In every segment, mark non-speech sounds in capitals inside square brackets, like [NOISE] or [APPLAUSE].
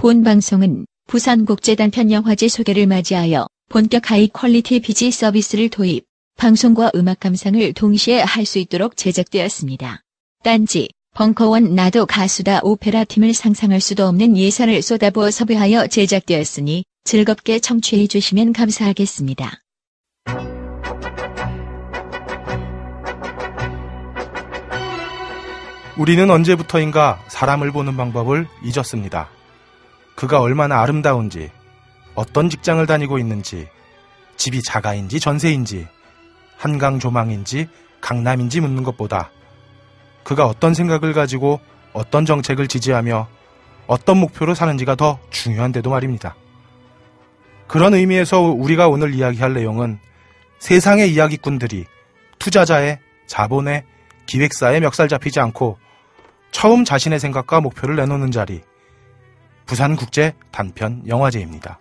본 방송은 부산국제단 편영화제 소개를 맞이하여 본격 하이 퀄리티 비지 서비스를 도입, 방송과 음악 감상을 동시에 할 수 있도록 제작되었습니다. 딴지, 벙커원 나도 가수다 오페라 팀을 상상할 수도 없는 예산을 쏟아부어 섭외하여 제작되었으니 즐겁게 청취해 주시면 감사하겠습니다. 우리는 언제부터인가 사람을 보는 방법을 잊었습니다. 그가 얼마나 아름다운지, 어떤 직장을 다니고 있는지, 집이 자가인지 전세인지, 한강 조망인지 강남인지 묻는 것보다 그가 어떤 생각을 가지고 어떤 정책을 지지하며 어떤 목표로 사는지가 더 중요한데도 말입니다. 그런 의미에서 우리가 오늘 이야기할 내용은 세상의 이야기꾼들이 투자자의 자본의 기획사에 멱살 잡히지 않고 처음 자신의 생각과 목표를 내놓는 자리, 부산국제 단편 영화제입니다.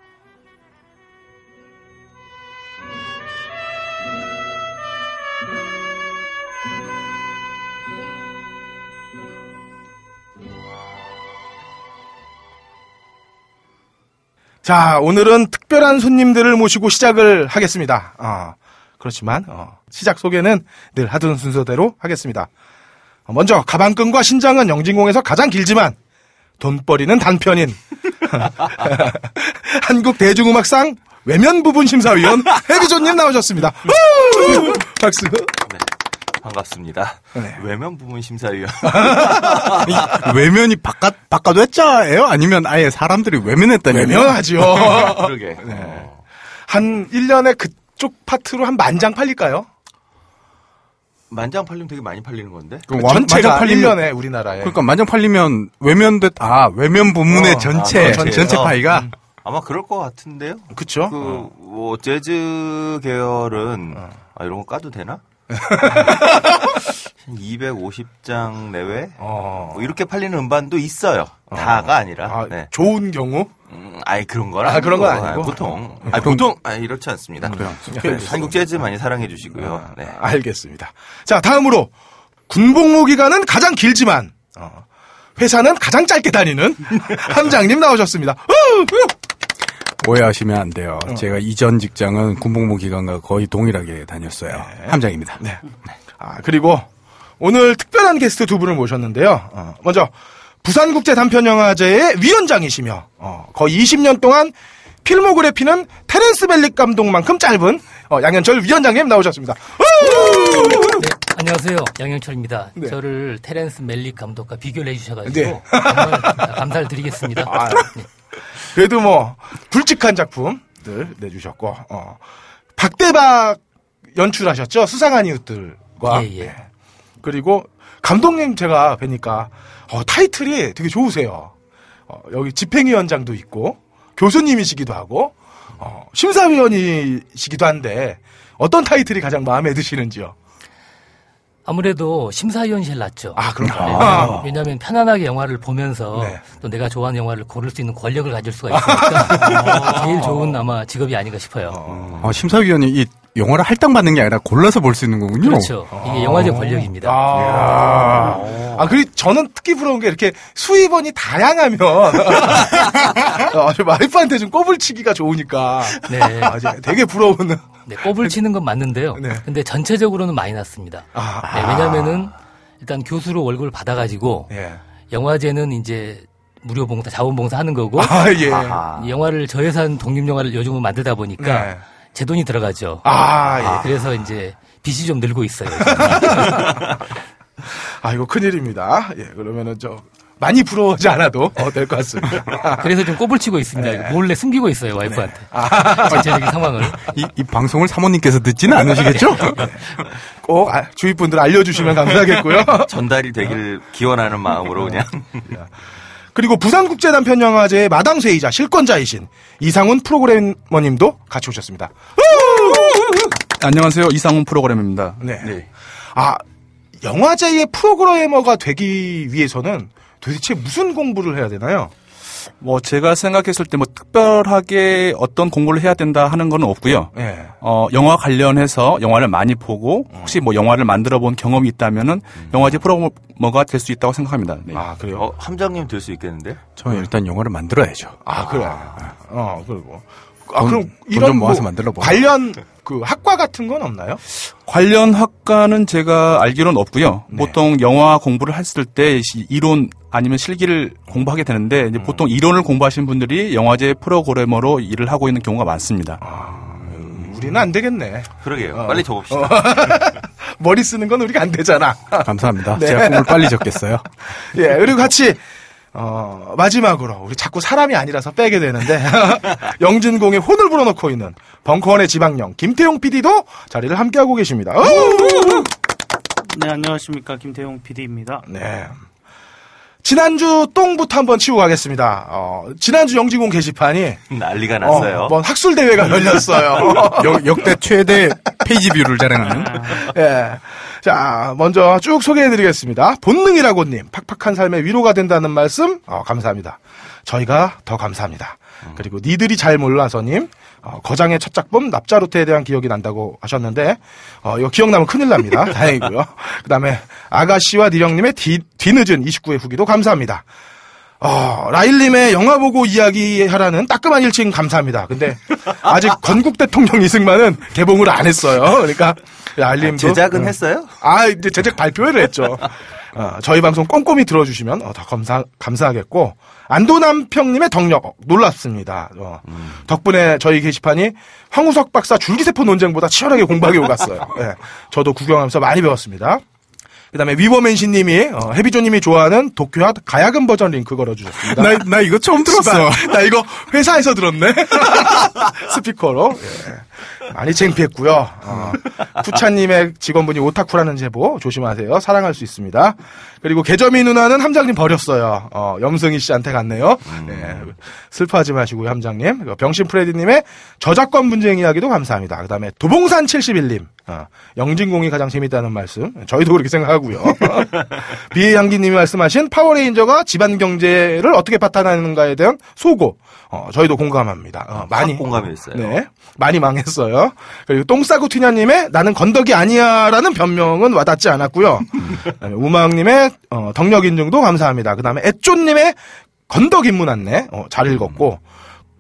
자, 오늘은 특별한 손님들을 모시고 시작을 하겠습니다. 어, 그렇지만 어, 시작 소개는 늘 하던 순서대로 하겠습니다. 어, 먼저 가방끈과 신장은 영진공에서 가장 길지만 돈벌이는 단편인 [LAUGHS] 한국 대중음악상 외면 부분 심사위원 해비조님 나오셨습니다. 박수. 네, 반갑습니다. 네. 외면 부분 심사위원. [LAUGHS] 외면이 바깥 바깥 외자예요? 아니면 아예 사람들이 외면했다 외면하지요. [LAUGHS] 그러게. 네. 어. 한 1년에 그쪽 파트로 한 만장 팔릴까요? 만장 팔리면 되게 많이 팔리는 건데. 그럼 그러니까 완, 전체가 만장 팔리면 1년에 우리나라에. 그러니까 만장 팔리면 외면됐 아 외면 본문의 어, 아, 전체 아, 전, 전체 음, 파이가 음. 아마 그럴 것 같은데요. 그쵸? 그, 어. 뭐, 재즈 계열은, 어. 아, 이런 거 까도 되나? 250장 [LAUGHS] 내외? 어. 뭐 이렇게 팔리는 음반도 있어요. 다가 어. 아니라. 아, 네. 좋은 경우? 음, 아이 그런 거라. 아, 그런 건 아니고. 아, 보통. 아, 아 보통. 아, 이렇지 않습니다. 음, 그래요. 그 한국 재즈 많이 사랑해 주시고요. 아, 네. 알겠습니다. 자, 다음으로. 군복무 기간은 가장 길지만, 어, 회사는 가장 짧게 다니는 [LAUGHS] 함장님 나오셨습니다. 오해하시면 안 돼요. 어. 제가 이전 직장은 군복무 기간과 거의 동일하게 다녔어요. 네. 함장입니다. 네. 아, 그리고 오늘 특별한 게스트 두 분을 모셨는데요. 어, 먼저, 부산국제 단편영화제의 위원장이시며 어, 거의 20년 동안 필모그래피는 테렌스 벨릭 감독만큼 짧은 어, 양현철 위원장님 나오셨습니다. 네, 안녕하세요. 양현철입니다. 네. 저를 테렌스 멜릭 감독과 비교를 해주셔가지고 네. 감사를 드리겠습니다. 아, 네. 그래도 뭐 굵직한 작품들 내주셨고 어, 박대박 연출하셨죠? 수상한 이웃들과 예, 예. 네. 그리고 감독님 제가 뵈니까 어, 타이틀이 되게 좋으세요. 어, 여기 집행위원장도 있고 교수님이시기도 하고 어, 심사위원이시기도 한데 어떤 타이틀이 가장 마음에 드시는지요? 아무래도 심사위원실 낫죠 아, 그런가요? 네. 아. 왜냐하면 편안하게 영화를 보면서 네. 또 내가 좋아하는 영화를 고를 수 있는 권력을 가질 수가 있으니까 [LAUGHS] 어. 제일 좋은 아마 직업이 아닌가 싶어요. 어. 아, 심사위원이 이 영화를 할당받는 게 아니라 골라서 볼 수 있는 거군요. 그렇죠. 이게 아. 영화제 권력입니다. 아, 아 그리고 저는 특히 부러운 게 이렇게 수입원이 다양하면 [LAUGHS] 아, 와이프한테 좀 꼬불치기가 좋으니까. 네. 아, 되게 부러운. 네, 꼽을 아, 치는 건 맞는데요. 네. 근데 전체적으로는 많이났습니다 아, 네, 왜냐면은 일단 교수로 월급을 받아가지고 예. 영화제는 이제 무료 봉사, 자원봉사 하는 거고 아, 예. 영화를 저예산 독립영화를 요즘은 만들다 보니까 네. 제 돈이 들어가죠. 아, 예. 네, 그래서 이제 빚이 좀 늘고 있어요. [LAUGHS] 아, 이거 큰일입니다. 예, 그러면은 저 많이 부러워하지 않아도 어, 될 것 같습니다. [LAUGHS] 그래서 좀 꼬불 치고 있습니다. 네. 몰래 숨기고 있어요 와이프한테. 네. 아. 전체적인 상황을. 이, 이, 방송을 사모님께서 듣지는 않으시겠죠? [LAUGHS] 네. 꼭 아, 주위 분들 알려주시면 감사하겠고요. [LAUGHS] 전달이 되길 기원하는 마음으로 그냥. 네. 그리고 부산국제단편영화제의 마당쇠이자 실권자이신 이상훈 프로그래머님도 같이 오셨습니다. 안녕하세요. 이상훈 프로그래머입니다. 네. 네. 아, 영화제의 프로그래머가 되기 위해서는 도대체 무슨 공부를 해야 되나요? 뭐 제가 생각했을 때 뭐 특별하게 어떤 공부를 해야 된다 하는 건 없고요. 예. 어 영화 관련해서 영화를 많이 보고 혹시 뭐 영화를 만들어 본 경험이 있다면은 음. 영화제 프로모가 될 수 있다고 생각합니다. 네. 아 그래요? 어, 함장님 될 수 있겠는데? 저는 일단 영화를 만들어야죠. 아 그래. 아, 아 그리고 아 그럼 이런 돈좀 모아서 뭐 만들어 보 관련 그 학과 같은 건 없나요? 관련 학과는 제가 알기로는 없고요. 네. 보통 영화 공부를 했을 때 이론 아니면 실기를 공부하게 되는데 음. 보통 이론을 공부하신 분들이 영화제 프로그래머로 일을 하고 있는 경우가 많습니다. 아, 우리는 안 되겠네. 그러게요. 어. 빨리 적읍시다. 어. [LAUGHS] 머리 쓰는 건 우리가 안 되잖아. 감사합니다. 네. 제가 꿈을 빨리 적겠어요. [LAUGHS] 예, 그리고 같이 어, 마지막으로 우리 자꾸 사람이 아니라서 빼게 되는데 [LAUGHS] 영진공의 혼을 불어넣고 있는 벙커원의 지방령 김태용 PD도 자리를 함께하고 계십니다. 네 안녕하십니까 김태용 PD입니다. 네. 지난주 똥부터 한번 치고 우 가겠습니다. 어, 지난주 영진공 게시판이 난리가 났어요. 어, 뭐 학술 대회가 열렸어요. 역, 대 최대 페이지 뷰를 자랑하는. 예. 자, 먼저 쭉 소개해드리겠습니다. 본능이라고님, 팍팍한 삶의 위로가 된다는 말씀, 어, 감사합니다. 저희가 더 감사합니다. 음. 그리고 니들이 잘 몰라서님 어, 거장의 첫 작품 납자루트에 대한 기억이 난다고 하셨는데 어, 이거 기억나면 큰일 납니다. [LAUGHS] 다행이고요. 그다음에 아가씨와 니령님의 뒤, 뒤늦은 29회 후기도 감사합니다. 어, 라일님의 영화 보고 이야기하라는 따끔한 일칭 감사합니다. 근데 아직 [LAUGHS] 건국 대통령 이승만은 개봉을 안 했어요. 그러니까 아, 라일님도 제작은 응. 했어요? 음. 아 이제 제작 발표회를 했죠. 어, 저희 방송 꼼꼼히 들어주시면 어, 더 감사, 감사하겠고 안도남평님의 덕력 어, 놀랐습니다 음. 덕분에 저희 게시판이 황우석 박사 줄기세포 논쟁보다 치열하게 공부하기 오갔어요. 네, 예, 저도 구경하면서 많이 배웠습니다. 그다음에 위버맨신님이 어, 해비조님이 좋아하는 도쿄핫 가야금 버전 링크 걸어주셨습니다. 나, 나 이거 처음 들었어. 나, 나 이거 회사에서 들었네. [LAUGHS] 스피커로. 예. 많이 창피했고요. 어, 쿠차님의 직원분이 오타쿠라는 제보 조심하세요. 사랑할 수 있습니다. 그리고 개점이 누나는 함장님 버렸어요. 어, 염승희 씨한테 갔네요. 음. 네, 슬퍼하지 마시고요, 함장님. 병신 프레디님의 저작권 분쟁 이야기도 감사합니다. 그다음에 도봉산 71님. 어, 영진공이 가장 재밌다는 말씀. 저희도 그렇게 생각하고요. [LAUGHS] 비의 향기님이 말씀하신 파워레인저가 집안 경제를 어떻게 파탄하는가에 대한 소고. 어, 저희도 공감합니다. 어, 아, 많이 공감했어요. 네, 많이 망했어요. 않았어요. 그리고 똥싸구 튀냐님의 나는 건덕이 아니야라는 변명은 와닿지 않았고요. 우망님의 어, 덕력 인증도 감사합니다. 그 다음에 애쪼님의 건덕 입문 안내 어, 잘 읽었고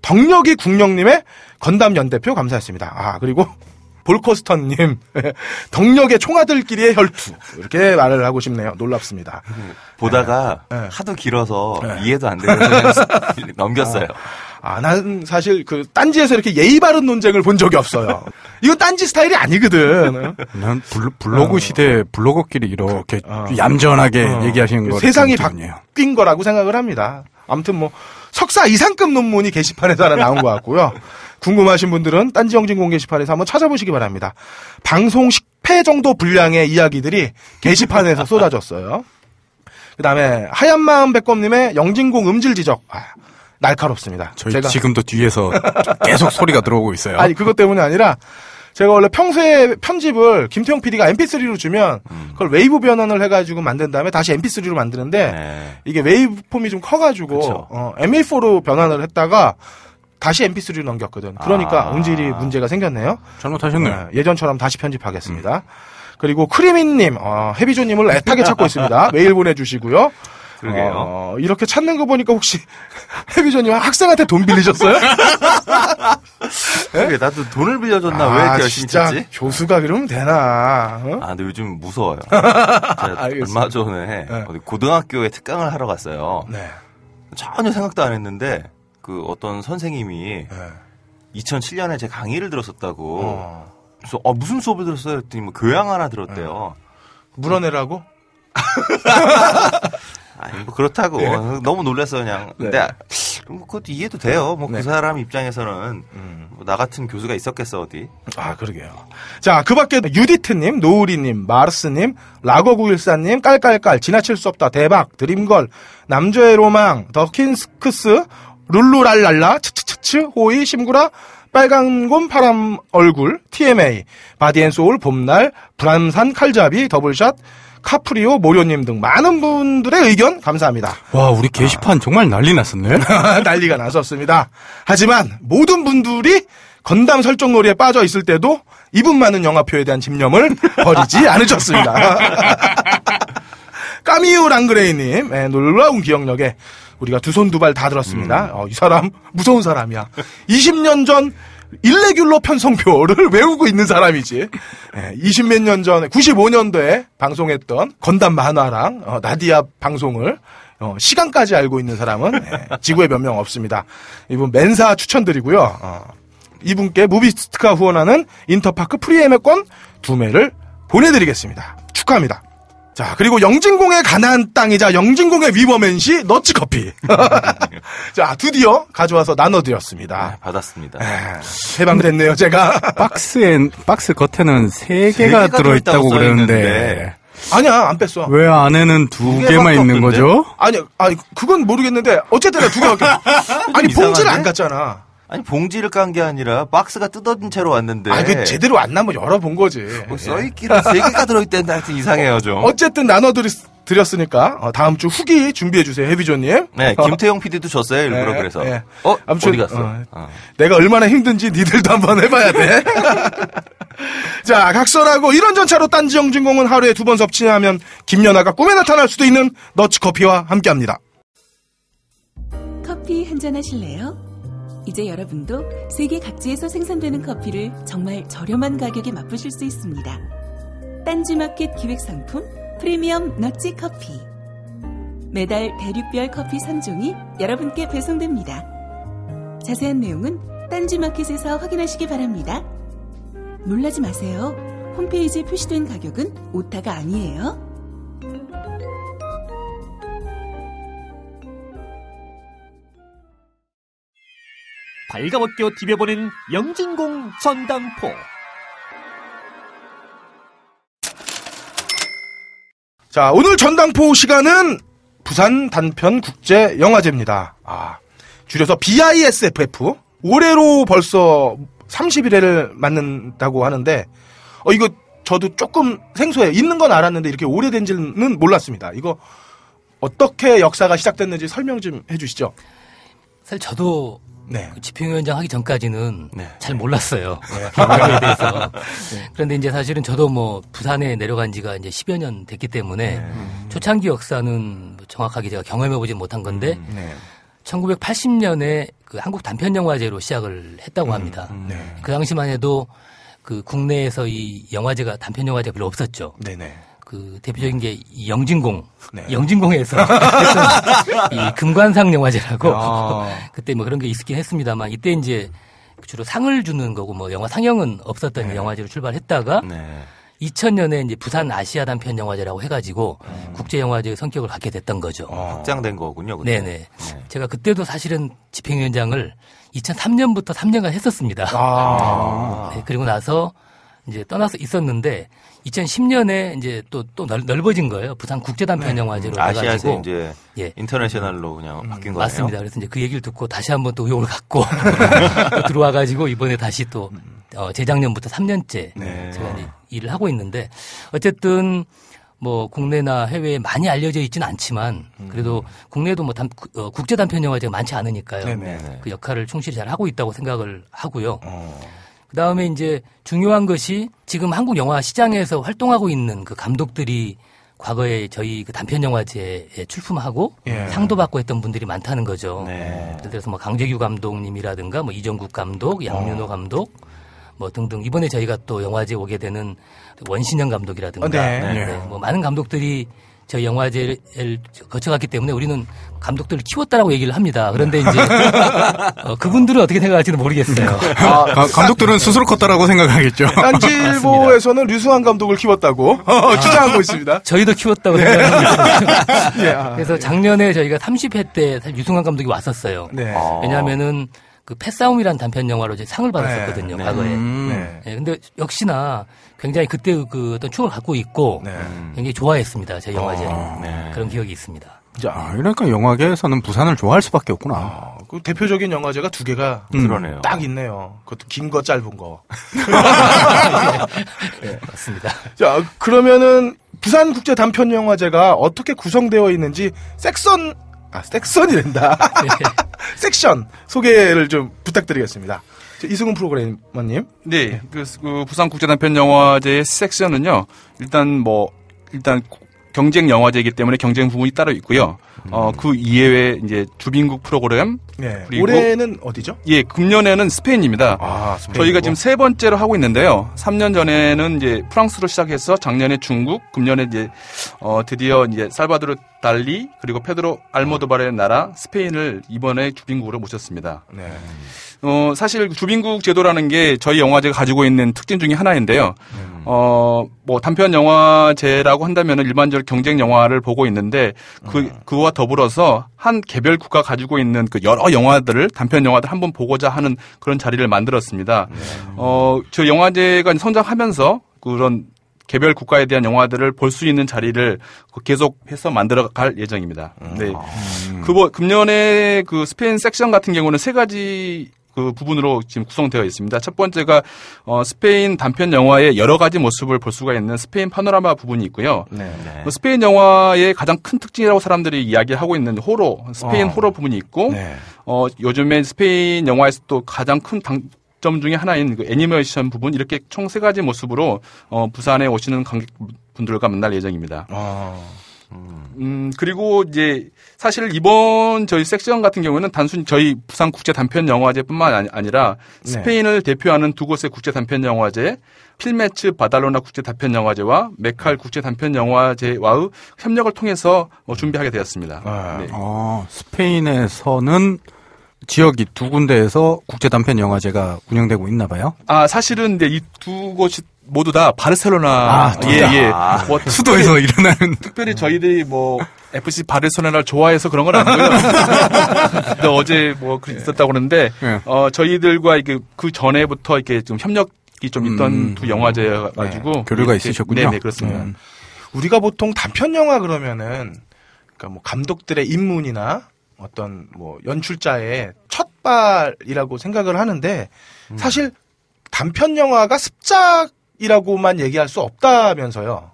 덕력이 국력님의 건담 연대표 감사했습니다. 아 그리고 볼커스턴님 덕력의 [LAUGHS] 총아들끼리의 혈투 이렇게 말을 하고 싶네요. 놀랍습니다. 보다가 네. 네. 하도 길어서 네. 이해도 안 되고 [LAUGHS] 넘겼어요. 아, 아, 난 사실 그 딴지에서 이렇게 예의 바른 논쟁을 본 적이 없어요. 이거 딴지 스타일이 아니거든. 난 블로, 그 시대 블로거끼리 이렇게 어. 얌전하게 어. 얘기하시는 거 세상이 바뀐 거라고 생각을 합니다. 아무튼 뭐 석사 이상급 논문이 게시판에서 하나 나온 것 같고요. 궁금하신 분들은 딴지영진공 게시판에서 한번 찾아보시기 바랍니다. 방송 10회 정도 분량의 이야기들이 게시판에서 쏟아졌어요. 그 다음에 하얀 마음 백검님의 영진공 음질 지적. 아, 날카롭습니다. 저희 제가... 지금도 뒤에서 계속 소리가 들어오고 있어요. 아니, 그것 때문이 아니라 제가 원래 평소에 편집을 김태형 PD가 MP3로 주면 음. 그걸 웨이브 변환을 해가지고 만든 다음에 다시 MP3로 만드는데 네. 이게 웨이브 폼이 좀 커가지고 그쵸. 어, MA4로 변환을 했다가 다시 MP3로 넘겼거든. 그러니까 아. 음질이 문제가 생겼네요. 잘못하셨네요. 어, 예전처럼 다시 편집하겠습니다. 음. 그리고 크리민님, 어, 해비조님을 애타게 찾고 있습니다. [LAUGHS] 메일 보내주시고요. 그러게요. 어, 이렇게 찾는 거 보니까 혹시 [LAUGHS] 해비전님 학생한테 돈 빌리셨어요? [LAUGHS] 그게 나도 돈을 빌려줬나 아, 왜 이렇게 열심히 찾지? 교수가 이러면 되나? 어? 아 근데 요즘 무서워요. [LAUGHS] 얼마 전에 네. 어디 고등학교에 특강을 하러 갔어요. 네. 전혀 생각도 안 했는데 그 어떤 선생님이 네. 2007년에 제 강의를 들었었다고. 어. 그래서 아, 무슨 수업을 들었어요? 그랬더니 뭐 교양 하나 들었대요. 네. 물어내라고? 아니 뭐 그렇다고 네. 너무 놀랐어 그냥. 네. 근데 뭐 그것도 이해도 돼요. 뭐그 네. 사람 입장에서는 음. 뭐나 같은 교수가 있었겠어 어디. 아 그러게요. 자 그밖에 유디트님, 노우리님, 마르스님, 라거구일사님, 깔깔깔 지나칠 수 없다 대박 드림걸 남자의 로망 더킨스크스 룰루랄랄라 츠츠츠츠 호이 심구라 빨간곰 파란 얼굴 TMA 바디앤소울 봄날 불암산 칼잡이 더블샷 카프리오 모료님 등 많은 분들의 의견 감사합니다. [LAUGHS] 와 우리 게시판 아... 정말 난리 났었네. [LAUGHS] 난리가 났었습니다. 하지만 모든 분들이 건담 설정놀이에 빠져 있을 때도 이분만은 영화표에 대한 집념을 [LAUGHS] 버리지 않으셨습니다. 까미우 랑그레이님 네, 예, 놀라운 기억력에 우리가 두 손 두 발 다 들었습니다. 음. 어, 이 사람 무서운 사람이야. 20년 전 일레귤러 편성표를 [LAUGHS] 외우고 있는 사람이지. 20몇 예, 년 전에 95년도에 방송했던 건담 만화랑 어, 나디아 방송을 어, 시간까지 알고 있는 사람은 예, 지구에 몇 명 없습니다. 이분 맨사 추천드리고요. 어, 이분께 무비스트가 후원하는 인터파크 프리엠의 권두 매를 보내드리겠습니다. 축하합니다. 자, 그리고 영진공의 가난 땅이자 영진공의 위버맨시 너츠커피. [LAUGHS] 자, 드디어 가져와서 나눠드렸습니다. 네, 받았습니다. 에, 예, 해방됐네요, 제가. 박스엔, 박스 겉에는 세 개가 들어있다고 그러는데. 아니야, 안 뺐어. 왜 안에는 두, 두 개만 있는 거죠? 아니, 아니, 그건 모르겠는데, 어쨌든 두 개밖에. [LAUGHS] 아니, 봉지를 안 갔잖아. 아니 봉지를 깐 게 아니라 박스가 뜯어진 채로 왔는데. 아그 제대로 안 나면 열어본 거지. 뭐 예. 써있기는 세 개가 들어있다는데 하여튼 이상해요 좀. [LAUGHS] 어쨌든 나눠드렸. 으니까 어, 다음 주 후기 준비해 주세요 해비조님. 네, 어. 김태용 PD도 줬어요 일부러 네, 그래서. 네. 어, 아무튼, 어디 갔어? 어, 어. 내가 얼마나 힘든지 니들도 한번 해봐야 돼. [LAUGHS] 자, 각설하고 이런 전차로 딴지 영진공은 하루에 두 번 섭취하면 김연아가 꿈에 나타날 수도 있는 너츠 커피와 함께합니다. 커피 한잔 하실래요? 이제 여러분도 세계 각지에서 생산되는 커피를 정말 저렴한 가격에 맛보실 수 있습니다. 딴지마켓 기획상품 프리미엄 넛지 커피. 매달 대륙별 커피 3종이 여러분께 배송됩니다. 자세한 내용은 딴지마켓에서 확인하시기 바랍니다. 놀라지 마세요. 홈페이지에 표시된 가격은 오타가 아니에요. 발가벗겨 디벼보는 영진공 전당포. 자, 오늘 전당포 시간은 부산 단편 국제 영화제입니다. 아, 줄여서 BISFF. 올해로 벌써 30일회를 맞는다고 하는데, 어, 이거 저도 조금 생소해요. 있는 건 알았는데 이렇게 오래된지는 몰랐습니다. 이거 어떻게 역사가 시작됐는지 설명 좀 해주시죠. 사실 저도 네. 그 집행위원장 하기 전까지는 네. 잘 몰랐어요. 김건 네. [LAUGHS] 대해서. 네. 그런데 이제 사실은 저도 뭐 부산에 내려간 지가 이제 10여 년 됐기 때문에 네. 초창기 역사는 뭐 정확하게 제가 경험해보지 못한 건데 음, 1980년에 그 한국 단편영화제로 시작을 했다고 음. 합니다. 음, 그 당시만 해도 그 국내에서 이 영화제가 단편영화제가 별로 없었죠. 네네. 그 대표적인 게 영진공, 네. 영진공에서 [LAUGHS] 이 금관상 영화제라고 아. [LAUGHS] 그때 뭐 그런 게 있긴 했습니다만 이때 이제 주로 상을 주는 거고 뭐 영화 상영은 없었던 네. 영화제로 출발했다가 네. 2000년에 이제 부산 아시아 단편 영화제라고 해가지고 음. 국제 영화제의 성격을 갖게 됐던 거죠. 어. 확장된 거군요. 그때. 네네. 네. 제가 그때도 사실은 집행위원장을 2003년부터 3년간 했었습니다. 아. 네, 그리고 나서 이제 떠나서 있었는데 2010년에 이제 또, 또 넓어진 거예요. 부산 국제단편 네. 영화제로 음. 아시아에서 이제 예. 인터내셔널로 그냥 음, 바뀐 거예요. 맞습니다. 그래서 이제 그 얘기를 듣고 다시 한번 또 의욕을 갖고 [LAUGHS] 또 들어와 가지고 이번에 다시 또 음, 음. 어, 재작년부터 3년째 네. 제가 일을 하고 있는데 어쨌든 뭐 국내나 해외에 많이 알려져 있지는 않지만 그래도 국내도 뭐 단, 어, 국제 단편 영화제가 많지 않으니까요. 네네. 네. 그 역할을 충실히 잘 하고 있다고 생각을 하고요. 어. 그 다음에 이제 중요한 것이 지금 한국 영화 시장에서 활동하고 있는 그 감독들이 과거에 저희 그 단편 영화제에 출품하고 예. 상도 받고 했던 분들이 많다는 거죠. 네. 예를 들어서 뭐 강재규 감독님이라든가 뭐 이정국 감독, 양윤호 어. 감독 뭐 등등 이번에 저희가 또 영화제 오게 되는 원신영 감독이라든가 어, 네. 네. 네. 뭐 많은 감독들이 저 영화제를 거쳐갔기 때문에 우리는 감독들을 키웠다라고 얘기를 합니다. 그런데 이제 [LAUGHS] 어, 그분들은 어떻게 생각할지는 모르겠어요. 아, 감독들은 스스로 컸다라고 생각하겠죠. [LAUGHS] 딴질보에서는 류승환 감독을 키웠다고 아, 주장하고 있습니다. [LAUGHS] 저희도 키웠다고 생각합니다. 네. 예. 그래서 작년에 저희가 30회 때 류승환 감독이 왔었어요. 네. 아. 왜냐하면은 그패싸움이라는 단편 영화로 이제 상을 받았었거든요. 네. 과거에. 음. 네. 음. 네. 근데 역시나 굉장히 그때 그 어떤 추억을 갖고 있고 네. 굉장히 좋아했습니다. 제 영화제 어, 아, 네. 그런 기억이 있습니다. 자, 아, 이러니까 영화계에서는 부산을 좋아할 수밖에 없구나. 아, 그 대표적인 영화제가 두 개가 음. 그러네요. 딱 있네요. 그것도 긴 거 짧은 거. [LAUGHS] 네, 맞습니다. 자, 그러면은 부산 국제 단편 영화제가 어떻게 구성되어 있는지 섹션 아, 섹션이 된다. [LAUGHS] 네. [LAUGHS] 섹션 소개를 좀 부탁드리겠습니다. 이승훈 프로그래머님. 네, 그, 그 부산국제단편영화제의 섹션은요. 일단 뭐 일단 경쟁 영화제이기 때문에 경쟁 부분이 따로 있고요. 음. 어, 그 이외에 이제 주빈국 프로그램. 네. 그리고 올해는 어디죠? 예, 금년에는 스페인입니다. 아, 스페인 저희가 지금 세 번째로 하고 있는데요. 3년 전에는 이제 프랑스로 시작해서 작년에 중국, 금년에 이제 어, 드디어 이제 살바도르 달리 그리고 페드로 알모도바르의 나라 스페인을 이번에 주빈국으로 모셨습니다. 네. 어, 사실 주빈국 제도라는 게 저희 영화제가 가지고 있는 특징 중의 하나인데요. 음. 어, 뭐 단편 영화제라고 한다면 일반적 경쟁 영화를 보고 있는데 그, 음. 그와 더불어서 한 개별 국가 가지고 있는 그 여러 영화들을 단편 영화들 한번 보고자 하는 그런 자리를 만들었습니다. 음. 어, 저 영화제가 성장하면서 그런 개별 국가에 대한 영화들을 볼 수 있는 자리를 그 계속해서 만들어 갈 예정입니다. 네. 그, 뭐, 금년에 그 스페인 섹션 같은 경우는 세 가지 그 부분으로 지금 구성되어 있습니다. 첫 번째가 어, 스페인 단편 영화의 여러 가지 모습을 볼 수가 있는 스페인 파노라마 부분이 있고요. 네, 네. 뭐 스페인 영화의 가장 큰 특징이라고 사람들이 이야기하고 있는 호러, 스페인 어. 호러 부분이 있고 네. 어, 요즘에 스페인 영화에서 또 가장 큰 당, 점 중에 하나인 그 애니메이션 부분 이렇게 총 세 가지 모습으로 어, 부산에 오시는 관객분들과 만날 예정입니다. 어. 음, 그리고 이제 사실 이번 저희 섹션 같은 경우는 단순히 저희 부산 국제 단편 영화제뿐만 아니라 네. 스페인을 네. 대표하는 두 곳의 국제 단편 영화제, 필메츠 바달로나 국제 단편 영화제와 메칼 네. 국제 단편 영화제와의 협력을 통해서 뭐 준비하게 되었습니다. 아, 네. 아, 스페인에서는 지역이 두 군데에서 국제 단편 영화제가 운영되고 있나 봐요. 아 사실은 이 두 곳이 모두 다 바르셀로나 아, 예, 예. 아, 뭐 수도에서 일어나는 특별히 저희들이 뭐 FC 바르셀로나를 좋아해서 그런 건 아니고요. [LAUGHS] 근데 어제 뭐 있었다고 그러는데 예. 어 저희들과 이그 전에부터 이렇게 좀 협력이 좀 있던 음, 두 영화제 가지고 네. 교류가 있으셨군요. 네, 네, 그렇습니다. 음. 우리가 보통 단편 영화 그러면은 그러니까 뭐 감독들의 입문이나 어떤 뭐 연출자의 첫발이라고 생각을 하는데 음. 사실 단편 영화가 습작 이라고만 얘기할 수 없다면서요.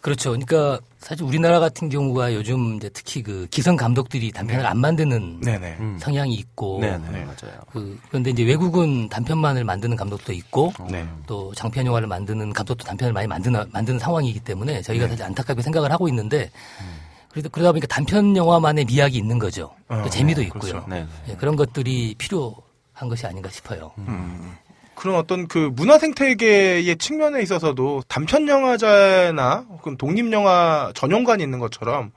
그렇죠. 그러니까 사실 우리나라 같은 경우가 요즘 이제 특히 그 기성 감독들이 단편을 안 만드는 네네. 음. 성향이 있고 네네. 네, 그 그런데 이제 외국은 단편만을 만드는 감독도 있고 네. 또 장편 영화를 만드는 감독도 단편을 많이 만드는 만드는 상황이기 때문에 저희가 네. 사실 안타깝게 생각을 하고 있는데 음. 그래도 그러다 보니까 단편 영화만의 미학이 있는 거죠. 어, 재미도 네. 있고요. 그렇죠. 네, 네. 예, 그런 것들이 필요한 것이 아닌가 싶어요. 음. 그런 어떤 그 문화 생태계의 측면에 있어서도 단편 영화제나 혹은 독립 영화 전용관이 있는 것처럼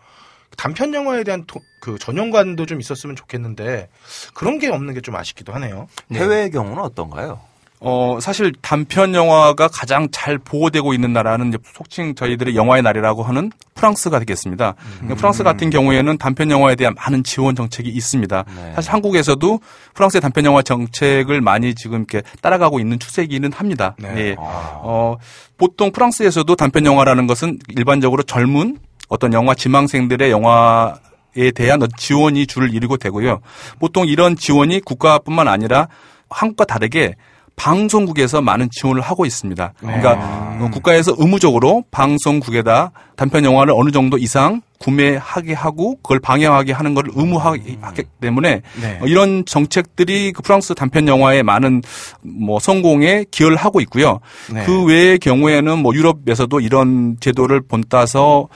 단편 영화에 대한 도, 그 전용관도 좀 있었으면 좋겠는데 그런 게 없는 게 좀 아쉽기도 하네요. 네. 해외의 경우는 어떤가요? 어, 사실 단편 영화가 가장 잘 보호되고 있는 나라는 이제 속칭 저희들의 영화의 날이라고 하는 프랑스가 되겠습니다. 음. 프랑스 같은 음. 경우에는 단편 영화에 대한 많은 지원 정책이 있습니다. 네. 사실 한국에서도 프랑스의 단편 영화 정책을 많이 지금 이렇게 따라가고 있는 추세기는 이 합니다. 네. 예. 아. 어, 보통 프랑스에서도 단편 영화라는 것은 일반적으로 젊은 어떤 영화 지망생들의 영화 에 대한 지원이 줄을 이루고 되고요. 보통 이런 지원이 국가뿐만 아니라 한국과 다르게 방송국에서 많은 지원을 하고 있습니다. 그러니까 아. 어, 국가에서 의무적으로 방송국에다 단편 영화를 어느 정도 이상 구매하게 하고 그걸 방영하게 하는 걸 의무하기 때문에 네. 어, 이런 정책들이 그 프랑스 단편 영화에 많은 뭐 성공에 기여를 하고 있고요. 네. 그 외의 경우에는 뭐 유럽에서도 이런 제도를 본따서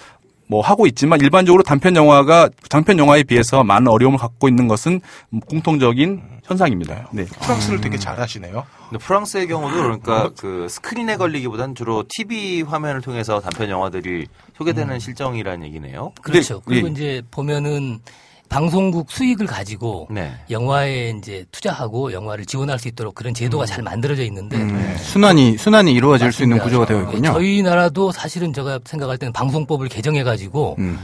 뭐 하고 있지만 일반적으로 단편 영화가 장편 영화에 비해서 많은 어려움을 갖고 있는 것은 공통적인 현상입니다. 네. 네. 프랑스를 되게 잘하시네요. 근데 프랑스의 경우도 그러니까 그 스크린에 걸리기보단 주로 TV 화면을 통해서 단편 영화들이 소개되는 음. 실정이라는 얘기네요. 그렇죠. 네. 그리고 예. 이제 보면은 방송국 수익을 가지고 네. 영화에 이제 투자하고 영화를 지원할 수 있도록 그런 제도가 음. 잘 만들어져 있는데 음. 네. 순환이 순환이 이루어질 맞습니다. 수 있는 구조가 되어 있군요. 어, 저희 나라도 사실은 제가 생각할 때는 방송법을 개정해 가지고 음.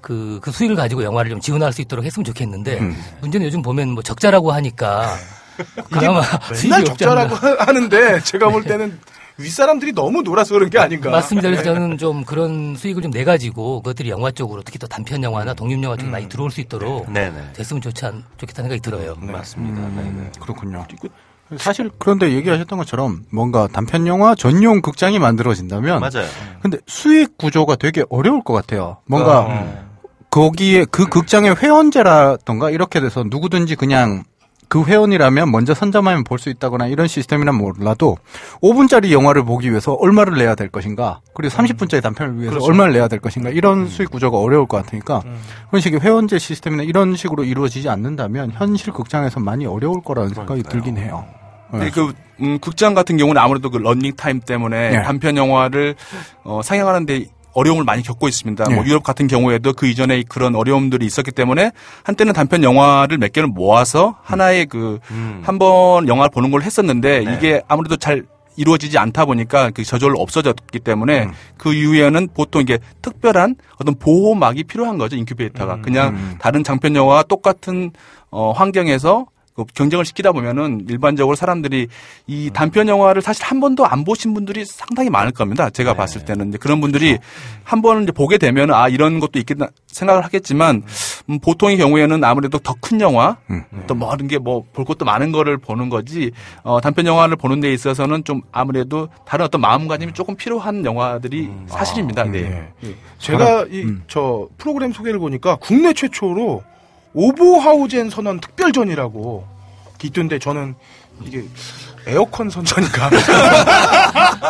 그, 그 수익을 가지고 영화를 좀 지원할 수 있도록 했으면 좋겠는데 음. 문제는 요즘 보면 뭐 적자라고 하니까 [LAUGHS] 그나마 순날 적자라고 하는데 제가 볼 때는 윗사람들이 너무 놀아서 그런 게 아닌가. 맞습니다. 그래서 네. 저는 좀 그런 수익을 좀 내 가지고 그것들이 영화 쪽으로 특히 또 단편 영화나 독립 영화 쪽 음. 많이 들어올 수 있도록 네네. 네, 네. 됐으면 좋지 않, 좋겠다는 생각이 들어요. 네. 맞습니다. 음, 그렇군요. 사실 그런데 얘기하셨던 것처럼 뭔가 단편 영화 전용 극장이 만들어진다면 맞아요. 음. 근데 수익 구조가 되게 어려울 것 같아요. 뭔가 어. 거기에 그 극장의 회원제라던가 이렇게 돼서 누구든지 그냥 그 회원이라면 먼저 선점하면 볼 수 있다거나 이런 시스템이란 몰라도 5분짜리 영화를 보기 위해서 얼마를 내야 될 것인가 그리고 30분짜리 단편을 위해서 그렇죠. 얼마를 내야 될 것인가 이런 음. 수익 구조가 어려울 것 같으니까 음. 그런 식의 회원제 시스템이나 이런 식으로 이루어지지 않는다면 현실 극장에서 많이 어려울 거라는 생각이 들긴 해요. 근데 네. 그 음, 극장 같은 경우는 아무래도 그 런닝 타임 때문에 네. 단편 영화를 어, 상영하는데 어려움을 많이 겪고 있습니다. 네. 뭐 예. 유럽 같은 경우에도 그 이전에 그런 어려움들이 있었기 때문에 한때는 단편 영화를 몇 개를 모아서 하나의 음. 그 한번 음. 영화를 보는 걸 했었는데 네. 이게 아무래도 잘 이루어지지 않다 보니까 그 저절로 없어졌기 때문에 음. 그 이후에는 보통 이게 특별한 어떤 보호막이 필요한 거죠 인큐베이터가 음. 그냥 음. 다른 장편 영화와 똑같은 어 환경에서 그 경쟁을 시키다 보면은 일반적으로 사람들이 이 음. 단편 영화를 사실 한 번도 안 보신 분들이 상당히 많을 겁니다. 제가 네. 봤을 때는 이제 그런 분들이 그렇죠. 네. 한 번은 이제 보게 되면 아 이런 것도 있겠다 생각을 하겠지만 음, 보통의 경우에는 아무래도 더 큰 영화 음. 또 많은 게 뭐 볼 것도 많은 거를 보는 거지 어, 단편 영화를 보는 데 있어서는 좀 아무래도 다른 어떤 마음가짐이 조금 필요한 영화들이 음. 사실입니다. 아, 네. 네. 제가 이저 음. 프로그램 소개를 보니까 국내 최초로 오보하우젠 선언 특별전이라고 있던데 저는 이게 에어컨 선전인가?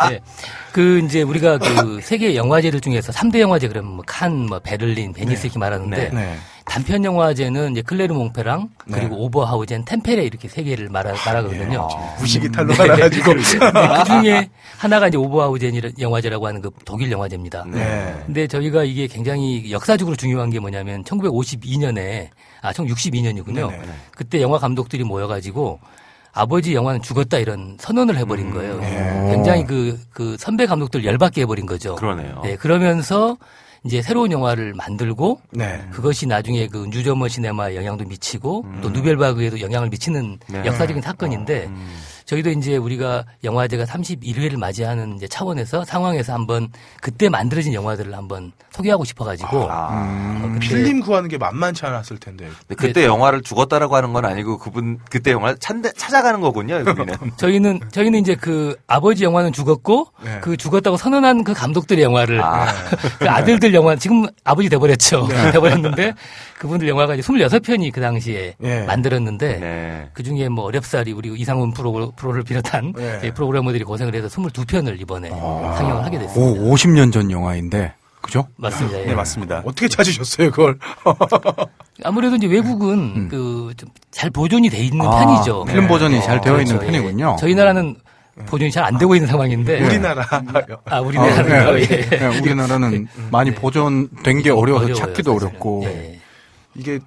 네. [LAUGHS] 그 이제 우리가 그 세계 영화제들 중에서 3대 영화제 그러면 뭐 칸, 뭐 베를린, 베니스 네. 이렇게 말하는데 네. 네. 단편 영화제는 이제 클레르 몽페랑 네. 그리고 오버하우젠, 템페레 이렇게 세 개를 말하, 거든요 예, 어, 무식이 음, 탈로 말아가지고 [LAUGHS] 그 중에 하나가 이제 오버하우젠 영화제라고 하는 그 독일 영화제입니다. 네. 근데 저희가 이게 굉장히 역사적으로 중요한 게 뭐냐면 1952년에 아, 1962년이군요. 네네. 그때 영화 감독들이 모여가지고 아버지 영화는 죽었다 이런 선언을 해버린 음, 거예요. 음. 굉장히 그, 그 선배 감독들 열받게 해버린 거죠. 그러네요. 네, 그러면서 이제 새로운 영화를 만들고 네. 그것이 나중에 그 뉴저머 시네마에 영향도 미치고 음. 또 누벨바그에도 영향을 미치는 네. 역사적인 사건인데 어. 음. 저희도 이제 우리가 영화제가 31회를 맞이하는 이제 차원에서 상황에서 한번 그때 만들어진 영화들을 한번 소개하고 싶어가지고 아, 음. 어, 필름 구하는 게 만만치 않았을 텐데 그때, 그때 영화를 죽었다라고 하는 건 아니고 그분 그때 영화를 찬데, 찾아가는 거군요. [LAUGHS] 여기는 저희는 저희는 이제 그 아버지 영화는 죽었고 네. 그 죽었다고 선언한 그 감독들의 영화를 아. [LAUGHS] 그 아들들 영화 지금 아버지 돼버렸죠. 네. [LAUGHS] 돼버렸는데 그분들 영화가 이제 26편이 그 당시에 예. 만들었는데 네. 그중에 뭐 어렵사리 우리 이상훈 프로, 프로를 비롯한 예. 프로그래머들이 고생을 해서 22편을 이번에 아. 상영을 하게 됐습니다. 오, 50년 전 영화인데 그죠? 맞습니다. 네, 예. 네, 맞습니다. 어떻게 찾으셨어요, 그걸? [LAUGHS] 아무래도 이제 외국은 음. 음. 그좀 잘 보존이 돼 있는 아, 편이죠. 네. 필름 보존이 네. 잘 되어 그렇죠. 있는 편이군요. 예. 저희 나라는 보존이 잘 안 되고 있는 상황인데 우리나라 예. 아 우리나라 아, 네, 네. 예. 우리나라는 예. 많이 보존된 게 어려워서 어려워요, 찾기도 사실은. 어렵고 예. 이게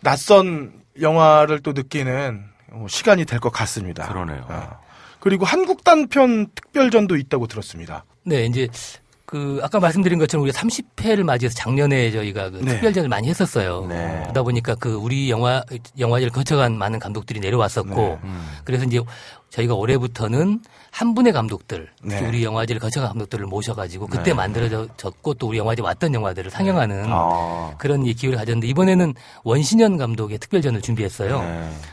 낯선 영화를 또 느끼는 어, 시간이 될 것 같습니다. 그러네요. 아. 그리고 한국 단편 특별전도 있다고 들었습니다. 네, 이제 그 아까 말씀드린 것처럼 우리가 30회를 맞이해서 작년에 저희가 그 네. 특별전을 많이 했었어요. 네. 그러다 보니까 그 우리 영화 영화제를 거쳐간 많은 감독들이 내려왔었고 네. 음. 그래서 이제 저희가 올해부터는 한 분의 감독들, 네. 우리 영화제를 거쳐간 감독들을 모셔가지고 네. 그때 네. 만들어졌고 또 우리 영화제 왔던 영화들을 상영하는 네. 아. 그런 기회를 가졌는데 이번에는 원신현 감독의 특별전을 준비했어요. 네.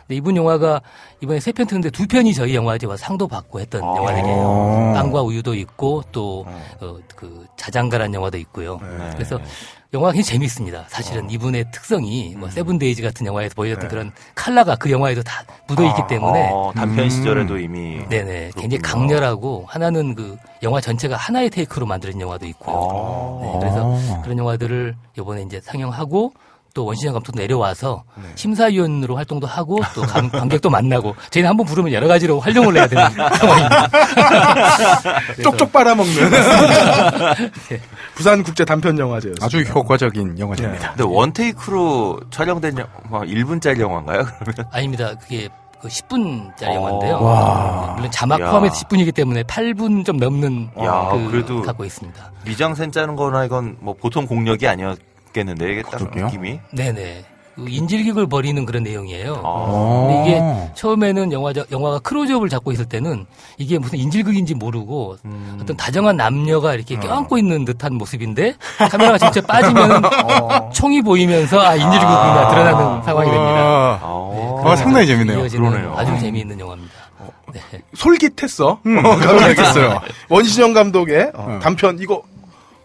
근데 이분 영화가 이번에 세 편 트는데 두 편이 저희 영화제 와 상도 받고 했던 아. 영화들이에요. 빵과 아. 우유도 있고 또그 네. 어, 그 자장가란 영화도 있고요. 그래서 영화가 굉장히 재미있습니다. 사실은 어. 이분의 특성이 뭐 음. 세븐데이즈 같은 영화에서 보여줬던 네. 그런 칼라가 그 영화에도 다 묻어있기 아, 때문에 어, 단편 음. 시절에도 이미 네네 그렇구나. 굉장히 강렬하고 하나는 그 영화 전체가 하나의 테이크로 만들어진 영화도 있고요. 아. 네, 그래서 그런 영화들을 이번에 이제 상영하고 또 원신영 감독도 내려와서 네. 심사위원으로 활동도 하고 또 관객도 만나고 저희는 한번 부르면 여러 가지로 활용을 해야 되는 [LAUGHS] 상황입니다. [LAUGHS] 쪽쪽 빨아먹는. [LAUGHS] 네. 부산국제 단편 영화제였어요. 아주 효과적인 영화제입니다. 네. 근데 원테이크로 촬영된 영화, 1분짜리 뭐 영화인가요? [LAUGHS] 아닙니다. 그게 그 10분짜리 어... 영화인데요. 와... 물론 자막 야... 포함해서 10분이기 때문에 8분 좀 넘는 야, 그, 그래도 갖고 있습니다. 미장센 짜는 거나 이건 뭐 보통 공력이 아니었겠는데 이게 딱 느낌이. 네네. 그 인질극을 벌이는 그런 내용이에요. 아~ 이게 처음에는 영화 영화가 크로즈업을 잡고 있을 때는 이게 무슨 인질극인지 모르고 음~ 어떤 다정한 남녀가 이렇게 음. 껴안고 있는 듯한 모습인데 카메라가 진짜 빠지면 [LAUGHS] 어~ 총이 보이면서 아 인질극이나 아. 드러나는 상황이 됩니다. 아. 네, 아, 상당히 재밌네요. 그러네요. 아주 재미있는 영화입니다. 네. 솔깃했어. 음, 어, 솔깃겠어요원시정 [LAUGHS] 감독의 어, 음. 단편 이거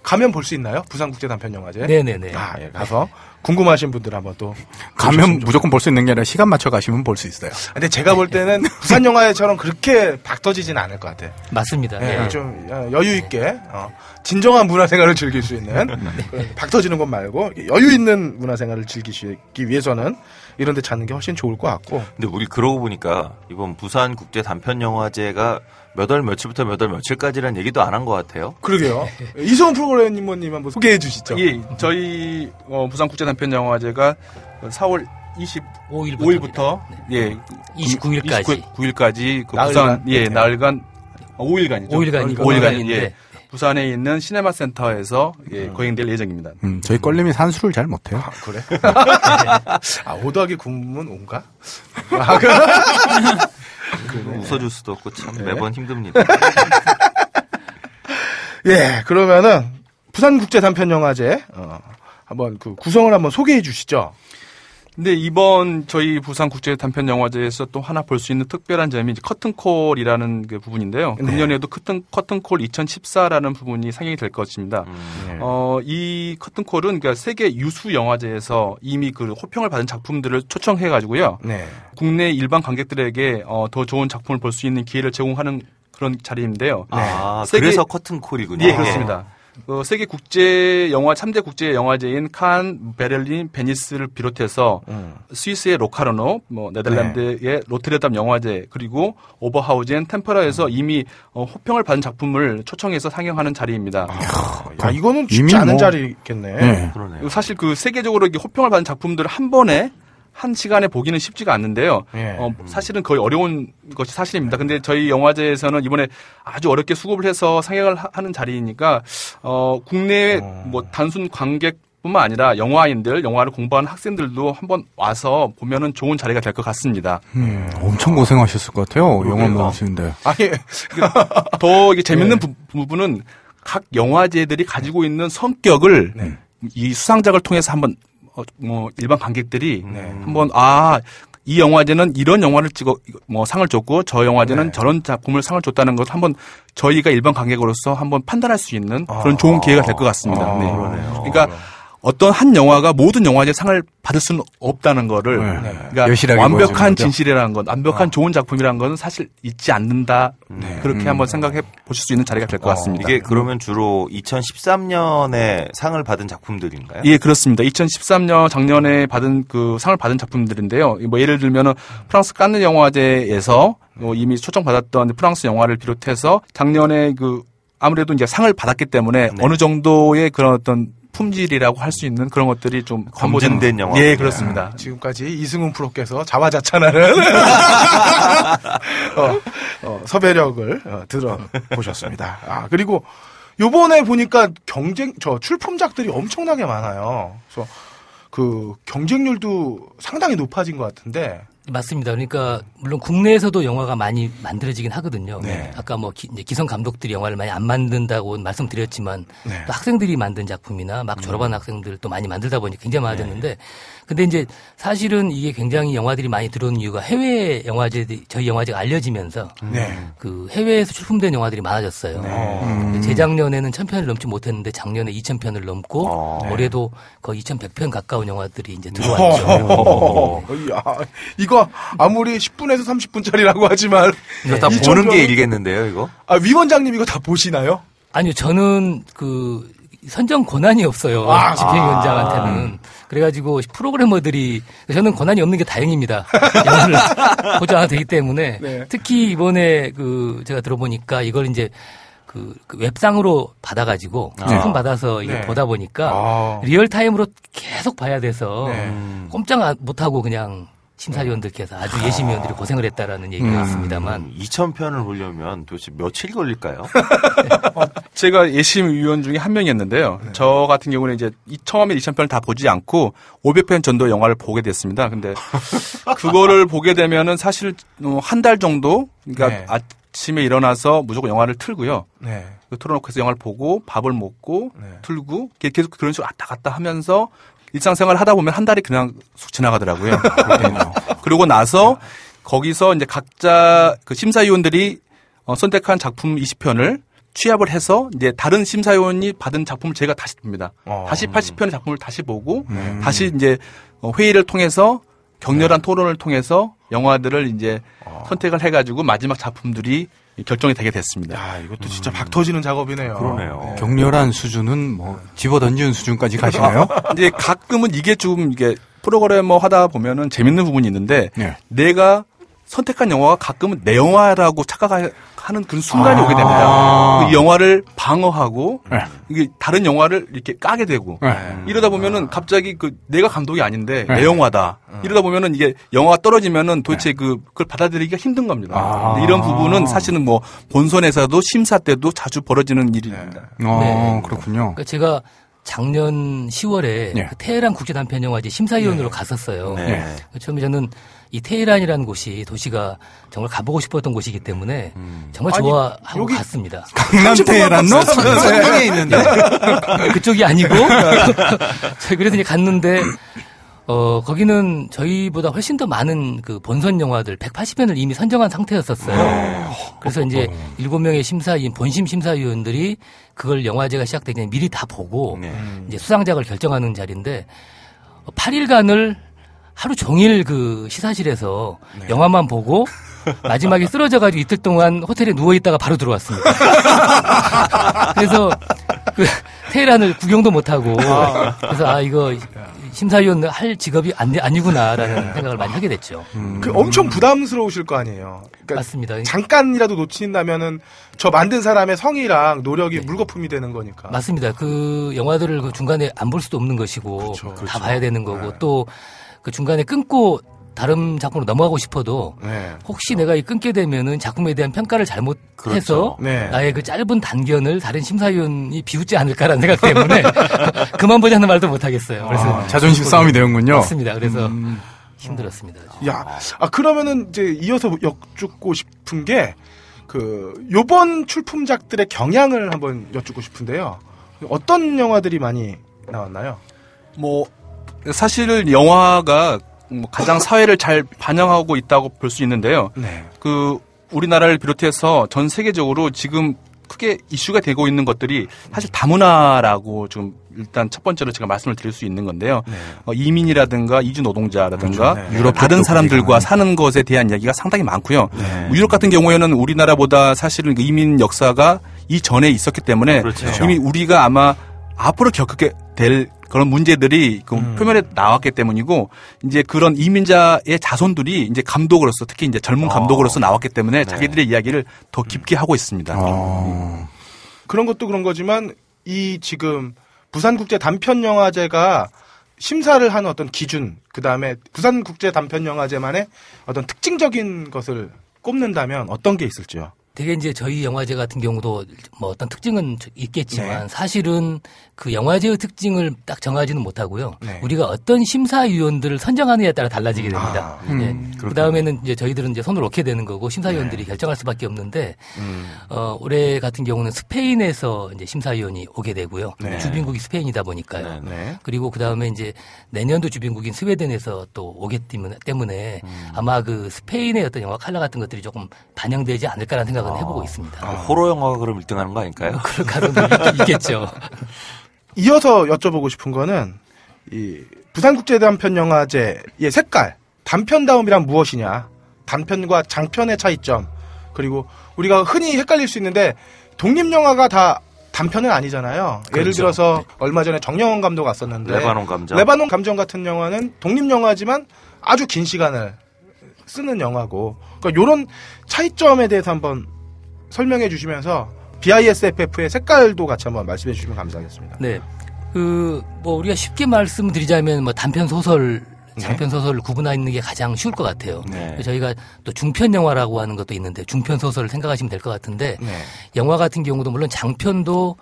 가면 볼 수 있나요? 부산국제 단편 영화제. 네네네. 네, 네. 아, 예, 가서 궁금하신 분들 한번 또 가면 무조건 볼 수 있는 게 아니라 시간 맞춰 가시면 볼 수 있어요. 근데 제가 볼 때는 부산 네. 영화처럼 그렇게 박터지진 않을 것 같아요. 맞습니다. 네, 네. 좀 어, 여유 있게 어, 진정한 문화생활을 즐길 수 있는 네. 그 박터지는 것 말고 여유 있는 문화생활을 즐기기 위해서는 이런 데 찾는 게 훨씬 좋을 것 같고. 근데 우리 그러고 보니까 이번 부산 국제 단편 영화제가 몇월 며칠부터 몇 월 며칠까지라는 얘기도 안 한 것 같아요. 그러게요. [LAUGHS] 이소원 프로그래머님 한번 소개해 주시죠. 예, 저희 어, 부산국제단편영화제가 4월 25일부터 예 29일까지 2 9 9일까지 그 부산 예나흘간 5일간이죠. 5일간인데 5일간, 예. 네. 어, 부산에 있는 시네마 센터에서 예, 음. 거행될 예정입니다. 음, 저희 껄림이 산수를 잘 못해요. 아, 그래? [LAUGHS] 아, 5 더하기 9문 온가? 웃어줄 수도 없고 참 네. 매번 힘듭니다. [LAUGHS] 예, 그러면은 부산국제단편영화제 어, 한번 그 구성을 한번 소개해 주시죠. 근데 이번 저희 부산 국제 단편 영화제에서 또 하나 볼 수 있는 특별한 점이 이제 커튼콜이라는 그 부분인데요. 네. 금년에도 커튼 커튼콜 2014라는 부분이 상영이 될 것입니다. 음, 네. 어이 커튼콜은 그러니까 세계 유수 영화제에서 이미 그 호평을 받은 작품들을 초청해 가지고요. 네. 국내 일반 관객들에게 어, 더 좋은 작품을 볼 수 있는 기회를 제공하는 그런 자리인데요. 아, 세계... 그래서 커튼콜이군요. 예, 그렇습니다. 아. 어, 세계 국제 영화 3대 국제 영화제인 칸, 베를린, 베니스를 비롯해서 음. 스위스의 로카르노, 뭐 네덜란드의 네. 로트레담 영화제 그리고 오버하우젠 템퍼라에서 음. 이미 어, 호평을 받은 작품을 초청해서 상영하는 자리입니다. 아, 이거는 쉽지 않은 뭐... 자리겠네. 네. 사실 그 세계적으로 이게 호평을 받은 작품들을 한 번에 한 시간에 보기는 쉽지가 않는데요. 예. 어, 사실은 거의 어려운 것이 사실입니다. 근데 저희 영화제에서는 이번에 아주 어렵게 수급을 해서 상영을 하는 자리이니까 어, 국내 어. 뭐 단순 관객 뿐만 아니라 영화인들, 영화를 공부하는 학생들도 한번 와서 보면은 좋은 자리가 될 것 같습니다. 음, 엄청 고생하셨을 것 같아요. 영화 보시는데. 아, 예. 더 이게 재밌는 예. 부, 분은각 영화제들이 가지고 있는 성격을 네. 이 수상작을 통해서 한번 어, 뭐 일반 관객들이 네. 한번 아 이 영화제는 이런 영화를 찍어 뭐 상을 줬고 저 영화제는 네. 저런 작품을 상을 줬다는 것을 한번 저희가 일반 관객으로서 한번 판단할 수 있는 그런 좋은 아. 기회가 될 것 같습니다. 아, 네. 그러네요. 그러니까 그 어떤 한 영화가 모든 영화제 상을 받을 수는 없다는 거를 네. 그러니까 네. 완벽한 진실이라는 건 완벽한 어. 좋은 작품이라는 건 사실 있지 않는다 네. 그렇게 음. 한번 생각해 보실 수 있는 자리가 될것 어. 같습니다. 어. 이게 그러면 주로 2013년에 상을 받은 작품들인가요? 예 그렇습니다. 2013년 작년에 받은 그 상을 받은 작품들인데요. 뭐 예를 들면은 프랑스 깐느 영화제에서 뭐 이미 초청받았던 프랑스 영화를 비롯해서 작년에 그 아무래도 이제 상을 받았기 때문에 네. 어느 정도의 그런 어떤 품질이라고 할 수 있는 그런 것들이 좀 검증된 영화. 예, 그렇습니다. 지금까지 이승훈 프로께서 자화자찬하는 [LAUGHS] [LAUGHS] 어, 어, 섭외력을 어, 들어보셨습니다. 아 그리고 요번에 보니까 경쟁 저 출품작들이 엄청나게 많아요. 그래서 그 경쟁률도 상당히 높아진 것 같은데 맞습니다. 그러니까 물론 국내에서도 영화가 많이 만들어지긴 하거든요. 네. 아까 뭐 기, 성 감독들이 영화를 많이 안 만든다고 말씀드렸지만 네. 또 학생들이 만든 작품이나 막 음. 졸업한 음. 학생들 또 많이 만들다 보니 까 굉장히 많아졌는데 네. 근데 이제 사실은 이게 굉장히 영화들이 많이 들어오는 이유가 해외 영화제 저희 영화제가 알려지면서 음. 네. 그 해외에서 출품된 영화들이 많아졌어요. 음. 재작년에는 천편을 넘지 못했는데 작년에 이천 편을 넘고 어. 올해도 거의 이천백 편 가까운 영화들이 이제 네. 들어왔죠. [LAUGHS] 어. 이거 아무리 10분에서 30분짜리라고 하지만 이거 다 보는 게 일겠는데요, 이거? 아, 위원장님 이거 다 보시나요? 아니요, 저는 그 선정 권한이 없어요. 아, 집행위원장한테는. 아. 그래가지고 프로그래머들이 저는 권한이 없는 게 다행입니다. [LAUGHS] 보지 않아도 되기 때문에 네. 특히 이번에 그 제가 들어보니까 이걸 이제 그, 그 웹상으로 받아가지고 제품 아. 받아서 네. 보다 보니까 아. 리얼 타임으로 계속 봐야 돼서 네. 꼼짝 못하고 그냥 심사위원들께서 아주 아. 예심위원들이 고생을 했다라는 얘기가 음. 있습니다만 2,000편을 음, 보려면 도대체 며칠 걸릴까요? [LAUGHS] 네. 어, 제가 예심위원 중에 한 명이었는데요. 네. 저 같은 경우는 이제 처음에 2,000편을 다 보지 않고 500편 전도 영화를 보게 됐습니다. 근데 [LAUGHS] 그거를 보게 되면은 사실 어, 한달 정도 그러니까 네. 아침에 일어나서 무조건 영화를 틀고요. 네. 틀어놓고 그 해서 영화를 보고 밥을 먹고 네. 틀고 계속 그런 식으로 왔다 갔다 하면서 일상생활 하다 보면 한 달이 그냥 쑥 지나가더라고요. 그리고 나서 거기서 이제 각자 그 심사위원들이 어, 선택한 작품 20편을 취합을 해서 이제 다른 심사위원이 받은 작품을 제가 다시 봅니다. 어, 다시 80편의 작품을 다시 보고 음. 다시 이제 어, 회의를 통해서 격렬한 네. 토론을 통해서 영화들을 이제 어. 선택을 해가지고 마지막 작품들이 결정이 되게 됐습니다. 야, 이것도 진짜 음. 박 터지는 작업이네요. 그러네요. 네. 격렬한 수준은 뭐 집어 던지는 수준까지 [LAUGHS] 가시나요? 이제 가끔은 이게 좀 이게 프로그래머 하다 보면은 재밌는 부분이 있는데 네. 내가 선택한 영화가 가끔은 내 영화라고 착각하는 그런 순간이 아~ 오게 됩니다. 그 영화를 방어하고 네. 이게 다른 영화를 이렇게 까게 되고 네. 이러다 보면은 갑자기 그 내가 감독이 아닌데 네. 내 영화다. 음. 이러다 보면은 이게 영화가 떨어지면은 도대체 네. 그 그걸 받아들이기가 힘든 겁니다. 아~ 이런 부분은 사실은 뭐 본선에서도 심사 때도 자주 벌어지는 네. 일입니다. 아, 네. 그렇군요. 그러니까 제가 작년 10월에 그 테헤란 국제 단편 영화제 심사위원으로 갔었어요. 처음에 저는 이 테헤란이라는 곳이 도시가 정말 가보고 싶었던 곳이기 때문에 음. 정말 좋아하고 갔습니다. 강남 테헤란로 상에 있는데 [LAUGHS] 그쪽이 아니고 저희 [LAUGHS] 그래서 이제 갔는데 어 거기는 저희보다 훨씬 더 많은 그 본선 영화들 180편을 이미 선정한 상태였었어요. 어. 그래서 이제 어. 일곱 명의 심사위원 본심 심사위원들이 그걸 영화제가 시작되기 전에 미리 다 보고 네. 이제 수상작을 결정하는 자리인데 8일간을 하루 종일 그 시사실에서 네. 영화만 보고 [LAUGHS] 마지막에 쓰러져가지고 이틀 동안 호텔에 누워있다가 바로 들어왔습니다. [LAUGHS] 그래서 그 테헤란을 구경도 못하고 아. 그래서 아 이거 심사위원 할 직업이 아니, 아니구나라는 네. 생각을 많이 하게 됐죠. 음. 그 엄청 부담스러우실 거 아니에요. 그러니까 맞습니다. 잠깐이라도 놓친다면은 저 만든 사람의 성의랑 노력이 네. 물거품이 되는 거니까. 맞습니다. 그 영화들을 그 중간에 안 볼 수도 없는 것이고 그렇죠, 그렇죠. 다 봐야 되는 거고 네. 또그 중간에 끊고 다른 작품으로 넘어가고 싶어도 네. 혹시 내가 이 끊게 되면은 작품에 대한 평가를 잘못해서 그렇죠. 네. 나의 그 짧은 단견을 다른 심사위원이 비웃지 않을까라는 생각 때문에 [LAUGHS] 그만 보자는 말도 못하겠어요. 그래서 아, 자존심 싸움이 되는군요. 맞습니다. 그래서 음... 힘들었습니다. 야, 아 그러면은 이제 이어서 역쭙고 싶은 게 그 요번 출품작들의 경향을 한번 여쭙고 싶은데요. 어떤 영화들이 많이 나왔나요? 뭐 사실 은 영화가 뭐 가장 사회를 잘 반영하고 있다고 볼 수 있는데요. 네. 그 우리나라를 비롯해서 전 세계적으로 지금 크게 이슈가 되고 있는 것들이 사실 다문화라고 좀 일단 첫 번째로 제가 말씀을 드릴 수 있는 건데요. 네. 어, 이민이라든가 이주 노동자라든가 그렇죠. 네. 유럽 다른 사람들과 사는 것에 대한 이야기가 상당히 많고요. 네. 뭐 유럽 같은 경우에는 우리나라보다 사실은 이민 역사가 이전에 있었기 때문에 그렇죠. 이미 우리가 아마 앞으로 겪게 될 그런 문제들이 그 음. 표면에 나왔기 때문이고 이제 그런 이민자의 자손들이 이제 감독으로서 특히 이제 젊은 어. 감독으로서 나왔기 때문에 네. 자기들의 이야기를 더 깊게 하고 있습니다. 음. 그런 것도 그런 거지만 이 지금 부산국제 단편영화제가 심사를 한 어떤 기준, 그 다음에 부산국제 단편영화제만의 어떤 특징적인 것을 꼽는다면 어떤 게 있을지요? 되게 이제 저희 영화제 같은 경우도 뭐 어떤 특징은 있겠지만 네. 사실은 그 영화제의 특징을 딱 정하지는 못하고요. 네. 우리가 어떤 심사위원들을 선정하느냐에 따라 달라지게 됩니다. 아, 네. 음, 그 다음에는 이제 저희들은 이제 손을 놓게 되는 거고 심사위원들이 네. 결정할 수밖에 없는데 음. 어, 올해 같은 경우는 스페인에서 이제 심사위원이 오게 되고요. 네. 주빈국이 스페인이다 보니까요. 그리고 그 다음에 이제 내년도 주빈국인 스웨덴에서 또오기 때문에 음. 아마 그 스페인의 어떤 영화 칼라 같은 것들이 조금 반영되지 않을까라는 생각을 생각은 아. 해보고 있습니다. 아, 호러 영화가 그럼 1등하는 거 아닐까요? [LAUGHS] 그럴 가능성이 [LAUGHS] 있겠죠. [LAUGHS] 이어서 여쭤보고 싶은 거는 이 부산국제 단편 영화제의 색깔 단편다움이란 무엇이냐 단편과 장편의 차이점 그리고 우리가 흔히 헷갈릴 수 있는데 독립 영화가 다 단편은 아니잖아요. 그렇죠. 예를 들어서 네. 얼마 전에 정영원 감독 왔었는데 레바논 감정 레바논 감정 같은 영화는 독립 영화지만 아주 긴 시간을 쓰는 영화고 그러니까 이런 차이점에 대해서 한번 설명해 주시면서 BISFF의 색깔도 같이 한번 말씀해 주시면 감사하겠습니다. 네. 그, 뭐, 우리가 쉽게 말씀드리자면, 뭐, 단편 소설, 네. 장편 소설을 구분하는 게 가장 쉬울 것 같아요. 네. 저희가 또 중편 영화라고 하는 것도 있는데, 중편 소설을 생각하시면 될 것 같은데, 네. 영화 같은 경우도 물론 장편도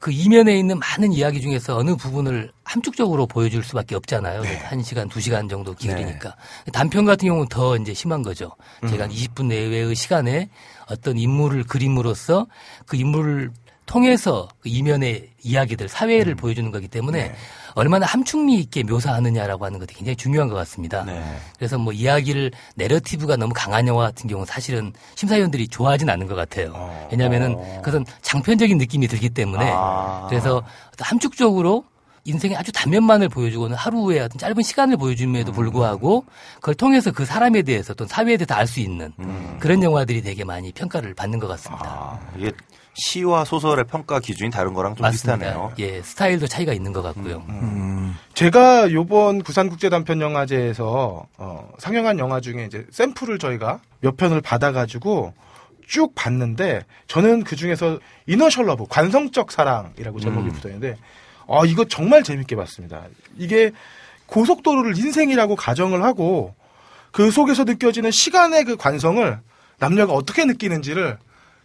그 이면에 있는 많은 이야기 중에서 어느 부분을 함축적으로 보여줄 수밖에 없잖아요. 네. 1시간, 2시간 정도 네. 길이니까. 단편 같은 경우는 더 이제 심한 거죠. 음. 제가 음. 20분 내외의 시간에 어떤 인물을 그림으로써 그 인물을 통해서 그 이면의 이야기들 사회를 음. 보여주는 거기 때문에 네. 얼마나 함축미 있게 묘사하느냐라고 하는 것도 굉장히 중요한 것 같습니다. 네. 그래서 뭐 이야기를 내러티브가 너무 강한 영화 같은 경우는 사실은 심사위원들이 좋아하진 않는 것 같아요. 어. 왜냐하면은 그것은 장편적인 느낌이 들기 때문에 아. 그래서 함축적으로 인생의 아주 단면만을 보여주고는 하루에 어떤 짧은 시간을 보여줌에도 음. 불구하고 그걸 통해서 그 사람에 대해서 어떤 사회에 대해서 알 수 있는 음. 그런 영화들이 되게 많이 평가를 받는 것 같습니다. 아, 이게 시와 소설의 평가 기준이 다른 거랑 좀 맞습니다. 비슷하네요. 예, 스타일도 차이가 있는 것 같고요. 음. 음. 음. 제가 요번 부산국제단편영화제에서 어, 상영한 영화 중에 이제 샘플을 저희가 몇 편을 받아가지고 쭉 봤는데 저는 그 중에서 이너셜러브 관성적 사랑이라고 제목이 붙어 있는데 아, 이거 정말 재밌게 봤습니다. 이게 고속도로를 인생이라고 가정을 하고 그 속에서 느껴지는 시간의 그 관성을 남녀가 어떻게 느끼는지를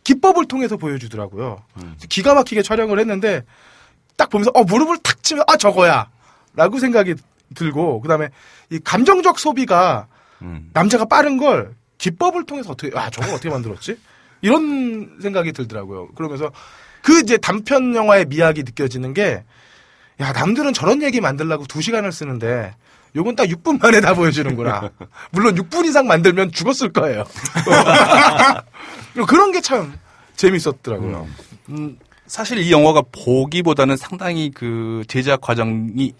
기법을 통해서 보여주더라고요. 음. 기가 막히게 촬영을 했는데 딱 보면서 어 무릎을 탁 치면 아 저거야라고 생각이 들고 그다음에 이 감정적 소비가 음. 남자가 빠른 걸 기법을 통해서 어떻게 아 저거 어떻게 만들었지 이런 생각이 들더라고요. 그러면서 그 이제 단편 영화의 미학이 느껴지는 게야 남들은 저런 얘기 만들라고 2시간을 쓰는데 요건 딱 6분 만에 다 보여주는구나. 물론 6분 이상 만들면 죽었을 거예요. [LAUGHS] 그런 게 참 재밌었더라고요. 음. 음, 사실 이 영화가 보기보다는 상당히 그 제작 과정이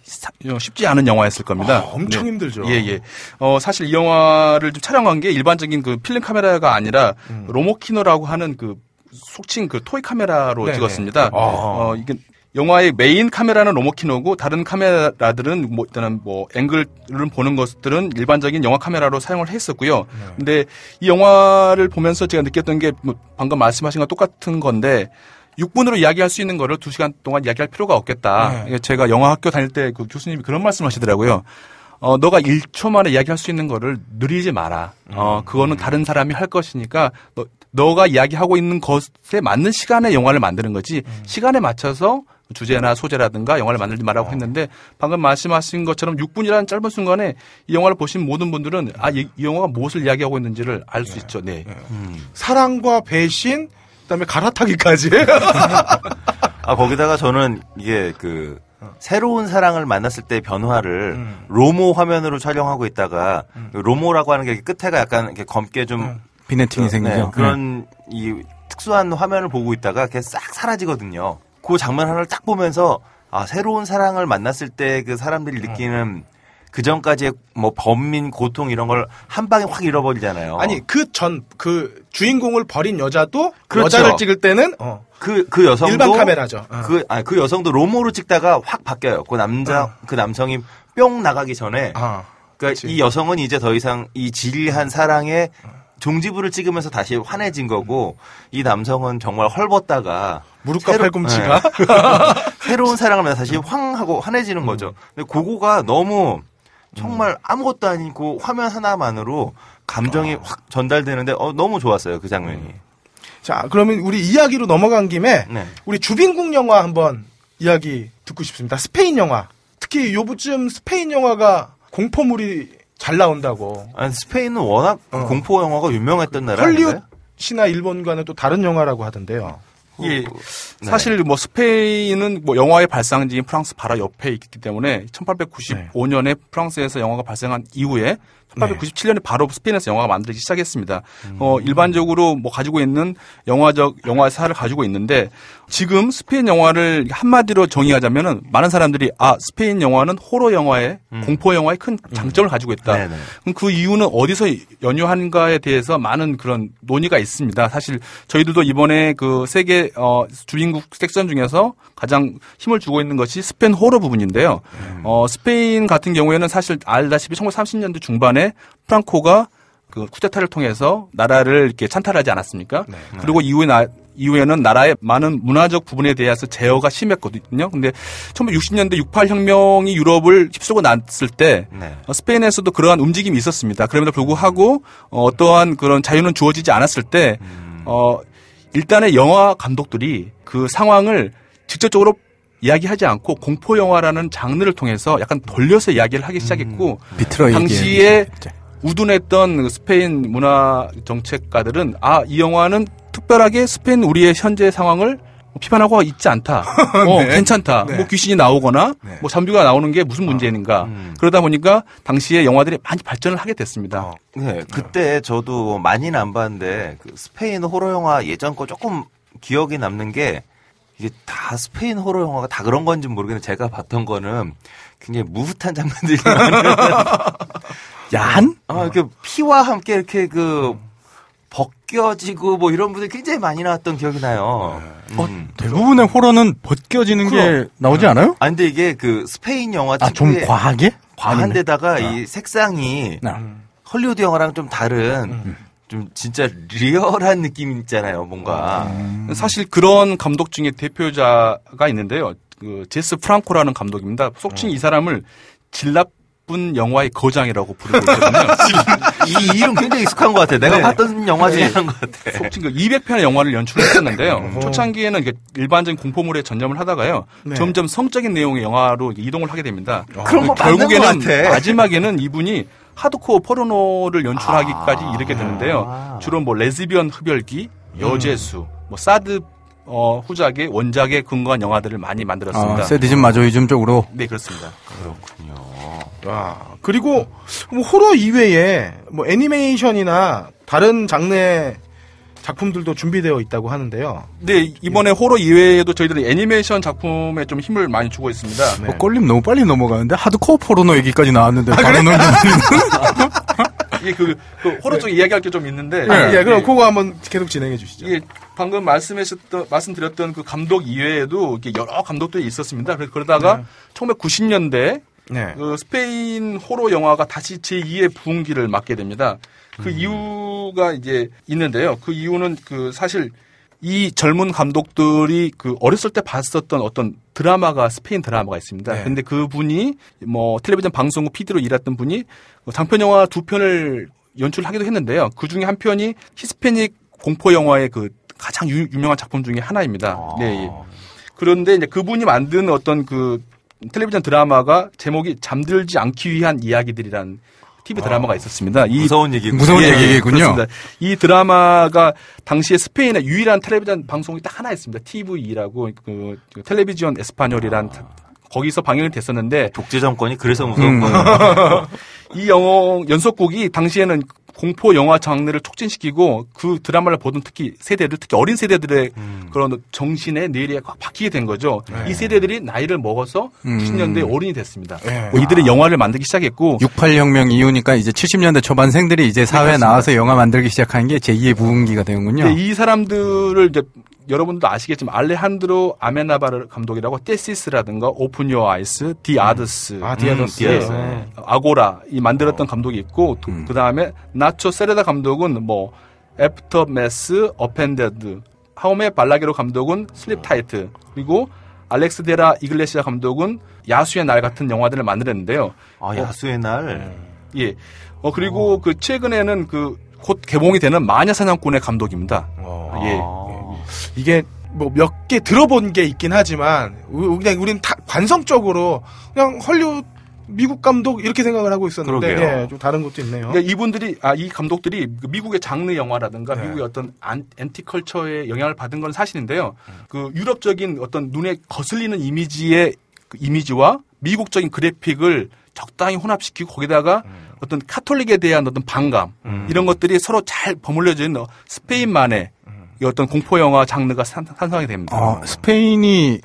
어, 쉽지 않은 영화였을 겁니다. 아, 엄청 네. 힘들죠. 예, 예. 어, 사실 이 영화를 좀 촬영한 게 일반적인 그 필름 카메라가 아니라 음. 로모키노라고 하는 그 속칭 그 토이 카메라로 네네. 찍었습니다. 아. 어, 이게 영화의 메인 카메라는 로모키노고 다른 카메라들은 뭐 일단은 뭐 앵글을 보는 것들은 일반적인 영화 카메라로 사용을 했었고요. 네. 근데 이 영화를 보면서 제가 느꼈던 게뭐 방금 말씀하신 것 똑같은 건데 6분으로 이야기할 수 있는 거를 2시간 동안 이야기할 필요가 없겠다. 네. 제가 영화 학교 다닐 때 그 교수님이 그런 말씀을 하시더라고요. 어, 너가 1초 만에 이야기할 수 있는 거를 느리지 마라. 어, 음. 그거는 다른 사람이 할 것이니까 너, 너가 이야기하고 있는 것에 맞는 시간에 영화를 만드는 거지. 음. 시간에 맞춰서 주제나 소재라든가 영화를 만들지 말라고 어. 했는데 방금 말씀하신 것처럼 6분이라는 짧은 순간에 이 영화를 보신 모든 분들은 아, 이, 이 영화가 무엇을 이야기하고 있는지를 알수 예. 있죠. 네. 예. 음. 사랑과 배신, 그다음에 갈아타기까지. [LAUGHS] 아, 거기다가 저는 이게 그 어. 새로운 사랑을 만났을 때 변화를 음. 로모 화면으로 촬영하고 있다가 음. 로모라고 하는 게 끝에가 약간 이렇게 검게 좀 음. 그, 비네팅이 그, 생기죠. 네, 그런 네. 이 특수한 화면을 보고 있다가 걔싹 사라지거든요. 그 장면 하나를 딱 보면서 아 새로운 사랑을 만났을 때 그 사람들이 느끼는 그 전까지의 뭐 범민 고통 이런 걸 한 방에 확 잃어버리잖아요. 아니 그 전그 그 주인공을 버린 여자도 그렇죠. 여자를 찍을 때는 그그 어. 그, 그 여성도 일반 카메라죠. 어. 그아그 아, 그 여성도 로모로 찍다가 확 바뀌어요. 그 남자 어. 그 남성이 뿅 나가기 전에 아, 그러니까 이 여성은 이제 더 이상 이 진리한 사랑에 어. 종지부를 찍으면서 다시 환해진 거고 이 남성은 정말 헐벗다가 무릎과 새로, 팔꿈치가 네. [LAUGHS] 새로운 사랑을 하면서 다시 황 하고 환해지는 음. 거죠. 근데 그거가 너무 정말 음. 아무것도 아니고 화면 하나만으로 감정이 아. 확 전달되는데 어, 너무 좋았어요 그 장면이. 음. 자 그러면 우리 이야기로 넘어간 김에 네. 우리 주빈국 영화 한번 이야기 듣고 싶습니다. 스페인 영화 특히 요부쯤 스페인 영화가 공포물이 잘 나온다고. 아니, 스페인은 워낙 어. 공포 영화가 유명했던 나라. 헐리우드나 일본과는 또 다른 영화라고 하던데요. 그, 예, 네. 사실 뭐 스페인은 뭐 영화의 발상지인 프랑스 바로 옆에 있기 때문에 1895년에 네. 프랑스에서 영화가 발생한 이후에 1897년에 바로 스페인에서 영화가 만들기 시작했습니다. 어, 음. 어, 일반적으로 뭐 가지고 있는 영화적 영화사를 가지고 있는데 지금 스페인 영화를 한마디로 정의하자면 많은 사람들이 아 스페인 영화는 호러 영화의 음. 공포 영화의 큰 음. 장점을 가지고 있다. 네네. 네. 그럼 그 이유는 어디서 연유한가에 대해서 많은 그런 논의가 있습니다. 사실 저희들도 이번에 그 세계 어 주인국 섹션 중에서 가장 힘을 주고 있는 것이 스페인 호러 부분인데요. 음. 어 스페인 같은 경우에는 사실 알다시피 1930년대 중반에 프랑코가 그 쿠데타를 통해서 나라를 이렇게 찬탈하지 않았습니까? 네. 그리고 이후에 나, 이후에는 나라의 많은 문화적 부분에 대해서 제어가 심했거든요. 근데 1960년대 68혁명이 유럽을 휩쓸고 났을 때 네. 어, 스페인에서도 그러한 움직임이 있었습니다. 그럼에도 불구하고 어, 떠한 그런 자유는 주어지지 않았을 때 음. 어, 일단의 영화 감독들이 그 상황을 직접적으로 이야기하지 않고 공포 영화라는 장르를 통해서 약간 돌려서 이야기를 하기 음. 시작했고 음, 당시에 우둔했던 그 스페인 문화 정책가들은 아 이 영화는 특별하게 스페인 우리의 현재 상황을 비판하고 있지 않다. [LAUGHS] 어, 네. 괜찮다. 네. 뭐 귀신이 나오거나 네. 뭐 잠비가 나오는 게 무슨 문제인가. 아, 음. 그러다 보니까 당시에 영화들이 많이 발전을 하게 됐습니다. 어, 네, 네, 그때 저도 많이는 안 봤는데 그 스페인 호러 영화 예전 거 조금 기억이 남는 게 이게 다 스페인 호러 영화가 다 그런 건지 모르겠는데 제가 봤던 거는 굉장히 무흐한 장면들이 [LAUGHS] 많은 야한? 아, 어, 이렇게 피와 함께 이렇게 그 벗겨지고 뭐 이런 분들 굉장히 많이 나왔던 기억이 나요. 네. 어, 음. 어, 대부분의 호러는 벗겨지는 그럼. 게 나오지 네. 않아요? 아니 근데 이게 그 스페인 영화 아, 좀 과하게? 과한데다가 아. 이 색상이 아. 헐리우드 영화랑 좀 다른 음. 좀 진짜 리얼한 느낌 있잖아요, 뭔가. 음. 사실 그런 감독 중에 대표자가 있는데요. 그 제스 프랑코라는 감독입니다. 속칭 네. 이 사람을 질랍 나쁜 영화의 거장이라고 부르고 있거든요. [LAUGHS] 이 이름 굉장히 익숙한 것 같아. 요 내가 네. 봤던 영화 중에 한 것 같아. 속칭 그 200편의 영화를 연출했었는데요. 음. 음. 초창기에는 일반적인 공포물에 전념을 하다가요. 네. 점점 성적인 내용의 영화로 이동을 하게 됩니다. 아, 그런 거 결국에는 마지막에는 이분이 하드코어 포르노를 연출하기까지 아. 이르게 되는데요. 아. 주로 뭐 레즈비언 흡혈기, 여제수, 음. 뭐 사드 어, 후작의 원작의 근거한 영화들을 많이 만들었습니다. 아, 세디즘 마조이즘 쪽으로. 네 그렇습니다. 그렇군요. 와 아, 그리고 뭐 호러 이외에 뭐 애니메이션이나 다른 장르 의 작품들도 준비되어 있다고 하는데요. 네, 이번에 네. 호러 이외에도 저희들이 애니메이션 작품에 좀 힘을 많이 주고 있습니다. 네. 어, 꼴림 너무 빨리 넘어가는데 하드코어 포르노 얘기까지 나왔는데 아, 바로 넘 [LAUGHS] 이게 그, 그 호러 아, 예, 네. 쪽 이야기할 게 좀 있는데. 네. 예, 그럼 그거 한번 계속 진행해 주시죠. 이 방금 말씀하셨던 말씀드렸던 그 감독 이외에도 여러 감독들이 있었습니다. 그러다가 네. 1990년대 네. 그 스페인 호러 영화가 다시 제2의 부흥기를 맞게 됩니다. 그 음. 이유가 이제 있는데요. 그 이유는 그 사실 이 젊은 감독들이 그 어렸을 때 봤었던 어떤 드라마가 스페인 드라마가 있습니다. 네. 근데 그 분이 뭐 텔레비전 방송국 PD로 일했던 분이 그 장편 영화 두 편을 연출하기도 했는데요. 그 중에 한 편이 히스패닉 공포 영화의 그 가장 유, 명한 작품 중의 하나입니다. 아. 네. 예. 그런데 이제 그분이 만든 어떤 그 텔레비전 드라마가 제목이 잠들지 않기 위한 이야기들이란 TV 아. 드라마가 있었습니다. 이 무서운 얘기 무서운 예, 얘기군요. 그렇습니다. 이 드라마가 당시에 스페인의 유일한 텔레비전 방송이 딱 하나 있습니다. TV라고 그 텔레비전 에스파뇰이란 아. 거기서 방영이 됐었는데 독재 정권이 그래서 무서운 음. 거예요. [LAUGHS] 이 영어 연속곡이 당시에는 공포 영화 장르를 촉진시키고 그 드라마를 보던 특히 세대들 특히 어린 세대들의 음. 그런 정신의 내리에 확 바뀌게 된 거죠. 네. 이 세대들이 나이를 먹어서 음. 90년대 어른이 됐습니다. 네. 뭐 이들은 아. 영화를 만들기 시작했고 68혁명 이후니까 이제 70년대 초반생들이 이제 사회 네, 나와서 영화 만들기 시작한 게 제2의 부흥기가 되는군요. 이 사람들을 이제 여러분도 아시겠지만 알레한드로 아메나바르 감독이라고 테시스라든가 오픈 요어 아이스, 디 음. 아드스, 아, 디 아드스, 음, 디 예. 아드스. 네. 아고라 이 만들었던 어. 감독이 있고 음. 그 다음에 나초 세레다 감독은 뭐 애프터 매스 어펜데드, 하움메 발라게로 감독은 슬립 타이트 그리고 알렉스 데라 이글레시아 감독은 야수의 날 같은 영화들을 만들었는데요. 아 어. 야수의 어, 날. 예. 어 그리고 어. 그 최근에는 그 곧 개봉이 되는 마녀 사냥꾼의 감독입니다. 어. 예. 아. 이게 뭐 몇 개 들어본 게 있긴 하지만 그냥 우리는 다 관성적으로 그냥 헐리우 미국 감독 이렇게 생각을 하고 있었는데 네, 좀 다른 것도 있네요. 그러니까 이분들이 아 이 감독들이 그 미국의 장르 영화라든가 네. 미국의 어떤 안, 앤티컬처에 영향을 받은 건 사실인데요. 음. 그 유럽적인 어떤 눈에 거슬리는 이미지의 그 이미지와 미국적인 그래픽을 적당히 혼합시키고 거기다가 음. 어떤 카톨릭에 대한 어떤 반감 음. 이런 것들이 서로 잘 버무려져 있는 스페인만의 어떤 공포 영화 장르가 산생하게 됩니다. 아, 스페인이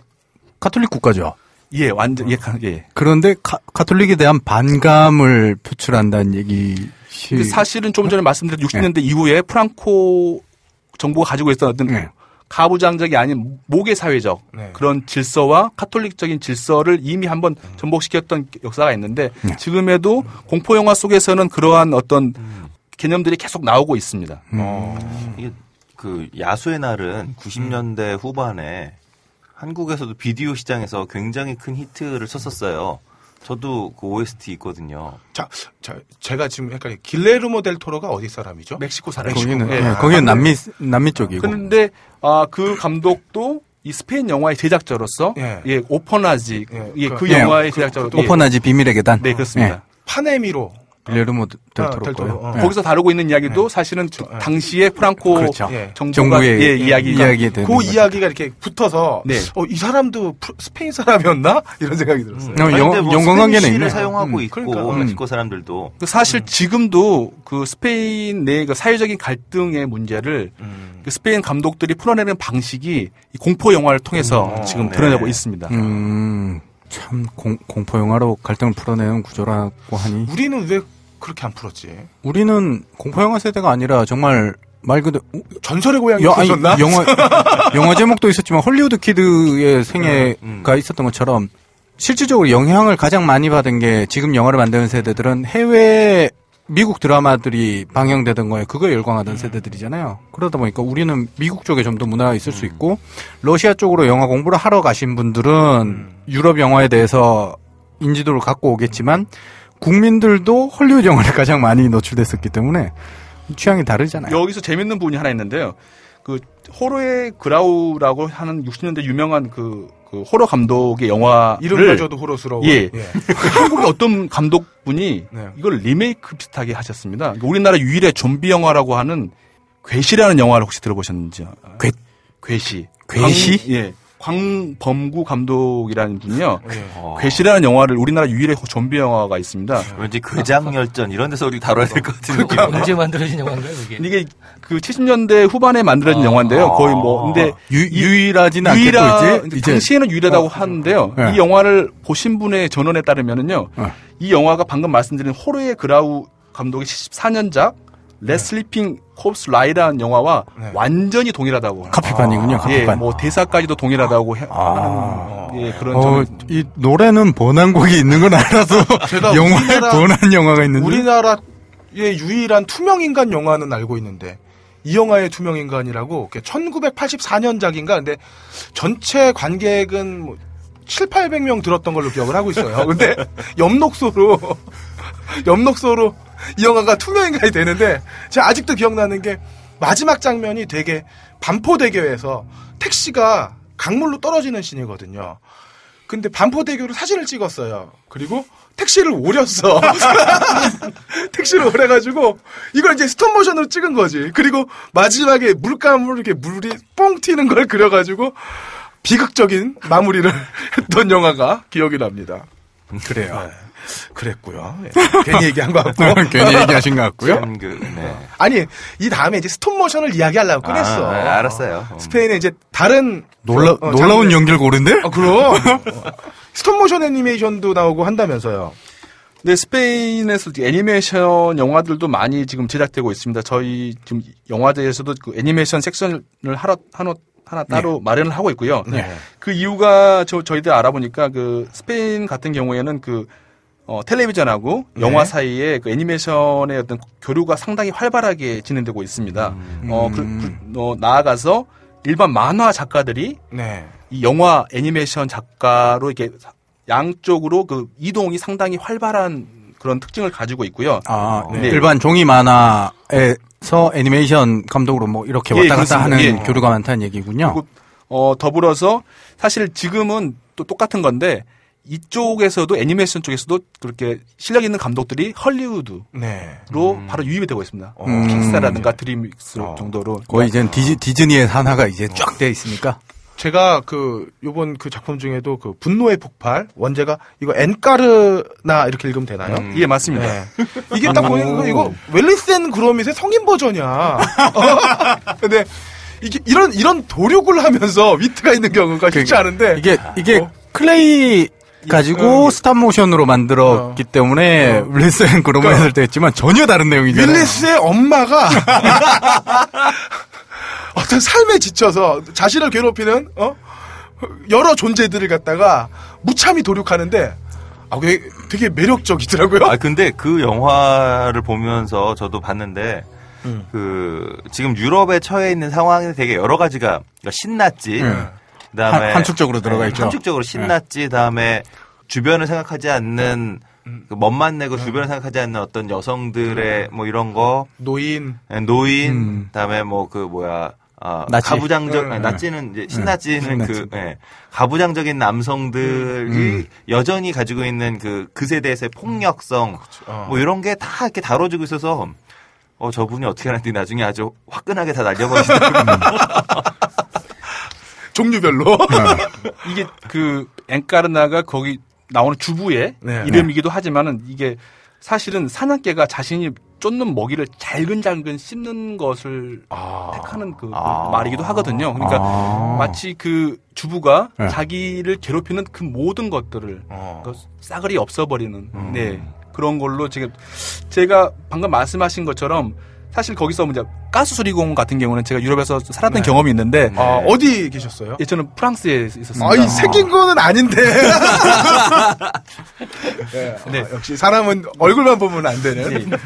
카톨릭 국가죠. 예, 완전 예, 예. 그런데 카, 톨릭에 대한 반감을 표출한다는 얘기. 시... 사실은 좀 전에 말씀드린 60년대 예. 이후에 프랑코 정부가 가지고 있었던 어떤 네. 가부장적이 아닌 모계 사회적 네. 그런 질서와 카톨릭적인 질서를 이미 한번 전복시켰던 역사가 있는데 네. 지금에도 공포 영화 속에서는 그러한 어떤 음. 개념들이 계속 나오고 있습니다. 음. 이게 그 야수의 날은 90년대 음. 후반에 한국에서도 비디오 시장에서 굉장히 큰 히트를 쳤었어요. 저도 그 OST 있거든요. 자, 자 제가 지금 약간 길레르모 델 토로가 어디 사람이죠? 멕시코 사람. 거기는 네. 아, 거기는 아, 남미 남미 쪽이고. 그런데 아, 그 감독도 이 스페인 영화의 제작자로서 예, 예 오퍼나지 예, 예 그, 그 예. 영화의 그, 제작자로 그, 오퍼나지 비밀의 계단. 네 그렇습니다. 예. 파네미로 빌레르모 아, 아, 델토로요. 어, 어, 거기서 다루고 있는 이야기도 네. 사실은 저, 아. 당시에 프랑코 그렇죠. 예, 예. 정부가 예, 예, 이야기가 이야기 그거니 이야기가 이렇게 붙어서 네. 어, 이 사람도 스페인 사람이었나 이런 생각이 들었어요. 음. 어, 영, 뭐 연관 관계는 있네. 사용하고 음. 있고 그러니까. 멕시코 음. 사람들도 그 사실 음. 지금도 그 스페인 내그 사회적인 갈등의 문제를 음. 그 스페인 감독들이 풀어내는 방식이 공포 영화를 통해서 음. 어, 지금 네. 드러내고 있습니다. 음. 참 공, 공포 영화로 갈등을 풀어내는 구조라고 하니 우리는 왜 그렇게 안 풀었지. 우리는 공포영화 세대가 아니라 정말 말 그대로 전설의 고향이 었나 영화 [LAUGHS] 영화 제목도 있었지만 헐리우드 키드의 생애가 음, 음. 있었던 것처럼 실질적으로 영향을 가장 많이 받은 게 지금 영화를 만드는 세대들은 해외 미국 드라마들이 방영되던 거에 그거에 열광하던 음. 세대들이잖아요. 그러다 보니까 우리는 미국 쪽에 좀 더 문화가 있을 수 음. 있고 러시아 쪽으로 영화 공부를 하러 가신 분들은 음. 유럽 영화에 대해서 인지도를 갖고 오겠지만 국민들도 헐리우드 영화를 가장 많이 노출됐었기 때문에 취향이 다르잖아요. 여기서 재밌는 부분이 하나 있는데요. 그 호러의 그라우라고 하는 60년대 유명한 그, 그 호러 감독의 영화 이름마저도 호러스러워. 예. 예. [LAUGHS] 한국의 어떤 감독분이 네. 이걸 리메이크 비슷하게 하셨습니다. 그러니까 우리나라 유일의 좀비 영화라고 하는 괴시라는 영화를 혹시 들어보셨는지? 괴 괴시. 괴시? 예. 광범구 감독이라는 분이요. [LAUGHS] 네. 아. 괴시라는 영화를 우리나라 유일의 좀비 영화가 있습니다. 네. 왠지 그장열전 이런 데서 우리 다뤄야 될 것 같은 데 언제 만들어진 영화인가요, 그게? 이게 그 70년대 후반에 만들어진 아. 영화인데요. 거의 뭐 근데 아. 유, 일하진 않겠고 이제, 이제 당시에는 유일하다고 어. 하는데요. 네. 이 영화를 보신 분의 전원에 따르면은요. 네. 이 영화가 방금 말씀드린 호르의 그라우 감독의 74년작 레슬리핑 콥스 라이라는 영화와 네. 완전히 동일하다고. 카피판이군요. 아, 카피판. 예, 뭐 대사까지도 동일하다고 해, 아, 하는 예, 그런 어, 이 노래는 번안곡이 있는 건 알아서 [LAUGHS] 영화에 번안 영화가 있는데 우리나라의 유일한 투명 인간 영화는 알고 있는데 이 영화의 투명 인간이라고 1984년작인가 근데 전체 관객은 뭐 7, 800명 들었던 걸로 기억을 하고 있어요. 근데 [LAUGHS] 엽록소로 엽록소로 이 영화가 투명인간이 되는데 제가 아직도 기억나는 게 마지막 장면이 되게 반포대교에서 택시가 강물로 떨어지는 신이거든요. 근데 반포대교로 사진을 찍었어요. 그리고 택시를 오렸어. [LAUGHS] 택시를 오래가지고 이걸 이제 스톱모션으로 찍은 거지. 그리고 마지막에 물감으로 이렇게 물이 뽕 튀는 걸 그려가지고 비극적인 마무리를 [LAUGHS] 했던 영화가 기억이 납니다. 그래요. 네. 그랬고요. 예. 괜히 얘기한 것 같고. [LAUGHS] 괜히 얘기하신 것 같고요. 음, 그, 네. 아니, 이 다음에 이제 스톱모션을 이야기하려고 꺼냈어. 아, 네, 알았어요. 음. 스페인의 이제 다른. 놀라, 어, 놀라운 연결 고른데? 아, 그럼. [LAUGHS] 스톱모션 애니메이션도 나오고 한다면서요. 네, 스페인에서 애니메이션 영화들도 많이 지금 제작되고 있습니다. 저희 지금 영화제에서도 그 애니메이션 섹션을 하러, 하러 하나 따로 네. 마련을 하고 있고요. 네. 네. 그 이유가 저, 저희들 알아보니까 그 스페인 같은 경우에는 그 어, 텔레비전하고 네. 영화 사이에 그 애니메이션의 어떤 교류가 상당히 활발하게 진행되고 있습니다. 음. 어, 그, 그, 어, 나아가서 일반 만화 작가들이 네. 이 영화 애니메이션 작가로 이렇게 양쪽으로 그 이동이 상당히 활발한 그런 특징을 가지고 있고요. 아, 네. 일반 종이 만화에 서 애니메이션 감독으로 뭐 이렇게 왔다 예, 갔다 그 하는 예. 교류가 많다는 얘기군요. 어, 더불어서 사실 지금은 또 똑같은 건데 이쪽에서도 애니메이션 쪽에서도 그렇게 실력 있는 감독들이 헐리우드로 네. 음. 바로 유입이 되고 있습니다. 어. 음. 픽사라든가 드림믹스 어. 정도로 거의 이제 디즈, 니의 산하가 이제 어. 쫙 되어 있으니까 제가 그 요번 그 작품 중에도 그 분노의 폭발 원제가 이거 엔카르나 이렇게 읽으면 되나요? 음. 예 맞습니다. 네. 이게 딱 보니까 이거, 이거 웰리센 그로밋의 성인 버전이야. [LAUGHS] 근데 이게 이런 이런 도륙을 하면서 위트가 있는 경우가 그러니까 쉽지 않은데 이게 이게 어? 클레이 예. 가지고 음. 어, 예. 스탑모션으로 만들었기 어. 때문에 어. 윌리스앤 그로만 했을 때 했지만 전혀 다른 내용이잖아요. 윌리스의 엄마가 [LAUGHS] 어떤 삶에 지쳐서 자신을 괴롭히는 어? 여러 존재들을 갖다가 무참히 도륙하는데 아, 그게 되게 매력적이더라고요. 아, 근데 그 영화를 보면서 저도 봤는데, 음. 그, 지금 유럽에 처해 있는 상황이 되게 여러 가지가, 그러니까 신났지. 음. 그 다음에. 한축적으로 들어가 있죠. 네, 한축적으로 신났지. 네. 다음에 주변을 생각하지 않는, 네. 음. 그 멋만 내고 음. 주변을 생각하지 않는 어떤 여성들의 음. 뭐 이런 거. 노인. 네, 노인. 다음에 뭐 그 뭐야. 아, 나치. 가부장적 응, 응. 나치는 이제 신나치는 응. 네. 그 예, 가부장적인 남성들이 음. 여전히 가지고 있는 그그 그 세대에서의 폭력성 음, 그렇죠. 어. 뭐 이런 게 다 이렇게 다뤄지고 있어서 어 저분이 어떻게 하는지 나중에 아주 화끈하게 다 날려버리시더라고요. 음. [LAUGHS] 종류별로 이게 그앵카르나가 거기 나오는 주부의 네, 이름이기도 하지만은 이게 사실은 사냥개가 자신이 쫓는 먹이를 잘근잘근 씹는 것을 아. 택하는 그 아. 말이기도 하거든요. 그러니까 아. 마치 그 주부가 네. 자기를 괴롭히는 그 모든 것들을 어. 그 싸그리 없어버리는 음. 네 그런 걸로 지금 제가 방금 말씀하신 것처럼 사실 거기서 이제 가스수리공 같은 경우는 제가 유럽에서 살았던 네. 경험이 있는데 아, 어디 계셨어요? 예, 저는 프랑스에 있었습니다. 아, 아 생긴 거는 아닌데. [LAUGHS] 네, 네. 아, 역시 사람은 얼굴만 보면 안 되는. 네.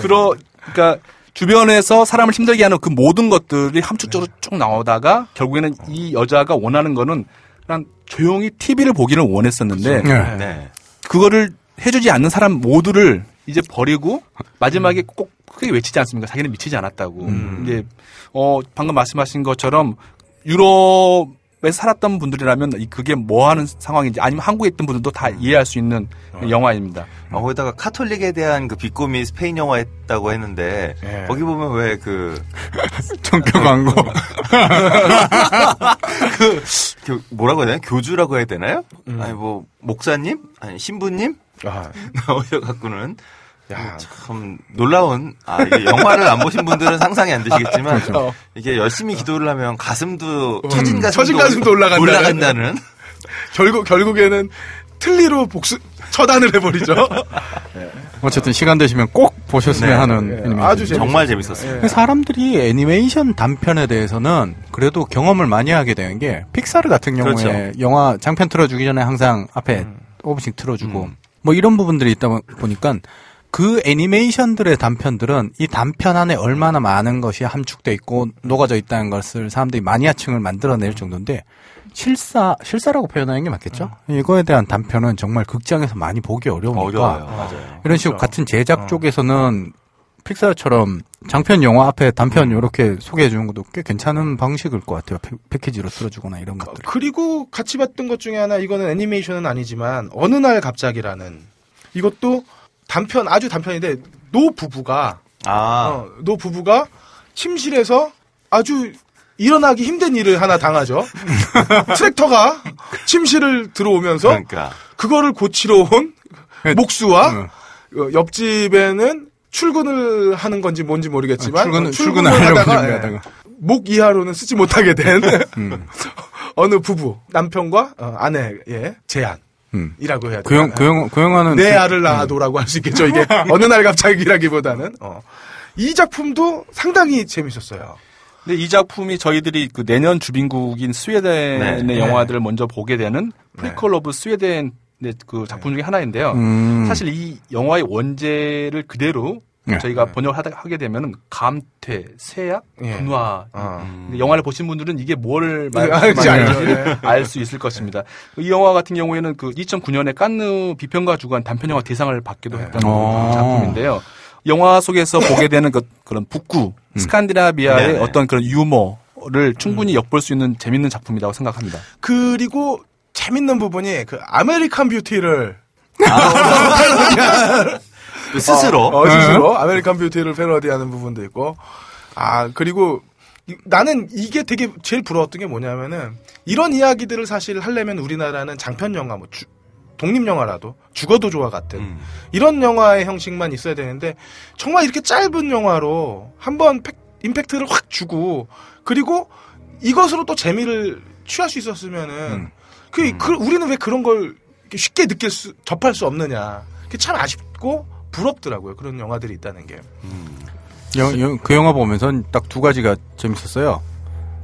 그러 그러니까 주변에서 사람을 힘들게 하는 그 모든 것들이 함축적으로 네. 쭉 나오다가 결국에는 이 여자가 원하는 거는 그냥 조용히 TV를 보기를 원했었는데 그렇죠. 네. 그거를 해주지 않는 사람 모두를 이제 버리고 마지막에 음. 꼭 크게 외치지 않습니까? 자기는 미치지 않았다고. 음. 근데 어 방금 말씀하신 것처럼 유럽 에 살았던 분들이라면 그게 뭐 하는 상황인지 아니면 한국에 있던 분들도 다 음. 이해할 수 있는 어. 영화입니다. 아, 거기다가 카톨릭에 대한 그 비꼬미 스페인 영화였다고 했는데 예. 거기 보면 왜그 [LAUGHS] 종교 광고 [LAUGHS] [LAUGHS] 그 뭐라고 해야 되나 교주라고 해야 되나요? 음. 아니 뭐 목사님 아니 신부님 아. [LAUGHS] 나오셔갖고는 야, 음. 참 놀라운 아 이게 영화를 안 보신 분들은 상상이 안 되시겠지만 그렇죠. 이게 열심히 그렇죠. 기도를 하면 가슴도 음. 처진 가슴도, 가슴도 올라간다는, 올라간다는. [LAUGHS] 결국 결국에는 틀리로 복수 처단을 해버리죠. [LAUGHS] 네. 어쨌든 시간 되시면 꼭 보셨으면 네. 하는 네. 아주 정말 재밌었어요. 네. 사람들이 애니메이션 단편에 대해서는 그래도 경험을 많이 하게 되는 게 픽사르 같은 경우에 그렇죠. 영화 장편 틀어주기 전에 항상 앞에 음. 오브싱 틀어주고. 음. 뭐 이런 부분들이 있다 보니까 그 애니메이션들의 단편들은 이 단편 안에 얼마나 많은 것이 함축돼 있고 녹아져 있다는 것을 사람들이 마니아층을 만들어낼 정도인데 실사 실사라고 표현하는 게 맞겠죠? 응. 네. 이거에 대한 단편은 정말 극장에서 많이 보기 어려우니까 어려워요. 맞아요. 이런 식으로 그렇죠. 같은 제작 어. 쪽에서는 픽사처럼 장편 영화 앞에 단편 이렇게 소개해 주는 것도 꽤 괜찮은 방식일 것 같아요. 패, 키지로 쓰러주거나 이런 그, 것들. 그리고 같이 봤던 것 중에 하나 이거는 애니메이션은 아니지만 어느 날 갑자기라는 이것도 단편 아주 단편인데 노 부부가 아. 어, 노 부부가 침실에서 아주 일어나기 힘든 일을 하나 당하죠. [LAUGHS] 트랙터가 침실을 들어오면서 그러니까. 그거를 고치러 온 그, 목수와 어, 옆집에는 출근을 하는 건지 뭔지 모르겠지만 아, 출근, 출근을, 출근을 하다가, 하다가. 예, 목 이하로는 쓰지 못하게 된 음. [LAUGHS] 어느 부부 남편과 어, 아내의 제안. 이라고 해야 돼. 그, 영, 그, 영, 그영내 아를 낳아도라고 할 수 있겠죠. 이게 [LAUGHS] 어느 날 갑자기라기보다는. 어. 이 작품도 상당히 재밌었어요. 근데 이 작품이 저희들이 그 내년 주빈국인 스웨덴의 네. 영화들을 네. 먼저 보게 되는 프리콜 러브 스웨덴 네, 그 작품 네. 중에 하나인데요. 음. 사실 이 영화의 원제를 그대로 네. 저희가 네. 번역하게 되면 감퇴, 세약, 예. 분화. 예. 아. 음. 영화를 보신 분들은 이게 뭘 네, 말하는지 아, 알수 있을 것입니다. 이 영화 같은 경우에는 그 2009년에 깐느 비평가 주관 단편영화 대상을 받기도 했다는 네. 그 어. 작품인데요. 영화 속에서 보게 되는 그, 그런 북구, 음. 스칸디나비아의 네 어떤 그런 유머를 충분히 음. 엿볼 수 있는 재밌는 작품이라고 생각합니다. 그리고 재밌는 부분이 그 아메리칸 뷰티를 아, [LAUGHS] 그 스스로 어, 어, 네. 스스로 아메리칸 뷰티를 패러디하는 부분도 있고 아 그리고 나는 이게 되게 제일 부러웠던 게 뭐냐면은 이런 이야기들을 사실 하려면 우리나라는 장편 영화 뭐 주, 독립 영화라도 죽어도 좋아 같은 음. 이런 영화의 형식만 있어야 되는데 정말 이렇게 짧은 영화로 한번 임팩트를 확 주고 그리고 이것으로 또 재미를 취할 수 있었으면은 음. 그, 음. 그 우리는 왜 그런 걸 쉽게 느낄 수 접할 수 없느냐. 그게 참 아쉽고 부럽더라고요. 그런 영화들이 있다는 게. 음. 영, 그 영화 보면서 딱 두 가지가 재밌었어요.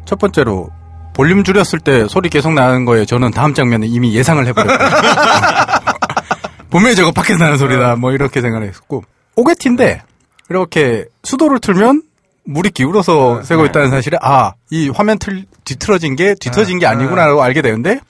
첫 번째로 볼륨 줄였을 때 소리 계속 나는 거에 저는 다음 장면에 이미 예상을 해버렸요 [LAUGHS] 분명히 저거 밖에서 나는 소리다 뭐 이렇게 생각을 했었고 오게티인데 이렇게 수도를 틀면 물이 기울어서 아, 새고 네. 있다는 사실에 아이 화면 틀 뒤틀어진 게 뒤틀어진 게 아, 아니구나라고 아. 알게 되는데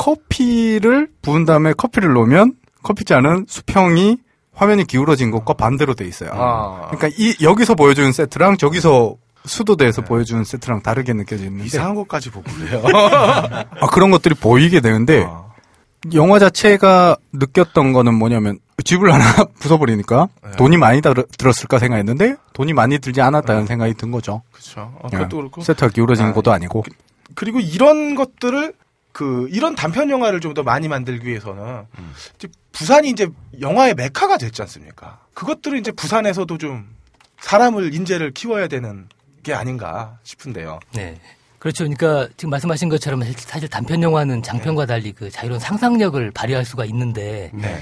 커피를 부은 다음에 커피를 놓으면 커피잔은 수평이 화면이 기울어진 것과 반대로 돼 있어요. 아. 그러니까 이 여기서 보여주는 세트랑 저기서 수도대에서 네. 보여주는 세트랑 다르게 느껴지는데 이상한 것까지 보고 그래요. [LAUGHS] 아 그런 것들이 보이게 되는데 아. 영화 자체가 느꼈던 거는 뭐냐면 집을 하나 [LAUGHS] 부숴버리니까 네. 돈이 많이 들, 었을까 생각했는데 돈이 많이 들지 않았다는 네. 생각이 든 거죠. 그렇죠. 아, 네. 그것도 그렇고 세트가 기울어진는 아, 것도 아니고 그, 그리고 이런 것들을 그 이런 단편 영화를 좀 더 많이 만들기 위해서는 음. 이제 부산이 이제 영화의 메카가 됐지 않습니까? 그것들은 이제 부산에서도 좀 사람을 인재를 키워야 되는 게 아닌가 싶은데요. 네. 그렇죠. 그러니까 지금 말씀하신 것처럼 사실 단편 영화는 장편과 네. 달리 그 자유로운 상상력을 발휘할 수가 있는데 네.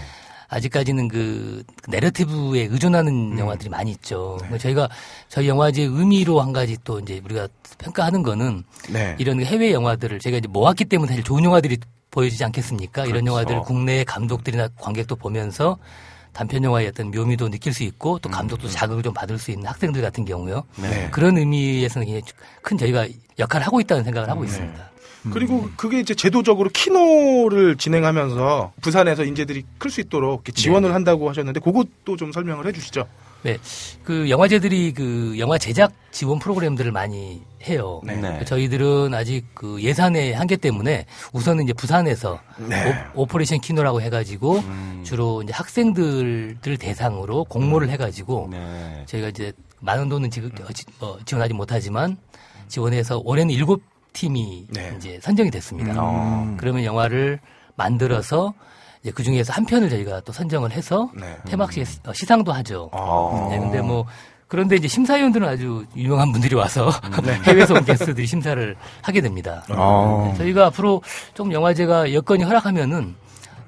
아직까지는 그 내러티브에 의존하는 음. 영화들이 많이 있죠. 네. 저희가 저희 영화제의 의미로 한 가지 또 이제 우리가 평가하는 거는 네. 이런 해외 영화들을 제가 이제 모았기 뭐 때문에 사실 좋은 영화들이 보여지지 않겠습니까? 그렇죠. 이런 영화들을 국내 감독들이나 관객도 보면서 단편 영화의 어떤 묘미도 느낄 수 있고 또 감독도 음. 자극을 좀 받을 수 있는 학생들 같은 경우요. 네. 그런 의미에서는 굉장히 큰 저희가 역할을 하고 있다는 생각을 하고 음. 있습니다. 그리고 그게 이제 제도적으로 키노를 진행하면서 부산에서 인재들이 클 수 있도록 네. 지원을 한다고 하셨는데 그것도 좀 설명을 해주시죠. 네, 그 영화제들이 그 영화 제작 지원 프로그램들을 많이 해요. 네. 네. 그러니까 저희들은 아직 그 예산의 한계 때문에 우선은 이제 부산에서 네. 오, 오퍼레이션 키노라고 해가지고 음. 주로 이제 학생들을 대상으로 공모를 음. 해가지고 네. 저희가 이제 많은 돈은 지금 어, 어, 지원하지 못하지만 지원해서 올해는 일곱 팀이 네. 이제 선정이 됐습니다. 음. 어. 그러면 영화를 만들어서 이제 그 중에서 한 편을 저희가 또 선정을 해서 네. 테마식 어, 시상도 하죠. 아. 네, 데뭐 그런데 이제 심사위원들은 아주 유명한 분들이 와서 음. 네. [LAUGHS] 해외에서 온 게스트들이 심사를 하게 됩니다. 아. 저희가 앞으로 좀 영화제가 여건이 허락하면은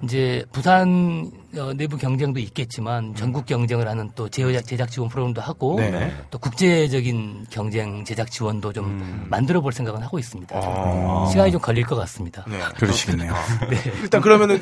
이제 부산 어, 내부 경쟁도 있겠지만 음. 전국 경쟁을 하는 또 제작 제작 지원 프로그램도 하고 네또 국제적인 경쟁 제작 지원도 좀 음. 만들어 볼 생각은 하고 있습니다. 아. 시간이 좀 걸릴 것 같습니다. 네. 그러시겠네요. [LAUGHS] 네. 일단 그러면은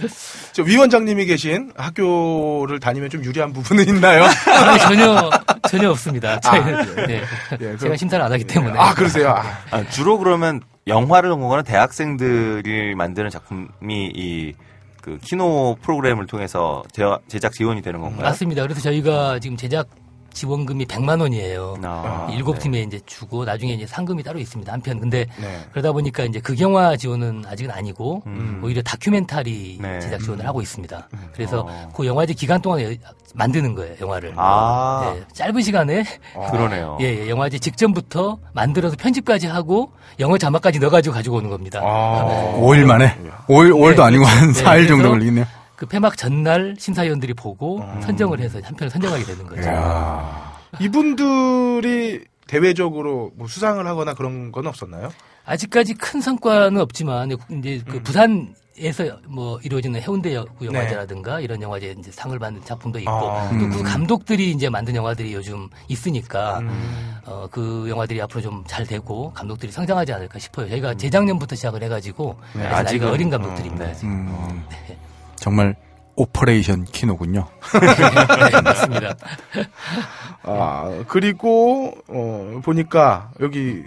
저 위원장님이 계신 학교를 다니면 좀 유리한 부분은 있나요? [LAUGHS] 아니, 전혀 전혀 없습니다. 아, 네. 네. 그 제가 심사를 안 하기 예. 때문에. 아 그러세요. 아. 아 주로 그러면 영화를 보거는 대학생들이 만드는 작품이 이그 키노 프로그램을 통해서 제작 지원이 되는 건가요? 맞습니다. 그래서 저희가 지금 제작 지원금이 100만 원이에요. 아, 7팀에 네. 이제 주고 나중에 이제 상금이 따로 있습니다. 한편. 근데 네. 그러다 보니까 이제 극영화 지원은 아직은 아니고 음. 오히려 다큐멘터리 네. 제작 지원을 음. 하고 있습니다. 음. 그래서 어. 그 영화제 기간 동안 만드는 거예요, 영화를. 아. 네, 짧은 시간에 아. 그러네요. [LAUGHS] 예, 예, 영화제 직전부터 만들어서 편집까지 하고 영어 자막까지 넣어 가지고 가지고 오는 겁니다. 아. 5일 만에. 5일 5일도 아니고 한 4일 그렇죠. 정도 걸리겠네요. 그 폐막 전날 심사위원들이 보고 음. 선정을 해서 한 편을 선정하게 되는 거죠. 이분들이 대외적으로 뭐 수상을 하거나 그런 건 없었나요? 아직까지 큰 성과는 없지만 이제 그 음. 부산 에서 뭐 이루어지는 해운대 영화제라든가 네. 이런 영화제 이제 상을 받는 작품도 있고 아, 그 음. 또그 감독들이 이제 만든 영화들이 요즘 있으니까 음. 어그 영화들이 앞으로 좀 잘 되고 감독들이 성장하지 않을까 싶어요. 저희가 재작년부터 시작을 해가지고 네, 아직 가 어린 감독들입니다. 어, 네. 네. 정말 오퍼레이션 키노군요. [LAUGHS] 네, 맞습니다. 아, 그리고, 어, 보니까 여기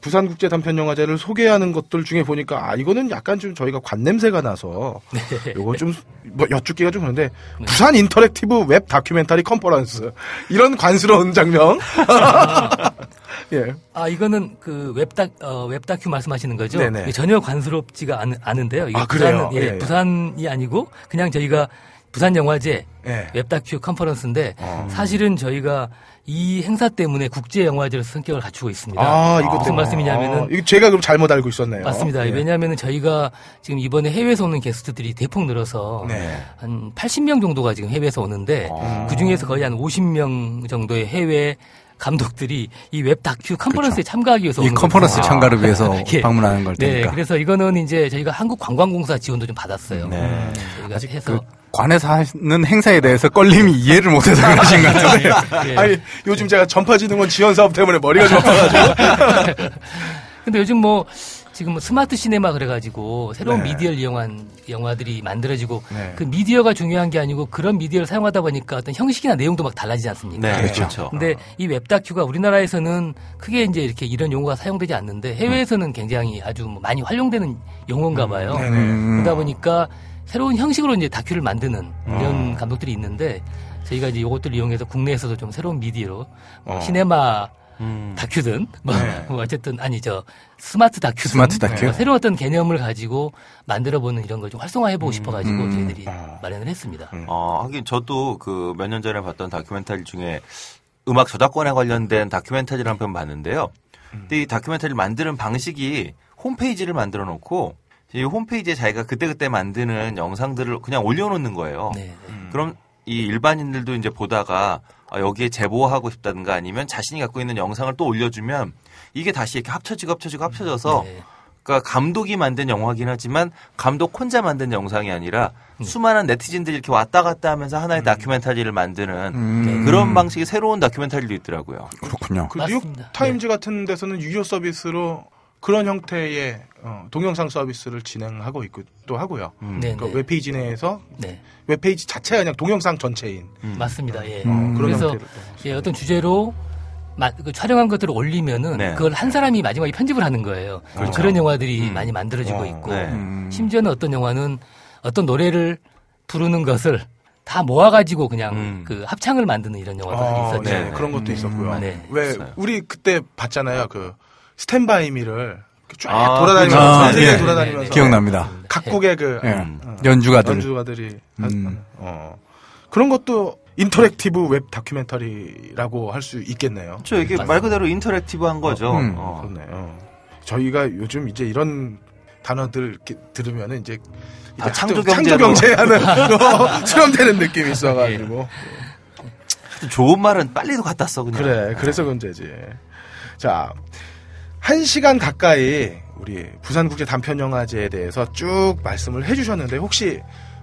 부산국제 단편영화제를 소개하는 것들 중에 보니까 아 이거는 약간 좀 저희가 관냄새가 나서 네. 이거 좀뭐 여쭙기가 좀 그런데 네. 부산 인터랙티브 웹 다큐멘터리 컨퍼런스 이런 관스러운 장면 [LAUGHS] 예. 아 이거는 그 웹다 어, 웹다큐 말씀하시는 거죠? 네네. 네. 전혀 관스럽지가 않, 은데요 아, 그래요? 부산, 예, 예, 예. 부산이 아니고 그냥 저희가 부산 영화제 네. 웹다큐 컨퍼런스인데 음. 사실은 저희가 이 행사 때문에 국제 영화제로 성격을 갖추고 있습니다. 아, 이것 무슨 말씀이냐면은 아, 이거 제가 그럼 잘못 알고 있었네요. 맞습니다. 네. 왜냐하면은 저희가 지금 이번에 해외에서 오는 게스트들이 대폭 늘어서 네. 한 80명 정도가 지금 해외에서 오는데 아. 그 중에서 거의 한 50명 정도의 해외 감독들이 이웹 다큐 그렇죠. 컨퍼런스에 그렇 참가하기 위해서 이 컨퍼런스 거구 참가를 위해서 [LAUGHS] 예. 방문하는 걸 네, 테니까. 네, 그래서 이거는 이제 저희가 한국 관광공사 지원도 좀 받았어요. 네. 음, 저희가 아직 해서 그 관에서 하는 행사에 대해서 껄림이 이해를 못해서 그러신 것같은요 예, 예. 아니, 요즘 제가 전파지능원 지원 사업 때문에 머리가 좀 아파가지고. [LAUGHS] 근데 요즘 뭐, 지금 뭐 스마트 시네마 그래가지고 새로운 네. 미디어를 이용한 영화들이 만들어지고 네. 그 미디어가 중요한 게 아니고 그런 미디어를 사용하다 보니까 어떤 형식이나 내용도 막 달라지지 않습니까? 네, 그렇죠. 그렇죠. 근데 이 웹다큐가 우리나라에서는 크게 이제 이렇게 이런 용어가 사용되지 않는데 해외에서는 굉장히 아주 뭐 많이 활용되는 용어인가 음. 봐요. 음, 그러다 보니까 새로운 형식으로 이제 다큐를 만드는 이런 어. 감독들이 있는데 저희가 이제 이것들 이용해서 국내에서도 좀 새로운 미디어로 뭐 어. 시네마 음. 다큐든 뭐, 네. [LAUGHS] 뭐, 어쨌든 아니 저 스마트 다큐 스마트 다큐 뭐 새로운 어떤 개념을 가지고 만들어보는 이런 걸 좀 활성화해보고 음. 싶어가지고 음. 저희들이 아. 마련을 했습니다. 어, 하긴 저도 그 몇 년 전에 봤던 다큐멘터리 중에 음악 저작권에 관련된 다큐멘터리를 한 편 봤는데요. 음. 이 다큐멘터리를 만드는 방식이 홈페이지를 만들어 놓고 이 홈페이지에 자기가 그때그때 만드는 영상들을 그냥 올려놓는 거예요. 네, 네. 음. 그럼 이 일반인들도 이제 보다가 아, 여기에 제보하고 싶다든가 아니면 자신이 갖고 있는 영상을 또 올려주면 이게 다시 이렇게 합쳐지고 합쳐지고 합쳐져서 네. 그러니까 감독이 만든 영화긴 하지만 감독 혼자 만든 영상이 아니라 음. 수많은 네티즌들이 이렇게 왔다 갔다 하면서 하나의 음. 다큐멘터리를 만드는 음. 그런 방식의 새로운 다큐멘터리도 있더라고요. 그렇군요. 그 뉴욕 네. 타임즈 네. 같은 데서는 유료 서비스로 그런 형태의 어, 동영상 서비스를 진행하고 있고 또 하고요. 음. 네, 그 그러니까 네. 웹페이지 내에서 네. 웹페이지 자체가 그냥 동영상 전체인. 음. 맞습니다. 예. 어, 그래서 예, 어떤 주제로 마, 그 촬영한 것들을 올리면은 네. 그걸 한 사람이 마지막에 편집을 하는 거예요. 그렇죠. 그런 영화들이 음. 많이 만들어지고 어, 있고 네. 음. 심지어는 어떤 영화는 어떤 노래를 부르는 것을 다 모아가지고 그냥 음. 그 합창을 만드는 이런 영화도 아, 어, 있었죠. 네, 그런 것도 음. 있었고요. 네. 왜 있어요. 우리 그때 봤잖아요. 그 스탠바이 미를 쫙 아, 돌아다니면서 그렇죠. 아, 세계 예. 돌아다니면서 기억납니다. 음, 각국의 그 예. 음, 어, 연주가들 연주가들이 음. 어. 그런 것도 인터랙티브 웹 다큐멘터리라고 할 수 있겠네요. 그렇죠. 이게 말 그대로 인터랙티브한 거죠. 어, 음. 어. 그렇네요. 저희가 요즘 이제 이런 단어들 들으면 이제 아, 창조 경제 하는 [LAUGHS] 수렴되는 느낌이 있어가지고 예. 좋은 말은 빨리도 갖다 써 그냥. 그래 그래서 아. 문제지. 자 1시간 가까이 우리 부산국제 단편영화제에 대해서 쭉 말씀을 해주셨는데 혹시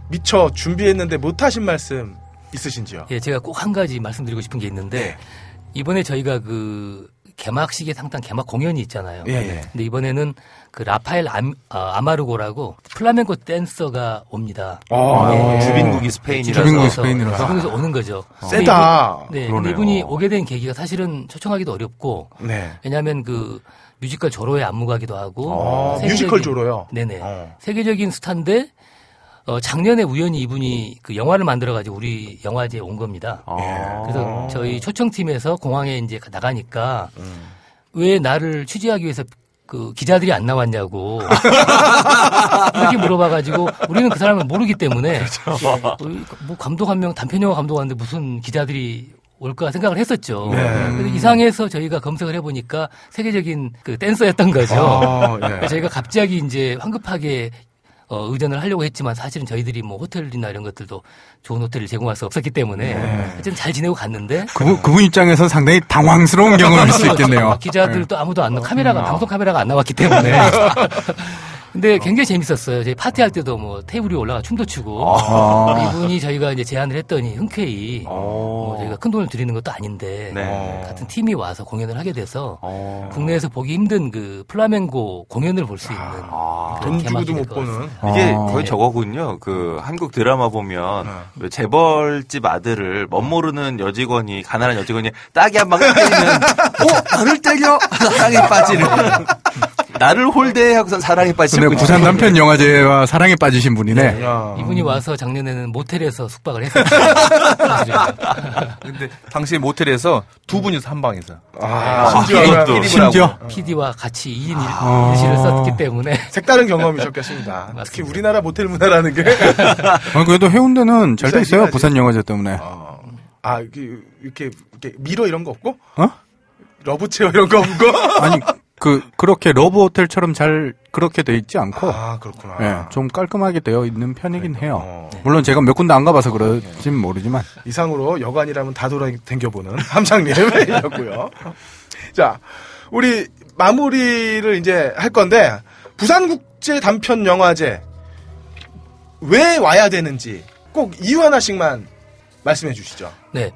미처 준비했는데 못하신 말씀 있으신지요? 예, 제가 꼭 한 가지 말씀드리고 싶은 게 있는데 네. 이번에 저희가 그 개막식에 상당 개막 공연이 있잖아요. 예, 예. 근데 이번에는 그 라파엘 암, 어, 아, 마르고라고 플라멩코 댄서가 옵니다. 아, 예. 아 네. 주빈국이 스페인이라서. 주빈국이 스페인이라서. 거기서 오는 거죠. 어. 세다. 이분, 네, 그러네요. 이분이 오게 된 계기가 사실은 초청하기도 어렵고 네. 왜냐하면 그 뮤지컬 조로의 안무가기도 하고 아, 세계적인, 뮤지컬 조로요. 네네. 아. 세계적인 스타인데 어, 작년에 우연히 이분이 그 영화를 만들어가지고 우리 영화제에 온 겁니다. 아~ 예. 그래서 저희 초청팀에서 공항에 이제 나가니까 음. 왜 나를 취재하기 위해서 그 기자들이 안 나왔냐고 [LAUGHS] 이렇게 물어봐가지고 우리는 그 사람을 모르기 때문에 그렇죠. 어, 뭐 감독 한 명 단편 영화 감독하는데 무슨 기자들이 올까 생각을 했었죠. 네. 이상해서 저희가 검색을 해보니까 세계적인 그 댄서였던 거죠. 아, 네. 저희가 갑자기 이제 황급하게 어, 의전을 하려고 했지만 사실은 저희들이 뭐 호텔이나 이런 것들도 좋은 호텔을 제공할 수 없었기 때문에 네. 하여튼 잘 지내고 갔는데 그분, 그분 입장에서 상당히 당황스러운 [LAUGHS] 경험일 수 있겠네요. 기자들도 아무도 안 나, 어. 카메라가 음, 방송 카메라가 안 나왔기 때문에 [LAUGHS] 근데 굉장히 재밌었어요. 저희 파티할 때도 뭐 테이블 이 올라가 춤도 추고 아. 이분이 저희가 이제 제안을 했더니 흔쾌히 어. 뭐 저희가 큰 돈을 드리는 것도 아닌데 네. 뭐 같은 팀이 와서 공연을 하게 돼서 오. 어. 국내에서 보기 힘든 그 플라멩고 공연을 볼수 아. 있는 아. 돈 주고도 못 보는 이게 아. 거의 네. 저거군요. 그 한국 드라마 보면 네. 그 재벌집 아들을 멋모르는 여직원이 가난한 여직원이 딱이 한방 때리면 [LAUGHS] 어 나를 때려 [LAUGHS] 땅에 빠지는 [LAUGHS] 나를 홀대하고선 사랑에 빠지신 분. 이 부산 남편 영화제와 사랑에 빠지신 분이네. 네. 야. 이분이 와서 작년에는 모텔에서 숙박을 했어요. [LAUGHS] 근데 당시 모텔에서 두 분이서 한 방에서. 아, 심지어, 아, 심지어 그러니까 어. PD와 같이 2인 1실을 아. 썼기 때문에 색다른 경험이셨겠습니다. [LAUGHS] 특히 우리나라 모텔 문화라는 게. 아, 그래도 해운대는 잘 돼 [LAUGHS] 있어요. 부산 영화제 때문에. 어. 아, 아 이렇게, 이렇게 미러 이런 거 없고? 어? 러브체어 이런 거 없고? 아니, 그 그렇게 러브 호텔처럼 잘 그렇게 돼 있지 않고 아 그렇구나 예, 좀 깔끔하게 되어 있는 편이긴 그래요. 해요. 어. 물론 제가 몇 군데 안 가봐서 그런진 예. 모르지만 이상으로 여관이라면 다 돌아댕겨보는 [LAUGHS] 함장님이었고요. 자 우리 마무리를 이제 할 건데 부산국제 단편 영화제 왜 와야 되는지 꼭 이유 하나씩만 말씀해 주시죠. 네.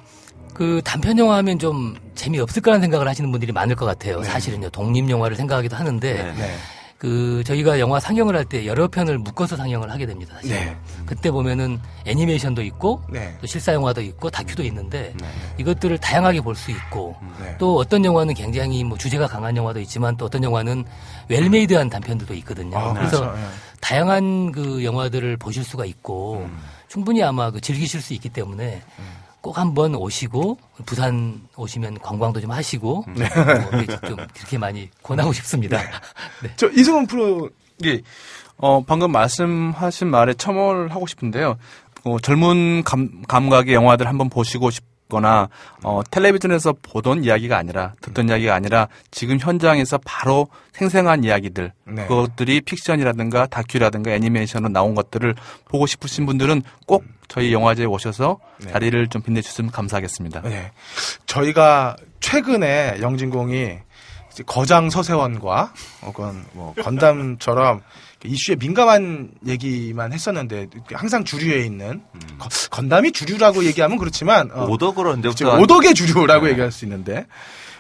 그 단편 영화 하면 좀 재미없을 거라는 생각을 하시는 분들이 많을 것 같아요. 네. 사실은요. 독립영화를 생각하기도 하는데 네, 네. 그 저희가 영화 상영을 할 때 여러 편을 묶어서 상영을 하게 됩니다. 사실. 네. 그때 보면은 애니메이션도 있고 네. 또 실사 영화도 있고 다큐도 있는데 네. 이것들을 다양하게 볼 수 있고 음, 또 어떤 영화는 굉장히 뭐 주제가 강한 영화도 있지만 또 어떤 영화는 웰메이드한 단편들도 있거든요. 아, 그래서 그렇죠. 다양한 그 영화들을 보실 수가 있고 음. 충분히 아마 그 즐기실 수 있기 때문에 음. 꼭 한 번 오시고 부산 오시면 관광도 좀 하시고 네. 좀 그렇게 많이 권하고 싶습니다. 네. [LAUGHS] 네. 저 이승원 프로 예. 어, 방금 말씀하신 말에 첨언을 하고 싶은데요. 어, 젊은 감, 감각의 영화들 한번 보시고 싶 거나 어, 텔레비전에서 보던 이야기가 아니라 듣던 음. 이야기가 아니라 지금 현장에서 바로 생생한 이야기들 네. 그것들이 픽션이라든가 다큐라든가 애니메이션으로 나온 것들을 보고 싶으신 분들은 꼭 음. 저희 영화제에 오셔서 네. 자리를 좀빛내주셨으면 감사하겠습니다. 네. 저희가 최근에 영진공이 거장 서세원과 혹은 뭐 건담처럼 그 이슈에 민감한 얘기만 했었는데 항상 주류에 있는 음. 건담이 주류라고 얘기하면 그렇지만 어, 오덕으로 오덕의 주류라고 네. 얘기할 수 있는데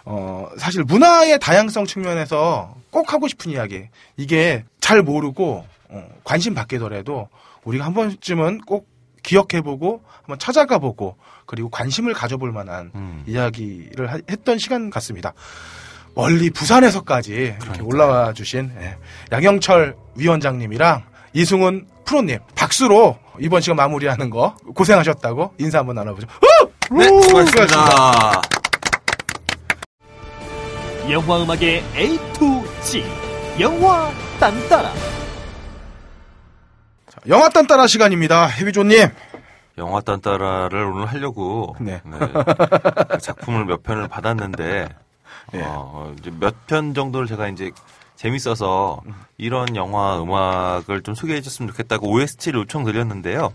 어, 사실 문화의 다양성 측면에서 꼭 하고 싶은 이야기 이게 잘 모르고 어, 관심 받게더라도 우리가 한 번쯤은 꼭 기억해보고 한번 찾아가보고 그리고 관심을 가져볼 만한 음. 이야기를 하, 했던 시간 같습니다. 멀리 부산에서까지 이렇게 올라와 주신 예, 양영철 위원장님이랑 이승훈 프로님 박수로 이번 시간 마무리하는 거 고생하셨다고 인사 한번 나눠보죠. 어! 네, 수고하셨습니다. 영화 음악의 A to Z 영화 딴따라 자, 영화 딴따라 시간입니다. 해비조님. 영화 딴따라를 오늘 하려고 네. 네, 그 작품을 몇 편을 받았는데 예. 어, 어, 이제 몇 편 정도를 제가 이제 재밌어서 이런 영화 음악을 좀 소개해 줬으면 좋겠다고 OST를 요청드렸는데요.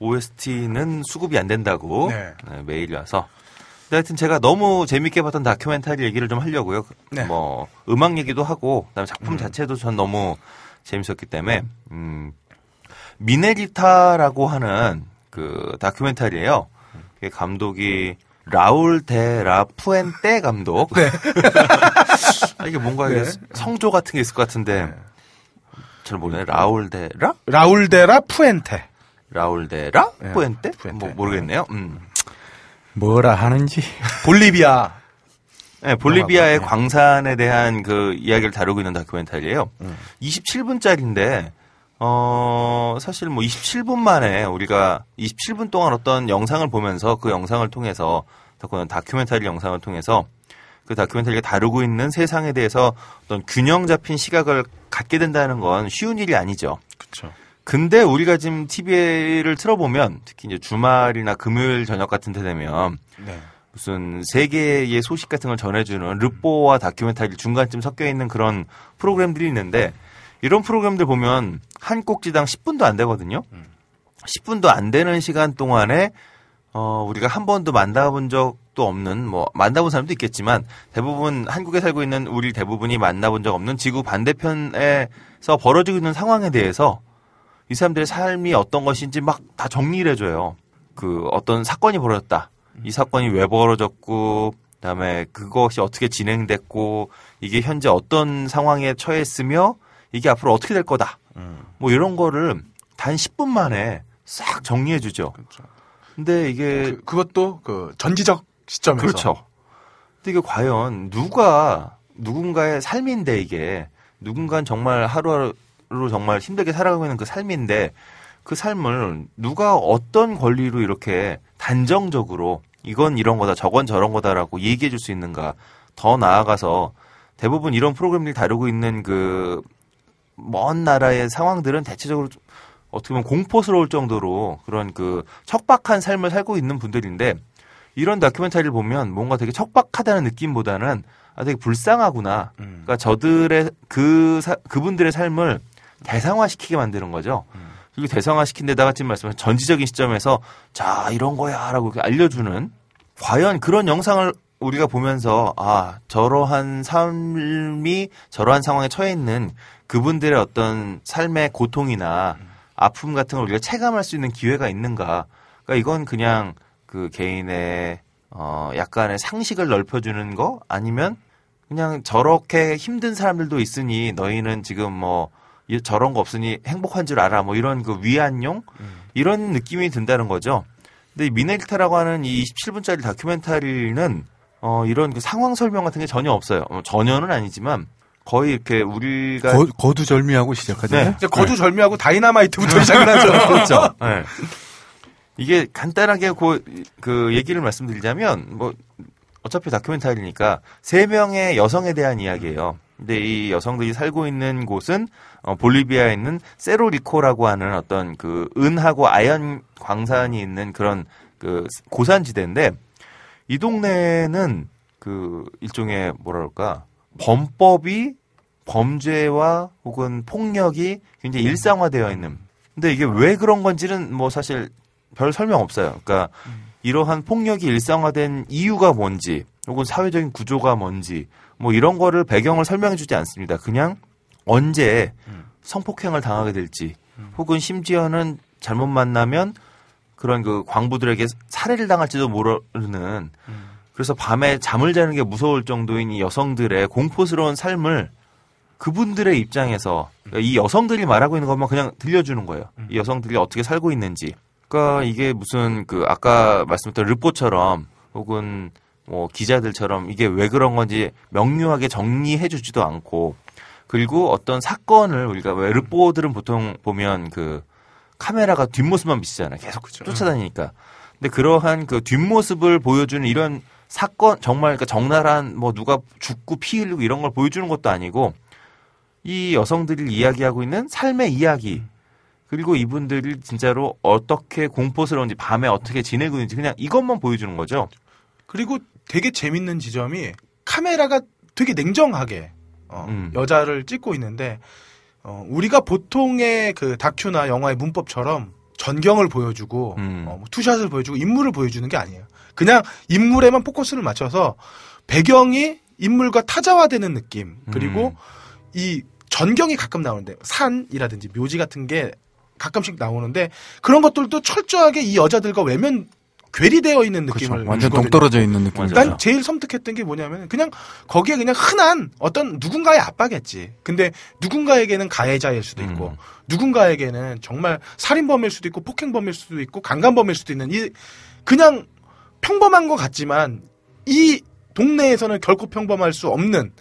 OST는 수급이 안 된다고 네. 네, 메일이 와서. 근 하여튼 제가 너무 재밌게 봤던 다큐멘터리 얘기를 좀 하려고요. 네. 뭐 음악 얘기도 하고 그다음에 작품 음. 자체도 전 너무 재밌었기 때문에 음, 미네리타라고 하는 그 다큐멘터리예요. 감독이 네. 라울 데 라푸엔테 감독. 네. [LAUGHS] 아, 이게 뭔가 네. 성조 같은 게 있을 것 같은데 네. 잘 모르네. 겠 라울 데라? 라울 데라 푸엔테. 라울 데라 네. 푸엔테? 푸엔테? 뭐 모르겠네요. 음. 뭐라 하는지. 볼리비아. 네, 볼리비아의 뭐, 네. 광산에 대한 그 이야기를 다루고 있는 다큐멘터리예요. 음. 27분짜리인데 어, 사실 뭐 27분 만에 우리가 27분 동안 어떤 영상을 보면서 그 영상을 통해서 더군 다큐멘터리 영상을 통해서 그 다큐멘터리가 다루고 있는 세상에 대해서 어떤 균형 잡힌 시각을 갖게 된다는 건 쉬운 일이 아니죠. 그렇죠. 근데 우리가 지금 TV를 틀어보면 특히 이제 주말이나 금요일 저녁 같은 데 되면 네. 무슨 세계의 소식 같은 걸 전해주는 르뽀와 다큐멘터리 중간쯤 섞여 있는 그런 프로그램들이 있는데 네. 이런 프로그램들 보면 한 꼭지당 10분도 안 되거든요. 10분도 안 되는 시간 동안에 어, 우리가 한 번도 만나본 적도 없는, 뭐, 만나본 사람도 있겠지만, 대부분 한국에 살고 있는 우리 대부분이 만나본 적 없는 지구 반대편에서 벌어지고 있는 상황에 대해서 이 사람들의 삶이 어떤 것인지 막 다 정리를 해줘요. 그 어떤 사건이 벌어졌다. 이 사건이 왜 벌어졌고, 그 다음에 그것이 어떻게 진행됐고, 이게 현재 어떤 상황에 처했으며, 이게 앞으로 어떻게 될 거다. 음. 뭐 이런 거를 단 10분 만에 싹 정리해 주죠. 그렇죠. 근데 이게 어, 그, 것도그 전지적 시점에서 그렇죠. 근데 이게 과연 누가 누군가의 삶인데 이게 누군가 정말 하루하루 정말 힘들게 살아가고 있는 그 삶인데 그 삶을 누가 어떤 권리로 이렇게 단정적으로 이건 이런 거다 저건 저런 거다라고 얘기해 줄 수 있는가 더 나아가서 대부분 이런 프로그램들이 다루고 있는 그먼 나라의 상황들은 대체적으로 어떻게 보면 공포스러울 정도로 그런 그 척박한 삶을 살고 있는 분들인데 이런 다큐멘터리를 보면 뭔가 되게 척박하다는 느낌보다는 아 되게 불쌍하구나. 음. 그러니까 저들의 그 사, 그분들의 삶을 대상화시키게 만드는 거죠. 음. 그리고 대상화시킨 데다가 지금 말씀하신 전지적인 시점에서 자 이런 거야라고 알려주는 과연 그런 영상을 우리가 보면서 아 저러한 삶이 저러한 상황에 처해 있는 그분들의 어떤 삶의 고통이나 아픔 같은 걸 우리가 체감할 수 있는 기회가 있는가. 그러니까 이건 그냥 그 개인의 어 약간의 상식을 넓혀주는 거 아니면 그냥 저렇게 힘든 사람들도 있으니 너희는 지금 뭐 저런 거 없으니 행복한 줄 알아 뭐 이런 그 위안용 음. 이런 느낌이 든다는 거죠. 근데 미네리타라고 하는 이 27분짜리 다큐멘터리는 어 이런 그 상황 설명 같은 게 전혀 없어요. 어, 전혀는 아니지만 거의 이렇게 우리가 거, 두절미하고 시작하잖아요. 네. 거두절미하고 네. 다이나마이트부터 시작을 하죠. [LAUGHS] 그렇죠. 네. 이게 간단하게 그, 그 얘기를 말씀드리자면 뭐 어차피 다큐멘터리니까 세 명의 여성에 대한 이야기예요. 근데 이 여성들이 살고 있는 곳은 어, 볼리비아에 있는 세로리코라고 하는 어떤 그 은하고 아연 광산이 있는 그런 그 고산지대인데 이 동네는 그 일종의 뭐랄까 범법이 범죄와 혹은 폭력이 굉장히 일상화되어 있는. 근데 이게 왜 그런 건지는 뭐 사실 별 설명 없어요. 그러니까 음. 이러한 폭력이 일상화된 이유가 뭔지 혹은 사회적인 구조가 뭔지 뭐 이런 거를 배경을 설명해 주지 않습니다. 그냥 언제 음. 성폭행을 당하게 될지 음. 혹은 심지어는 잘못 만나면 그런 그 광부들에게 살해를 당할지도 모르는 음. 그래서 밤에 잠을 자는 게 무서울 정도인 이 여성들의 공포스러운 삶을 그분들의 입장에서 그러니까 이 여성들이 말하고 있는 것만 그냥 들려주는 거예요. 음. 이 여성들이 어떻게 살고 있는지. 그러니까 이게 무슨 그 아까 말씀드렸던 르포처럼 혹은 뭐 기자들처럼 이게 왜 그런 건지 명료하게 정리해 주지도 않고 그리고 어떤 사건을 우리가 왜 르포들은 보통 보면 그 카메라가 뒷모습만 비치잖아요. 계속 그렇죠. 쫓아다니니까. 근데 그러한 그 뒷모습을 보여주는 이런 사건 정말 그러니까 적나라한 뭐 누가 죽고 피 흘리고 이런 걸 보여주는 것도 아니고 이 여성들이 이야기하고 있는 삶의 이야기 그리고 이분들이 진짜로 어떻게 공포스러운지 밤에 어떻게 지내고 있는지 그냥 이것만 보여주는 거죠. 그리고 되게 재밌는 지점이 카메라가 되게 냉정하게 어, 음. 여자를 찍고 있는데 어, 우리가 보통의 그 다큐나 영화의 문법처럼 전경을 보여주고 음. 어, 투샷을 보여주고 인물을 보여주는 게 아니에요. 그냥 인물에만 포커스를 맞춰서 배경이 인물과 타자화되는 느낌 그리고 음. 이 전경이 가끔 나오는데 산이라든지 묘지 같은 게 가끔씩 나오는데 그런 것들도 철저하게 이 여자들과 외면 괴리되어 있는 느낌을 그쵸, 완전 동떨어져 있는 느낌. 일단 제일 섬뜩했던 게 뭐냐면 그냥 거기에 그냥 흔한 어떤 누군가의 아빠겠지. 근데 누군가에게는 가해자일 수도 있고 음. 누군가에게는 정말 살인범일 수도 있고 폭행범일 수도 있고 강간범일 수도 있는 이 그냥 평범한 것 같지만 이 동네에서는 결코 평범할 수 없는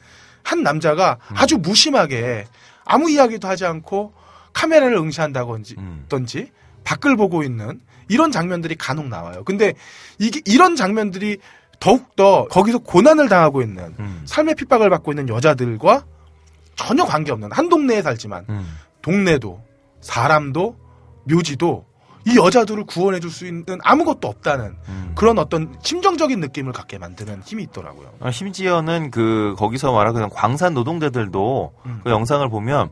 한 남자가 음. 아주 무심하게 아무 이야기도 하지 않고 카메라를 응시한다든지 음. 밖을 보고 있는 이런 장면들이 간혹 나와요. 근데 이게 이런 장면들이 더욱더 거기서 고난을 당하고 있는 음. 삶의 핍박을 받고 있는 여자들과 전혀 관계없는 한 동네에 살지만 음. 동네도 사람도 묘지도 이 여자들을 구원해줄 수 있는 아무것도 없다는 음. 그런 어떤 심정적인 느낌을 갖게 만드는 힘이 있더라고요. 아, 심지어는 그 거기서 말하는 광산 노동자들도 음. 그 영상을 보면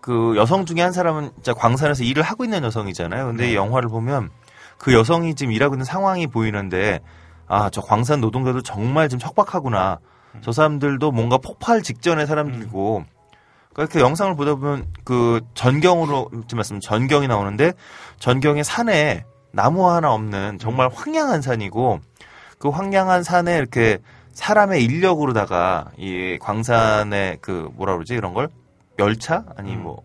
그 여성 중에 한 사람은 진짜 광산에서 일을 하고 있는 여성이잖아요. 근데 네. 영화를 보면 그 여성이 지금 일하고 있는 상황이 보이는데 아 저 광산 노동자들 정말 지금 척박하구나. 음. 저 사람들도 뭔가 폭발 직전의 사람들이고 음. 그렇게 그러니까 영상을 보다 보면 그 전경으로 말씀 전경이 나오는데 전경의 산에 나무 하나 없는 정말 황량한 산이고 그 황량한 산에 이렇게 사람의 인력으로다가 이 광산의 그 뭐라 그러지 이런 걸 열차 아니 음. 뭐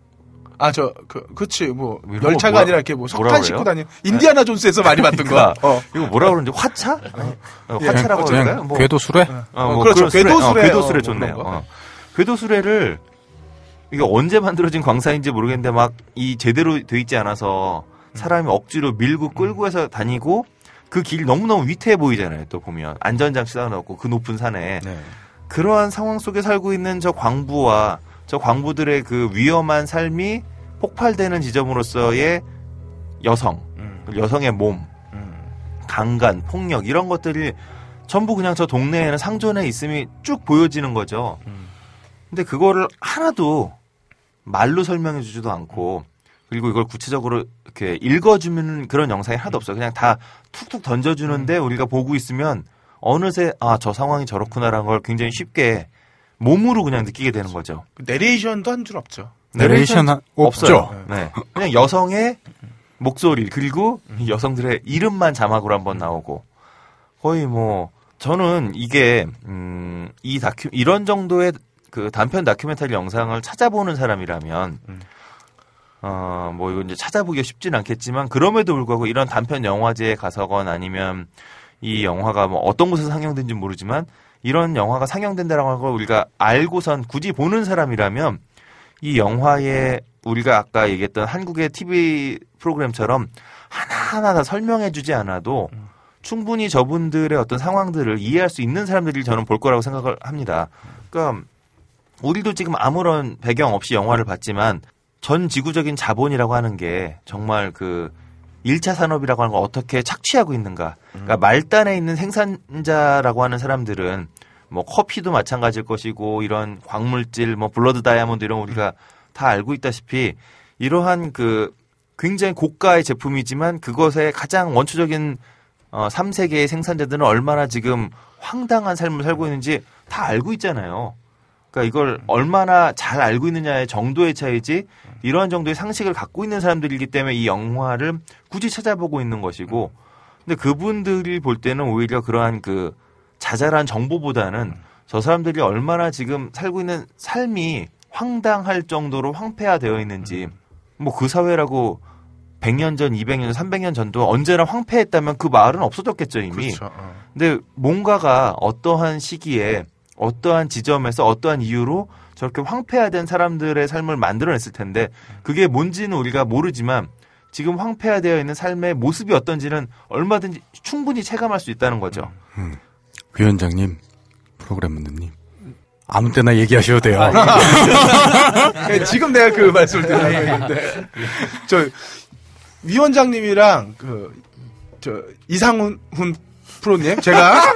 아, 저, 그, 그치, 뭐, 열차가 뭐라, 아니라 이렇게 뭐 석탄 싣고 다니는, 인디아나 존스에서 네. 많이 봤던 그러니까, 거야. 어. 이거 뭐라 그러는지, 화차? 어, 예. 화차라고 그러럴까요 뭐, 궤도수레? 어, 뭐 어, 그렇죠. 궤도수레. 어, 궤도수레 좋네요. 어. 궤도수레를 이게 그러니까 언제 만들어진 광산인지 모르겠는데 막 이 제대로 돼 있지 않아서 음. 사람이 억지로 밀고 음. 끌고 해서 다니고 그 길 너무너무 위태해 보이잖아요. 또 보면 안전장치 쌓아놓고 그 높은 산에 네. 그러한 상황 속에 살고 있는 저 광부와 저 광부들의 그 위험한 삶이 폭발되는 지점으로서의 음. 여성, 음. 여성의 몸, 음. 강간, 폭력 이런 것들이 전부 그냥 저 동네에는 상존해 있음이 쭉 보여지는 거죠. 음. 근데 그거를 하나도 말로 설명해 주지도 않고 그리고 이걸 구체적으로 이렇게 읽어주는 그런 영상이 하나도 없어요. 그냥 다 툭툭 던져주는데 음. 우리가 보고 있으면 어느새 아 저 상황이 저렇구나라는 걸 굉장히 쉽게 몸으로 그냥 느끼게 되는 그렇죠. 거죠. 그 내레이션도 한 줄 없죠. 내레이션 없죠. 네. 네. 그냥 여성의 [LAUGHS] 목소리 그리고 음. 여성들의 이름만 자막으로 한번 음. 나오고 거의 뭐 저는 이게 음이 다큐 이런 정도의 그 단편 다큐멘터리 영상을 찾아보는 사람이라면 음. 어뭐 이거 이제 찾아보기가 쉽진 않겠지만 그럼에도 불구하고 이런 단편 영화제에 가서건 아니면 이 영화가 뭐 어떤 곳에서 상영된지 모르지만 이런 영화가 상영된다라고 하고 우리가 알고선 굳이 보는 사람이라면 이 영화에 우리가 아까 얘기했던 한국의 TV 프로그램처럼 하나하나 다 설명해 주지 않아도 충분히 저분들의 어떤 상황들을 이해할 수 있는 사람들이 저는 볼 거라고 생각을 합니다. 그러니까 우리도 지금 아무런 배경 없이 영화를 봤지만 전 지구적인 자본이라고 하는 게 정말 그 1차 산업이라고 하는 걸 어떻게 착취하고 있는가. 그러니까 음. 말단에 있는 생산자라고 하는 사람들은 뭐 커피도 마찬가지일 것이고 이런 광물질 뭐 블러드 다이아몬드 이런 우리가 다 알고 있다시피 이러한 그 굉장히 고가의 제품이지만 그것의 가장 원초적인 어 3세계의 생산자들은 얼마나 지금 황당한 삶을 살고 있는지 다 알고 있잖아요. 그러니까 이걸 음. 얼마나 잘 알고 있느냐의 정도의 차이지 이러한 정도의 상식을 갖고 있는 사람들이기 때문에 이 영화를 굳이 찾아보고 있는 것이고 음. 근데 그분들이 볼 때는 오히려 그러한 그 자잘한 정보보다는 음. 저 사람들이 얼마나 지금 살고 있는 삶이 황당할 정도로 황폐화되어 있는지 뭐 그 사회라고 100년 전, 200년, 300년 전도 언제나 황폐했다면 그 마을은 없어졌겠죠 이미. 그렇죠. 어. 근데 뭔가가 어떠한 시기에 어떠한 지점에서 어떠한 이유로 저렇게 황폐화된 사람들의 삶을 만들어냈을 텐데 그게 뭔지는 우리가 모르지만 지금 황폐화되어 있는 삶의 모습이 어떤지는 얼마든지 충분히 체감할 수 있다는 거죠. 음. 음. 위원장님, 프로그램문머님 아무 때나 얘기하셔도 돼요. 아, [LAUGHS] 네, 지금 내가 그 말씀을 드리는 얘기데 아, 예. 저, 위원장님이랑 그, 저, 이상훈 프로님, 제가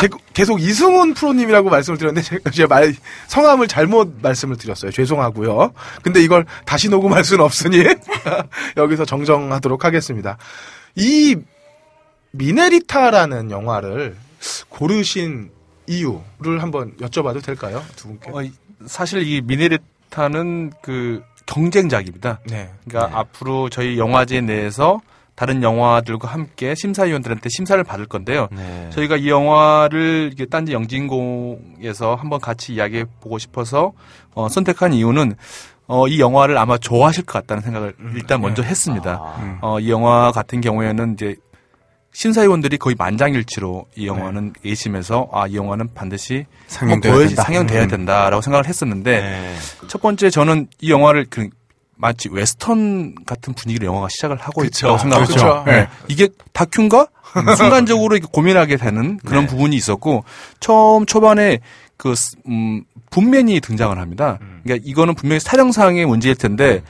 제, 계속 이승훈 프로님이라고 말씀을 드렸는데 제가 말, 성함을 잘못 말씀을 드렸어요. 죄송하고요. 근데 이걸 다시 녹음할 수는 없으니 [LAUGHS] 여기서 정정하도록 하겠습니다. 이 미네리타라는 영화를 고르신 이유를 한번 여쭤봐도 될까요? 두 분께. 어, 사실 이 미네리타는 그 경쟁작입니다. 네. 그러니까 네. 앞으로 저희 영화제 내에서 다른 영화들과 함께 심사위원들한테 심사를 받을 건데요. 네. 저희가 이 영화를 딴지 영진공에서 한번 같이 이야기해 보고 싶어서 어, 선택한 이유는 어, 이 영화를 아마 좋아하실 것 같다는 생각을 음, 일단 먼저 네. 했습니다. 아. 음. 어, 이 영화 같은 경우에는 이제 심사위원들이 거의 만장일치로 이 영화는 네. 예심해서아 이 영화는 반드시 상영돼야, 된다. 돼야 음. 된다라고 생각을 했었는데 네. 첫 번째 저는 이 영화를 그 마치 웨스턴 같은 분위기로 영화가 시작을 하고 그쵸, 있다고 생각하죠. 네. 네. 이게 다큐인가? 음. 순간적으로 고민하게 되는 그런 네. 부분이 있었고 처음 초반에 그 음, 분맨이 등장을 합니다. 음. 그러니까 이거는 분명히 사령상의 문제일 텐데 네.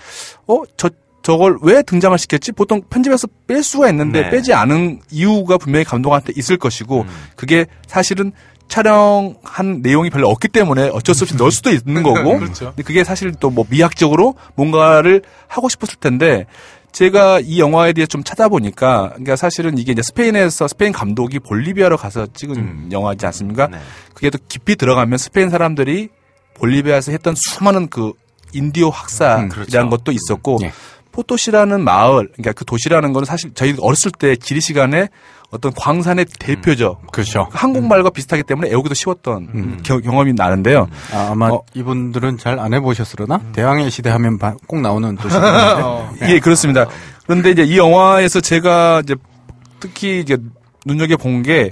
어저 저걸 왜 등장을 시켰지? 보통 편집에서 뺄 수가 있는데 네. 빼지 않은 이유가 분명히 감독한테 있을 것이고 음. 그게 사실은 촬영한 내용이 별로 없기 때문에 어쩔 수 없이 넣을 수도 있는 거고. [LAUGHS] 그렇죠. 근데 그게 사실 또 뭐 미학적으로 뭔가를 하고 싶었을 텐데 제가 이 영화에 대해 좀 찾아보니까 그러니까 사실은 이게 이제 스페인에서 스페인 감독이 볼리비아로 가서 찍은 음. 영화지 않습니까? 네. 그게 또 깊이 들어가면 스페인 사람들이 볼리비아에서 했던 수많은 그 인디오 학사라는 음, 그렇죠. 것도 있었고 네. 포토시라는 마을, 그러니까 그 도시라는 거는 사실 저희 어렸을 때 지리 시간에 어떤 광산의 음. 대표죠. 그렇죠. 한국말과 비슷하기 때문에 애우기도 쉬웠던 음. 음, 겨, 경험이 나는데요. 아, 마 어, 이분들은 잘 안 해보셨으려나? 대왕의 시대 하면 바, 꼭 나오는 또시인 [LAUGHS] 어. 네. 예, 그렇습니다. 아. 그런데 이제 이 영화에서 제가 이제 특히 이제 눈여겨 본 게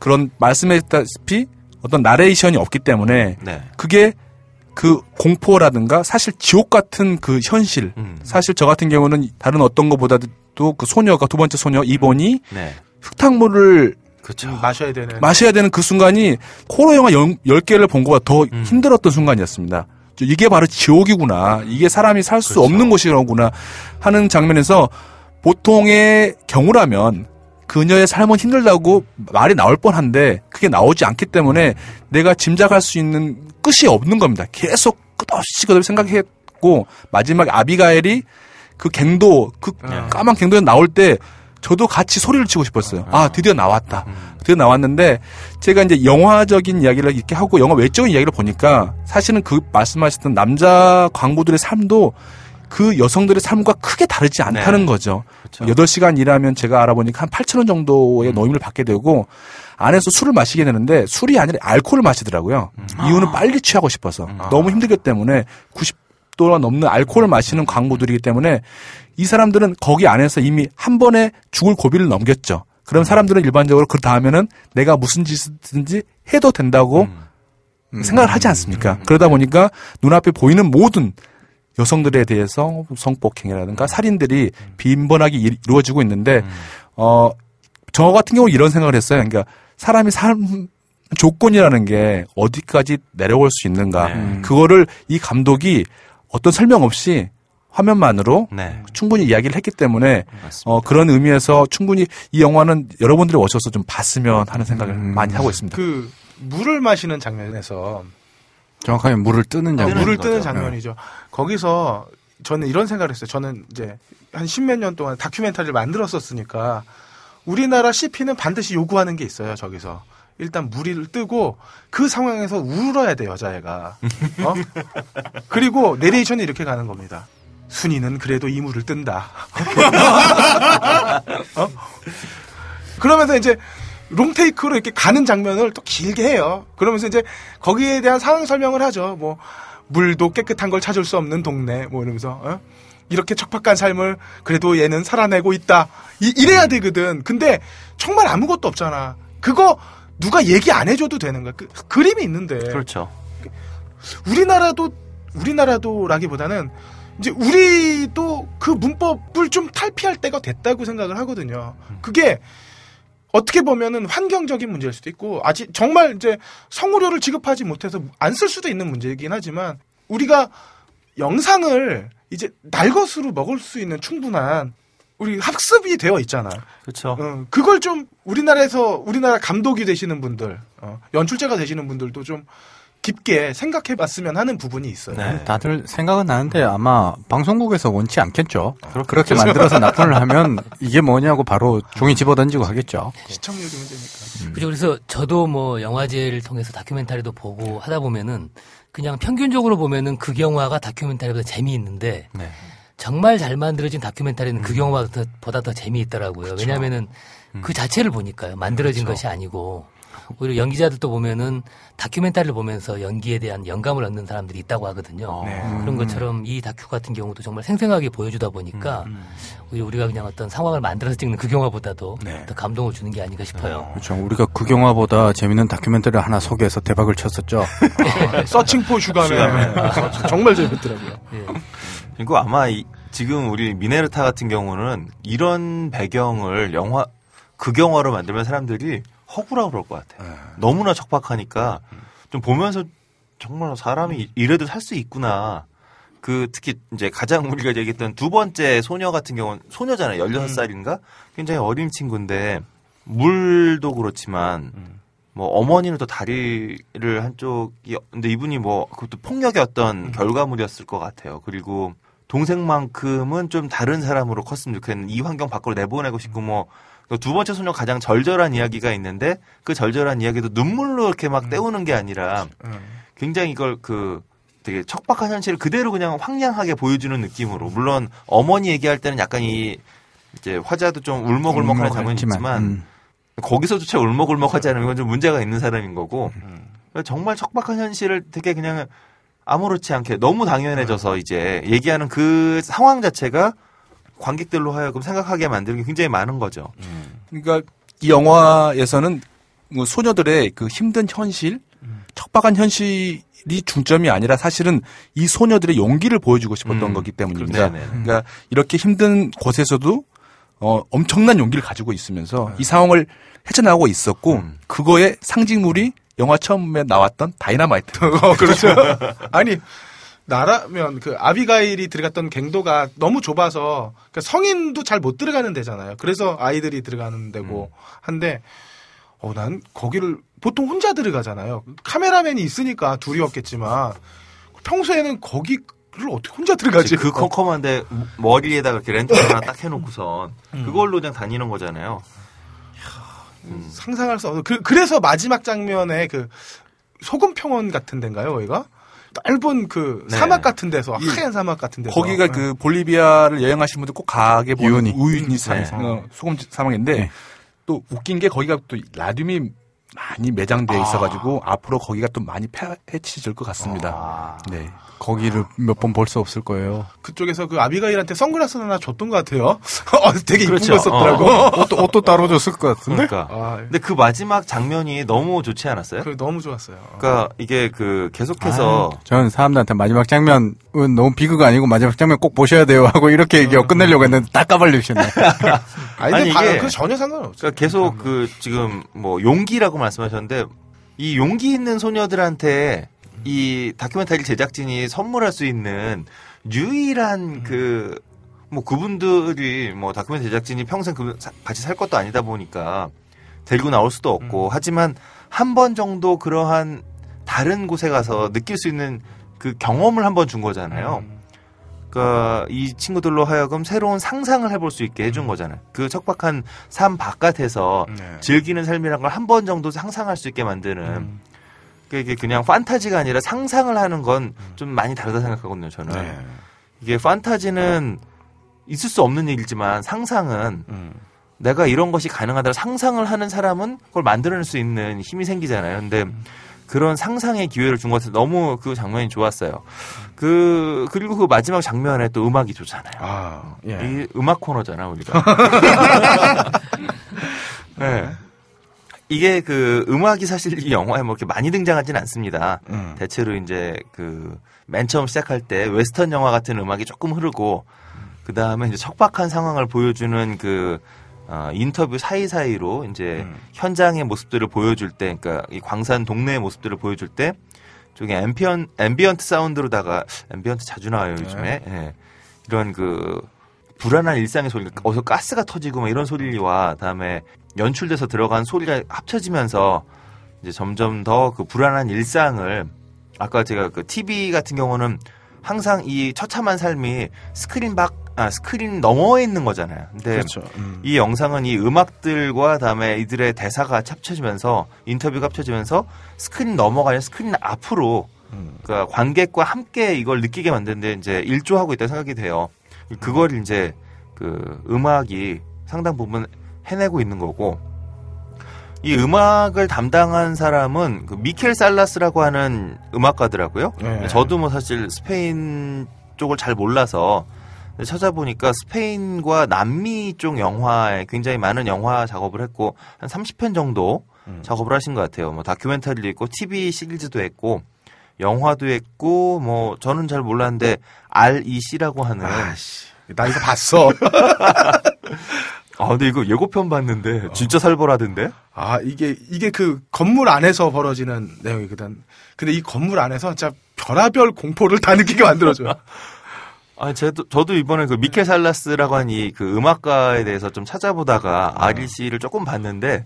그런 말씀했다시피 어떤 나레이션이 없기 때문에 네. 그게 그 공포라든가 사실 지옥 같은 그 현실 음. 사실 저 같은 경우는 다른 어떤 것보다도 그 소녀가 두 번째 소녀 이번이 네. 흙탕물을 그렇 마셔야 되는 마셔야 되는 그 순간이 코로 영화 10, 개를 본 것보다 더 음. 힘들었던 순간이었습니다. 이게 바로 지옥이구나. 이게 사람이 살수 그렇죠. 없는 곳이라구나 하는 장면에서 보통의 경우라면 그녀의 삶은 힘들다고 말이 나올 뻔한데 그게 나오지 않기 때문에 내가 짐작할 수 있는 끝이 없는 겁니다. 계속 끝없이 그없이 생각했고 마지막에 아비가엘이 그 갱도 그 네. 까만 갱도에 나올 때 저도 같이 소리를 치고 싶었어요. 아, 아 드디어 나왔다. 음. 드디어 나왔는데 제가 이제 영화적인 이야기를 이렇게 하고 영화 외적인 이야기를 보니까 사실은 그 말씀하셨던 남자 광고들의 삶도 그 여성들의 삶과 크게 다르지 않다는 네. 거죠. 그렇죠. 8시간 일하면 제가 알아보니까 한 8천 원 정도의 음. 노임을 받게 되고 안에서 술을 마시게 되는데 술이 아니라 알코올을 마시더라고요. 음. 이유는 아. 빨리 취하고 싶어서 음. 너무 아. 힘들기 때문에 90도가 넘는 알코올을 마시는 광고들이기 때문에 이 사람들은 거기 안에서 이미 한 번에 죽을 고비를 넘겼죠. 그럼 음. 사람들은 일반적으로 그렇다 하면은 내가 무슨 짓이든지 해도 된다고 음. 음. 생각을 하지 않습니까? 음. 그러다 네. 보니까 눈앞에 보이는 모든 여성들에 대해서 성폭행이라든가 살인들이 빈번하게 이루어지고 있는데, 어, 저 같은 경우 이런 생각을 했어요. 그러니까 사람이 삶, 조건이라는 게 어디까지 내려올 수 있는가. 네. 그거를 이 감독이 어떤 설명 없이 화면만으로 네. 충분히 이야기를 했기 때문에 어, 그런 의미에서 충분히 이 영화는 여러분들이 오셔서 좀 봤으면 하는 음. 생각을 음. 많이 하고 있습니다. 그 물을 마시는 장면에서 정확하게 물을 뜨는 아, 장면. 물을 뜨는 장면이죠. 네. 거기서 저는 이런 생각을 했어요. 저는 이제 한 십몇 년 동안 다큐멘터리를 만들었었으니까 우리나라 CP는 반드시 요구하는 게 있어요. 저기서. 일단 물을 뜨고 그 상황에서 울어야 돼 여자애가. 어? [LAUGHS] 그리고 내레이션이 이렇게 가는 겁니다. 순이는 그래도 이물을 뜬다. [LAUGHS] 어? 그러면서 이제 롱테이크로 이렇게 가는 장면을 또 길게 해요. 그러면서 이제 거기에 대한 상황 설명을 하죠. 뭐 물도 깨끗한 걸 찾을 수 없는 동네 뭐 이러면서 어? 이렇게 척박한 삶을 그래도 얘는 살아내고 있다. 이, 이래야 음. 되거든. 근데 정말 아무것도 없잖아. 그거 누가 얘기 안 해줘도 되는 거야. 그, 그림이 있는데. 그렇죠. 우리나라도 우리나라도라기보다는 이제 우리도 그 문법을 좀 탈피할 때가 됐다고 생각을 하거든요. 음. 그게 어떻게 보면은 환경적인 문제일 수도 있고 아직 정말 이제 성우료를 지급하지 못해서 안 쓸 수도 있는 문제이긴 하지만 우리가 영상을 이제 날것으로 먹을 수 있는 충분한 우리 학습이 되어 있잖아. 그렇죠. 어, 그걸 좀 우리나라에서 우리나라 감독이 되시는 분들, 어, 연출자가 되시는 분들도 좀 깊게 생각해봤으면 하는 부분이 있어요. 네. 다들 생각은 나는데 아마 방송국에서 원치 않겠죠. 아, 그렇게 만들어서 납품을 하면 이게 뭐냐고 바로 종이 집어던지고 하겠죠. 네. 시청률이 문제니까. 음. 그죠. 그래서 저도 뭐 영화제를 통해서 다큐멘터리도 보고 하다 보면은 그냥 평균적으로 보면은 극영화가 그 다큐멘터리보다 재미있는데 네. 정말 잘 만들어진 다큐멘터리는 그 음. 극영화보다 더 재미있더라고요. 그렇죠. 왜냐하면은 음. 그 자체를 보니까요. 만들어진 그렇죠. 것이 아니고. 오히려 뭐 연기자들도 보면은 다큐멘터리를 보면서 연기에 대한 영감을 얻는 사람들이 있다고 하거든요. 네. 음. 음. 그런 것처럼 이 다큐 같은 경우도 정말 생생하게 보여주다 보니까 음, 음. 우리가 그냥 어떤 상황을 만들어서 찍는 그영화보다도 네. 더 감동을 주는 게 아닌가 싶어요. 네. 그렇죠. 우리가 그영화보다 재밌는 다큐멘터리를 하나 소개해서 대박을 쳤었죠. [LAUGHS] 네. 서칭포 슈가네. 아, 정말 재밌더라고요. 네. 그리고 아마 이, 지금 우리 미네르타 같은 경우는 이런 배경을 영화 극영화로 그 만들면 사람들이 허구라 그럴 것 같아요. 네. 너무나 척박하니까 네. 음. 좀 보면서 정말 사람이 음. 이래도 살 수 있구나. 그 특히 이제 가장 우리가 얘기했던 두 번째 소녀 같은 경우는 소녀잖아요. 열여섯 음. 살인가 굉장히 어린 친구인데 물도 그렇지만 뭐 어머니는 또 다리를 한쪽이 근데 이분이 뭐 그것도 폭력의 어떤 결과물이었을 것 같아요. 그리고 동생만큼은 좀 다른 사람으로 컸으면 좋겠는 이 환경 밖으로 내보내고 싶고 뭐두 번째 소녀 가장 절절한 이야기가 있는데 그 절절한 이야기도 눈물로 이렇게 막 음. 때우는 게 아니라 음. 굉장히 이걸 그 되게 척박한 현실을 그대로 그냥 황량하게 보여주는 느낌으로 물론 어머니 얘기할 때는 약간 이 이제 화자도 좀울먹울먹한 장면이 지만 음. 거기서조차 울먹울먹하지 않으면 이건 좀 문제가 있는 사람인 거고 음. 정말 척박한 현실을 되게 그냥 아무렇지 않게 너무 당연해져서 음. 이제 얘기하는 그 상황 자체가 관객들로 하여금 생각하게 만드는 게 굉장히 많은 거죠. 음. 그러니까 이 영화에서는 뭐 소녀들의 그 힘든 현실, 음. 척박한 현실이 중점이 아니라 사실은 이 소녀들의 용기를 보여주고 싶었던 음. 거기 때문입니다. 그렇죠. 네네. 그러니까 이렇게 힘든 곳에서도 어, 엄청난 용기를 가지고 있으면서 이 상황을 헤쳐나가고 있었고 음. 그거의 상징물이 영화 처음에 나왔던 다이나마이트. [LAUGHS] 어, 그렇죠. [LAUGHS] 아니 나라면 그 아비가일이 들어갔던 갱도가 너무 좁아서 그러니까 성인도 잘 못 들어가는 데잖아요. 그래서 아이들이 들어가는 데고 음. 한데 어 난 거기를 보통 혼자 들어가잖아요. 카메라맨이 있으니까 둘이었겠지만 평소에는 거기 를 어떻게 혼자 들어가지? 그 어. 컴컴한데 머리에다 가이렇게 랜턴 하나 딱 해놓고선 음. 그걸로 그냥 다니는 거잖아요. 음. 상상할 수 없는. 그, 래서 마지막 장면에 그 소금 평원 같은 데인가요, 여기가? 짧은 그 네. 사막 같은 데서 예. 하얀 사막 같은 데서 거기가 네. 그 볼리비아를 여행하시는 분들 꼭 가게 보는 우유니 산에서 음, 네. 어, 소금 사막인데 네. 또 웃긴 게 거기가 또 라듐이 많이 매장돼 되 아. 있어가지고 앞으로 거기가 또 많이 폐해치질 것 같습니다. 아. 네. 거기를 몇 번 볼 수 없을 거예요. 그쪽에서 그 아비가일한테 선글라스 하나 줬던 것 같아요. [LAUGHS] 어, 되게 이쁜 그렇죠. 거 썼더라고. 어. 어. [LAUGHS] 옷도, 옷도 따로 줬을 것 같은데. 그러니까. 아. 예. 근데 그 마지막 장면이 너무 좋지 않았어요? 그 너무 좋았어요. 그러니까 이게 그 계속해서 아, 저는 사람들한테 마지막 장면은 너무 비극 아니고 마지막 장면 꼭 보셔야 돼요 하고 이렇게 얘기하고 음. 끝내려고 했는데 딱 까발리셨네. [LAUGHS] 아니, 아니 이게 그 전혀 상관없어 그러니까 계속 음. 그 지금 뭐 용기라고 말 말씀하셨는데 이 용기 있는 소녀들한테 이 다큐멘터리 제작진이 선물할 수 있는 유일한 음. 그뭐 그분들이 뭐 다큐멘터리 제작진이 평생 그 같이 살 것도 아니다 보니까 데리고 나올 수도 없고 음. 하지만 한 번 정도 그러한 다른 곳에 가서 느낄 수 있는 그 경험을 한 번 준 거잖아요. 음. 그러니까 이 친구들로 하여금 새로운 상상을 해볼 수 있게 해준 음. 거잖아요. 그 척박한 삶 바깥에서 네. 즐기는 삶이란 걸 한 번 정도 상상할 수 있게 만드는 음. 그게 그냥 판타지가 아니라 상상을 하는 건좀 음. 많이 다르다 생각하거든요. 저는 네. 이게 판타지는 있을 수 없는 일이지만 상상은 음. 내가 이런 것이 가능하다 고 상상을 하는 사람은 그걸 만들어낼 수 있는 힘이 생기잖아요. 근데 음. 그런 상상의 기회를 준 것 같아서 너무 그 장면이 좋았어요. 음. 그 그리고 그 마지막 장면에 또 음악이 좋잖아요. 아, 예. 이 음악 코너잖아 우리가. [LAUGHS] 네. 이게 그 음악이 사실 이 영화에 뭐 이렇게 많이 등장하진 않습니다. 음. 대체로 이제 그 맨 처음 시작할 때 웨스턴 영화 같은 음악이 조금 흐르고 그 다음에 이제 척박한 상황을 보여주는 그 어, 인터뷰 사이사이로 이제 음. 현장의 모습들을 보여줄 때, 그러니까 이 광산 동네의 모습들을 보여줄 때 저기 앰비언, 앰비언트 사운드로다가 앰비언트 자주 나와요 네. 요즘에 네. 이런 그 불안한 일상의 소리, 어서 가스가 터지고 막 이런 소리와 다음에 연출돼서 들어간 소리가 합쳐지면서 이제 점점 더 그 불안한 일상을 아까 제가 그 TV 같은 경우는 항상 이 처참한 삶이 스크린 밖 아, 스크린 넘어에 있는 거잖아요. 근데 그렇죠. 음. 이 영상은 이 음악들과 다음에 이들의 대사가 합쳐지면서 인터뷰가 합쳐지면서 스크린 넘어가 아니라 스크린 앞으로 음. 그러니까 관객과 함께 이걸 느끼게 만드는데 이제 일조하고 있다 생각이 돼요. 그걸 음. 이제 그 음악이 상당 부분 해내고 있는 거고 이 음악을 담당한 사람은 그 미켈 살라스라고 하는 음악가더라고요. 네. 저도 뭐 사실 스페인 쪽을 잘 몰라서 찾아보니까 스페인과 남미 쪽 영화에 굉장히 많은 영화 작업을 했고 한 30편 정도 음. 작업을 하신 것 같아요. 뭐 다큐멘터리도 있고 TV 시리즈도 했고 영화도 했고 뭐 저는 잘 몰랐는데 REC라고 하는 아씨 나 이거 봤어. [LAUGHS] 아 근데 이거 예고편 봤는데 진짜 살벌하던데? 아 이게 이게 그 건물 안에서 벌어지는 내용이거든. 근데 이 건물 안에서 진짜 별하별 공포를 다 느끼게 만들어줘요. [LAUGHS] 아, 저도, 저도 이번에 그 미켈 네. 살라스라고 한 이 그 음악가에 네. 대해서 좀 찾아보다가 아리씨를 조금 봤는데,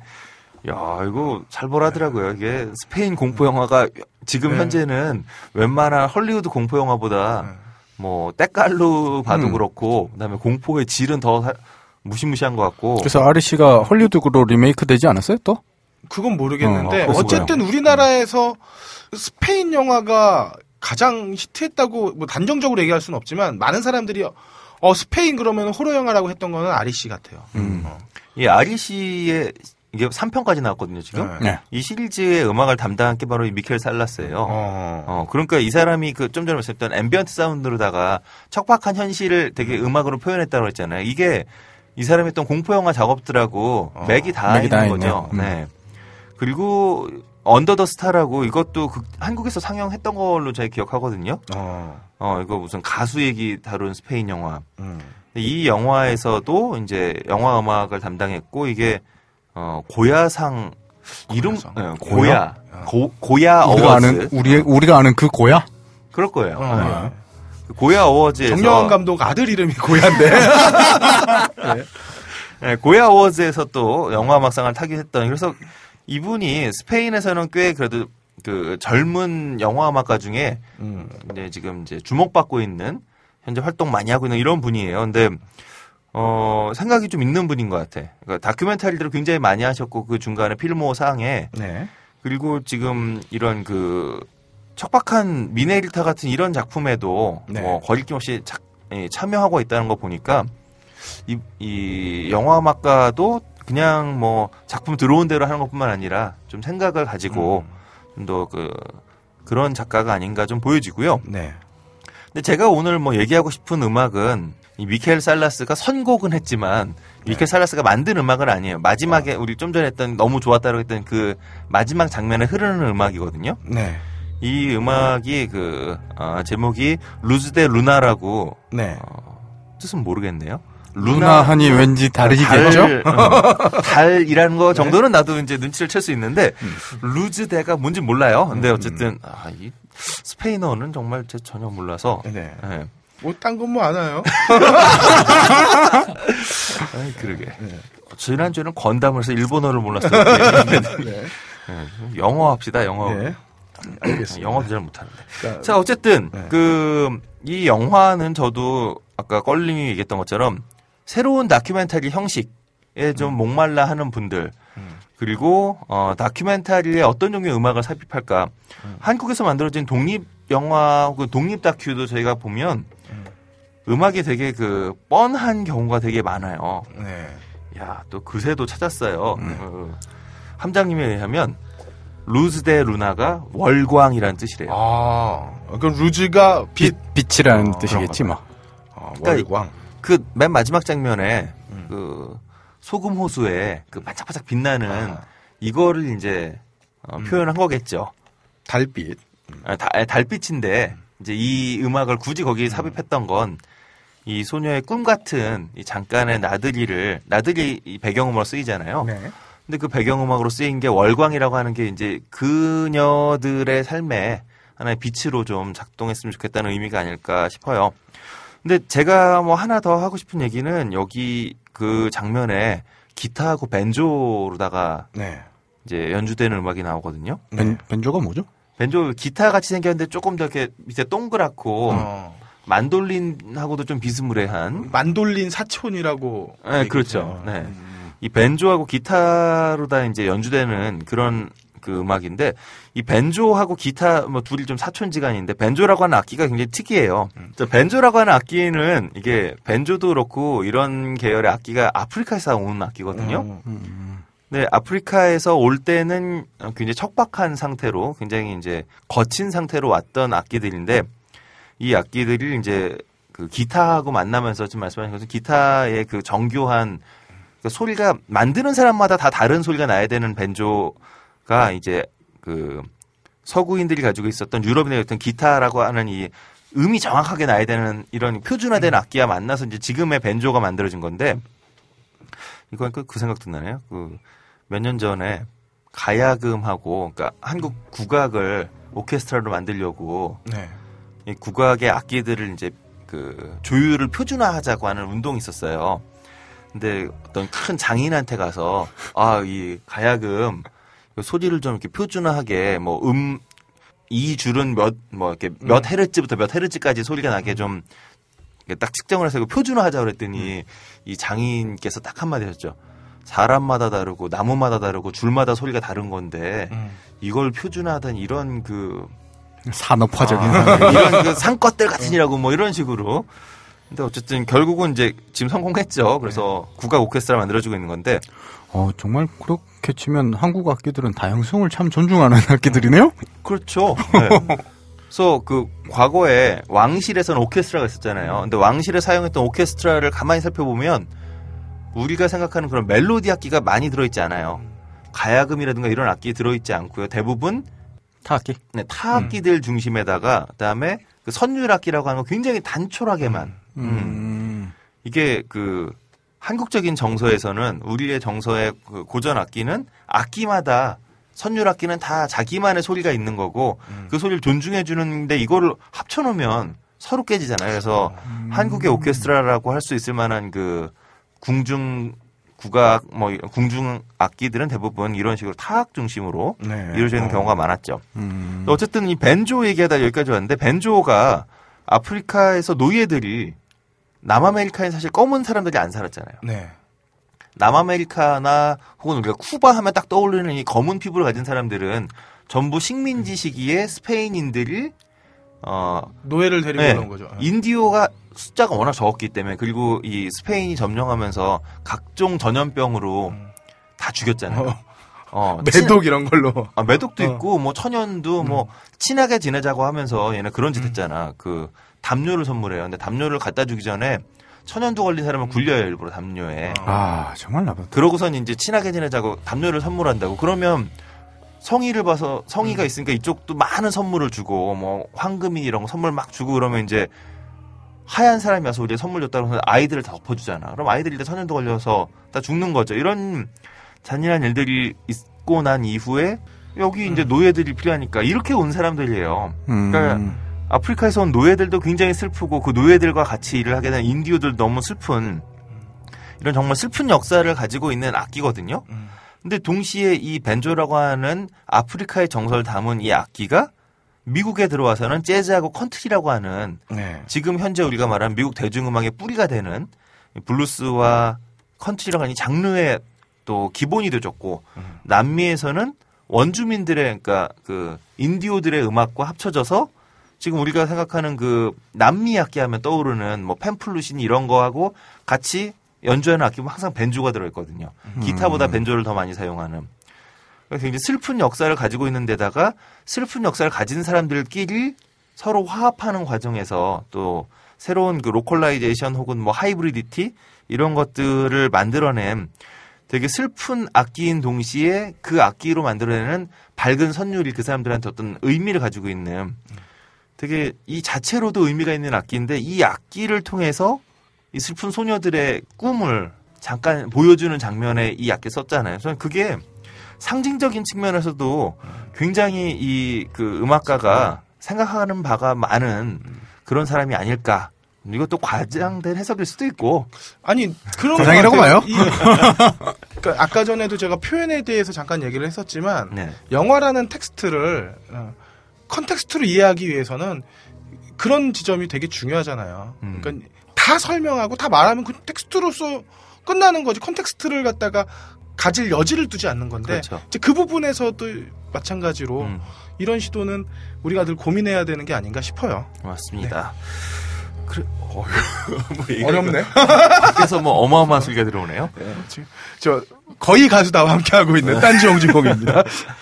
야, 이거 잘 보라더라고요. 네. 이게 스페인 공포 영화가 지금 현재는 웬만한 헐리우드 공포 영화보다 뭐 때깔로 봐도 음. 그렇고 그다음에 공포의 질은 더 무시무시한 것 같고 그래서 아리씨가 헐리우드로 리메이크 되지 않았어요 또? 그건 모르겠는데 어, 아, 어, 쨌든 우리나라에서 스페인 영화가 가장 히트했다고 뭐 단정적으로 얘기할 수는 없지만 많은 사람들이 어 스페인 그러면 호러 영화라고 했던 거는 아리씨 같아요. 음. 어. 이 아리씨의 이게 3편까지 나왔거든요, 지금. 네. 네. 이 시리즈의 음악을 담당한 게 바로 이 미켈 살라스예요. 어. 어 그러니까 이 사람이 그 좀 전에 말씀했던 앰비언트 사운드로다가 척박한 현실을 되게 네. 음악으로 표현했다고 했잖아요. 이게 이 사람이 했던 공포 영화 작업들하고 어. 맥이 다 맥이 있는 거죠. 음. 네. 그리고 언더더 스타라고 이것도 그 한국에서 상영했던 걸로 제가 기억하거든요. 어. 어 이거 무슨 가수 얘기 다룬 스페인 영화. 음. 이 영화에서도 이제 영화 음악을 담당했고 이게 어 고야상 이름 네, 고야 고야, 아. 고, 야 어워즈. 우리 우리가 아는 그 고야? 그럴 거예요. 어, 네. 그 고야 어워즈에서 정영원 감독 아들 이름이 고야인데. [LAUGHS] 네. 네. 고야 어워즈에서 또 영화 음악상을 타깃했던 그래서 이분이 스페인에서는 꽤 그래도 그 젊은 영화 음악가 중에 음. 이제 지금 이제 주목받고 있는 현재 활동 많이 하고 있는 이런 분이에요. 근데 어 생각이 좀 있는 분인 것 같아. 그러니까 다큐멘터리들을 굉장히 많이 하셨고 그 중간에 필모 상에 네. 그리고 지금 이런 그 척박한 미네리타 같은 이런 작품에도 네. 뭐 거리낌 없이 차, 예, 참여하고 있다는 거 보니까 이, 이 영화 음악가도 그냥 뭐 작품 들어온 대로 하는 것뿐만 아니라 좀 생각을 가지고 음. 좀더 그 그런 작가가 아닌가 좀 보여지고요. 네. 근데 제가 오늘 뭐 얘기하고 싶은 음악은 이 미켈 살라스가 선곡은 했지만 네. 미켈 살라스가 만든 음악은 아니에요. 마지막에 아. 우리 좀 전에 했던 너무 좋았다고 했던 그 마지막 장면에 흐르는 음악이거든요. 네. 이 음악이 그 아, 제목이 루즈데 루나라고 네. 어, 뜻은 모르겠네요. 루나하니 루나, 왠지 어, 다르겠죠 달, 어, 이라는거 정도는 네. 나도 이제 눈치를 챌 수 있는데 음. 루즈대가 뭔지 몰라요. 근데 음. 어쨌든 아, 이 스페인어는 정말 제 전혀 몰라서 네. 네. 뭐딴건뭐 안아요. [LAUGHS] 아이, 그러게. 네. 어, 지난주에는 건담을 서 일본어를 몰랐어요. 네. 네. 영어 합시다, 영어. 네. 알겠습니다. 영어도 잘 못하는데. 그러니까, 자, 어쨌든, 그, 이 영화는 저도 아까 껄림이 얘기했던 것처럼 새로운 다큐멘터리 형식에 좀 음. 목말라 하는 분들 음. 그리고 어, 다큐멘터리에 어떤 종류의 음악을 삽입할까 음. 한국에서 만들어진 독립 영화 혹은 그 독립 다큐도 저희가 보면 음악이 되게 그 뻔한 경우가 되게 많아요. 네. 야, 또 그새도 찾았어요. 네. 어, 함장님에 의하면 루즈 대 루나가 월광이라는 뜻이래요. 아, 그럼 루즈가 빛, 빛이라는 어, 뜻이겠지, 뭐. 어, 그러니까 월광. 그러니까 그맨 마지막 장면에 음. 그 소금 호수에 그 반짝반짝 빛나는 아. 이거를 이제 어, 음. 표현한 거겠죠. 달빛. 음. 아, 아, 달빛인데 이제 이 음악을 굳이 거기 음. 삽입했던 건 이 소녀의 꿈 같은 이 잠깐의 나들이를 나들이 배경음으로 쓰이잖아요. 네. 근데 그 배경음악으로 쓰인 게 월광이라고 하는 게 이제 그녀들의 삶에 하나의 빛으로 좀 작동했으면 좋겠다는 의미가 아닐까 싶어요. 근데 제가 뭐 하나 더 하고 싶은 얘기는 여기 그 장면에 기타하고 벤조로다가 네. 이제 연주되는 음악이 나오거든요. 벤, 네. 벤조가 뭐죠? 벤조 기타 같이 생겼는데 조금 더 이렇게 밑에 동그랗고 어. 만돌린하고도 좀 비스무레한 만돌린 사촌이라고. 네, 그렇죠. 네. 음. 이 벤조하고 기타로 다 이제 연주되는 그런 그 음악인데 이 벤조하고 기타 뭐 둘이 좀 사촌지간인데 벤조라고 하는 악기가 굉장히 특이해요. 음. 벤조라고 하는 악기는 이게 벤조도 그렇고 이런 계열의 악기가 아프리카에서 온 악기거든요. 음, 음, 네, 아프리카에서 올 때는 굉장히 척박한 상태로 굉장히 이제 거친 상태로 왔던 악기들인데 이 악기들이 이제 그 기타하고 만나면서 지금 말씀하신 것처럼 기타의 그 정교한 그러니까 소리가 만드는 사람마다 다 다른 소리가 나야 되는 벤조 가 네. 이제 그 서구인들이 가지고 있었던 유럽인의 어떤 기타라고 하는 이 음이 정확하게 나야 되는 이런 표준화된 음. 악기와 만나서 이제 지금의 벤조가 만들어진 건데 음. 이거 그, 그 생각도 나네요. 그 몇 년 전에 가야금하고 그러니까 한국 국악을 오케스트라로 만들려고 네. 이 국악의 악기들을 이제 그 조율을 표준화하자고 하는 운동이 있었어요. 근데 어떤 큰 장인한테 가서 아이 가야금 그 소리를 좀 이렇게 표준화하게 뭐 음 이 줄은 몇 뭐 이렇게 몇 음. 헤르츠부터 몇 헤르츠까지 소리가 나게 좀 딱 측정을 해서 표준화하자 그랬더니 음. 이 장인께서 딱 한마디 하셨죠. 사람마다 다르고 나무마다 다르고 줄마다 소리가 다른 건데 음. 이걸 표준화하던 이런 그 산업화적인 아, 이런 그 상껏들 같은이라고 뭐 이런 식으로 근데 어쨌든 결국은 이제 지금 성공했죠. 그래서 네. 국가 오케스트라 만들어주고 있는 건데 어 정말 그렇 그렇게 치면 한국 악기들은 다양성을 참 존중하는 [LAUGHS] 악기들이네요. 그렇죠. 네. 그래서 그 과거에 왕실에서는 오케스트라가 있었잖아요. 근데 왕실에 사용했던 오케스트라를 가만히 살펴보면 우리가 생각하는 그런 멜로디 악기가 많이 들어있지 않아요. 가야금이라든가 이런 악기 들어있지 않고요. 대부분 타악기. 네, 타악기들 음. 중심에다가 그다음에 그 선율악기라고 하는 거 굉장히 단촐하게만. 음. 음. 이게 그 한국적인 정서에서는 우리의 정서의 그 고전 악기는 악기마다 선율 악기는 다 자기만의 소리가 있는 거고 음. 그 소리를 존중해 주는데 이거를 합쳐 놓으면 서로 깨지잖아요. 그래서 음. 한국의 오케스트라라고 할 수 있을 만한 그 궁중 국악 뭐 궁중 악기들은 대부분 이런 식으로 타악 중심으로 네. 이루어져 있는 어. 경우가 많았죠. 음. 어쨌든 이 벤조 얘기하다 여기까지 왔는데 벤조가 아프리카에서 노예들이 남아메리카엔 사실 검은 사람들이 안 살았잖아요. 네. 남아메리카나 혹은 우리가 쿠바 하면 딱떠오르는이 검은 피부를 가진 사람들은 전부 식민지 음. 시기에 스페인인들이 어 노예를 데리고 네. 온 거죠. 네. 인디오가 숫자가 워낙 적었기 때문에 그리고 이 스페인이 점령하면서 각종 전염병으로 음. 다 죽였잖아요. 어. 어, [LAUGHS] 매독 친... 이런 걸로. 아, 매독도 어. 있고, 뭐, 천연도, 음. 뭐, 친하게 지내자고 하면서 얘네 그런 짓 했잖아. 음. 그, 담요를 선물해요. 근데 담요를 갖다 주기 전에 천연두 걸린 사람을 굴려요 일부러 담요에. 아 정말 나빠. 그러고선 이제 친하게 지내자고 담요를 선물한다고. 그러면 성의를 봐서 성의가 음. 있으니까 이쪽도 많은 선물을 주고 뭐 황금이 이런 거 선물 막 주고 그러면 이제 하얀 사람이 와서 우리 선물 줬다고 해서 아이들을 다 덮어주잖아. 그럼 아이들이 다천연두 걸려서 다 죽는 거죠. 이런 잔인한 일들이 있고 난 이후에 여기 이제 음. 노예들이 필요하니까 이렇게 온 사람들이에요. 음. 그러니까. 음. 아프리카에서 온 노예들도 굉장히 슬프고 그 노예들과 같이 일을 하게 된 인디오들 너무 슬픈 이런 정말 슬픈 역사를 가지고 있는 악기거든요. 음. 근데 동시에 이 벤조라고 하는 아프리카의 정서를 담은 이 악기가 미국에 들어와서는 재즈하고 컨트리라고 하는 네. 지금 현재 우리가 말하는 미국 대중음악의 뿌리가 되는 블루스와 컨트리라고 하는 장르의 또 기본이 되졌고 어 음. 남미에서는 원주민들의 그러니까 그 인디오들의 음악과 합쳐져서 지금 우리가 생각하는 그 남미 악기 하면 떠오르는 뭐 펜플루신 이런 거하고 같이 연주하는 악기면 항상 벤조가 들어있거든요. 음. 기타보다 벤조를 더 많이 사용하는. 굉장히 슬픈 역사를 가지고 있는 데다가 슬픈 역사를 가진 사람들끼리 서로 화합하는 과정에서 또 새로운 그 로컬라이제이션 혹은 뭐 하이브리디티 이런 것들을 만들어낸 되게 슬픈 악기인 동시에 그 악기로 만들어내는 밝은 선율이 그 사람들한테 어떤 의미를 가지고 있는 되게 이 자체로도 의미가 있는 악기인데 이 악기를 통해서 이 슬픈 소녀들의 꿈을 잠깐 보여주는 장면에 이 악기 썼잖아요. 저는 그게 상징적인 측면에서도 굉장히 이 그 음악가가 생각하는 바가 많은 그런 사람이 아닐까. 이것도 과장된 해석일 수도 있고. 아니, 그런 과장이라고 봐요. 이, [LAUGHS] 그러니까 아까 전에도 제가 표현에 대해서 잠깐 얘기를 했었지만 네. 영화라는 텍스트를 어, 컨텍스트로 이해하기 위해서는 그런 지점이 되게 중요하잖아요. 음. 그러니까 다 설명하고 다 말하면 그 텍스트로서 끝나는 거지 컨텍스트를 갖다가 가질 여지를 두지 않는 건데 그렇죠. 이제 그 부분에서도 마찬가지로 음. 이런 시도는 우리가 늘 고민해야 되는 게 아닌가 싶어요. 맞습니다. 네. 그래, 어, [LAUGHS] 뭐 어렵네. 밖에서 뭐 어마어마한 소리가 들어오네요. 네. 저 거의 가수다와 함께하고 있는 딴지용진공입니다.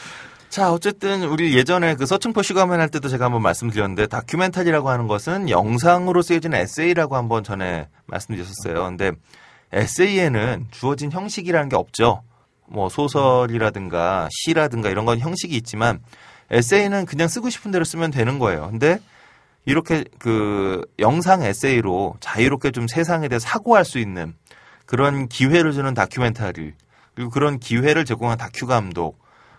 [LAUGHS] 자, 어쨌든 우리 예전에 그 서층포 시가면 할 때도 제가 한번 말씀드렸는데 다큐멘터리라고 하는 것은 영상으로 쓰여진 에세이라고 한번 전에 말씀드렸었어요. 근데 에세이에는 주어진 형식이라는 게 없죠. 뭐 소설이라든가 시라든가 이런 건 형식이 있지만 에세이는 그냥 쓰고 싶은 대로 쓰면 되는 거예요. 근데 이렇게 그 영상 에세이로 자유롭게 좀 세상에 대해 사고할 수 있는 그런 기회를 주는 다큐멘터리 그리고 그런 기회를 제공한 다큐 감독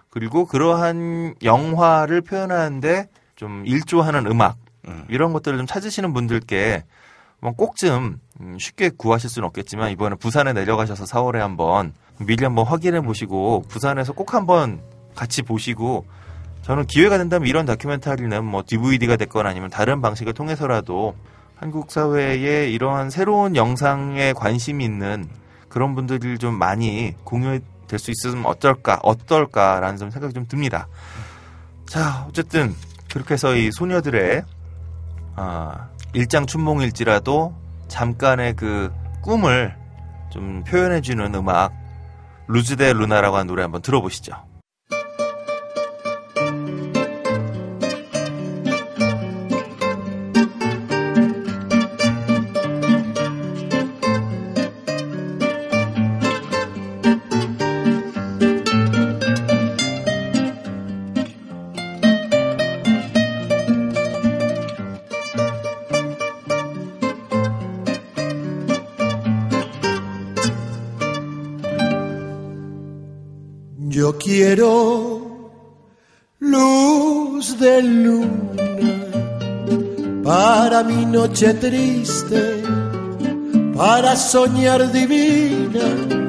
그리고 그러한 영화를 표현하는데 좀 일조하는 음악 음. 이런 것들을 좀 찾으시는 분들께 뭐 꼭좀 음, 쉽게 구하실 수는 없겠지만 이번에 부산에 내려가셔서 4월에 한번 미리 한번 확인해 보시고 부산에서 꼭 한번 같이 보시고 저는 기회가 된다면 이런 다큐멘터리는 뭐 DVD가 됐건 아니면 다른 방식을 통해서라도 한국 사회에 이러한 새로운 영상에 관심 있는 그런 분들을 좀 많이 공유해 될수 있으면 어떨까 어떨까라는 생각이 좀 듭니다. 자 어쨌든 그렇게 해서 이 소녀들의 아, 일장 춘몽일지라도 잠깐의 그 꿈을 좀 표현해주는 음악 루즈데 루나라고 하는 노래 한번 들어보시죠. quiero luz de luna para mi noche triste, para soñar divina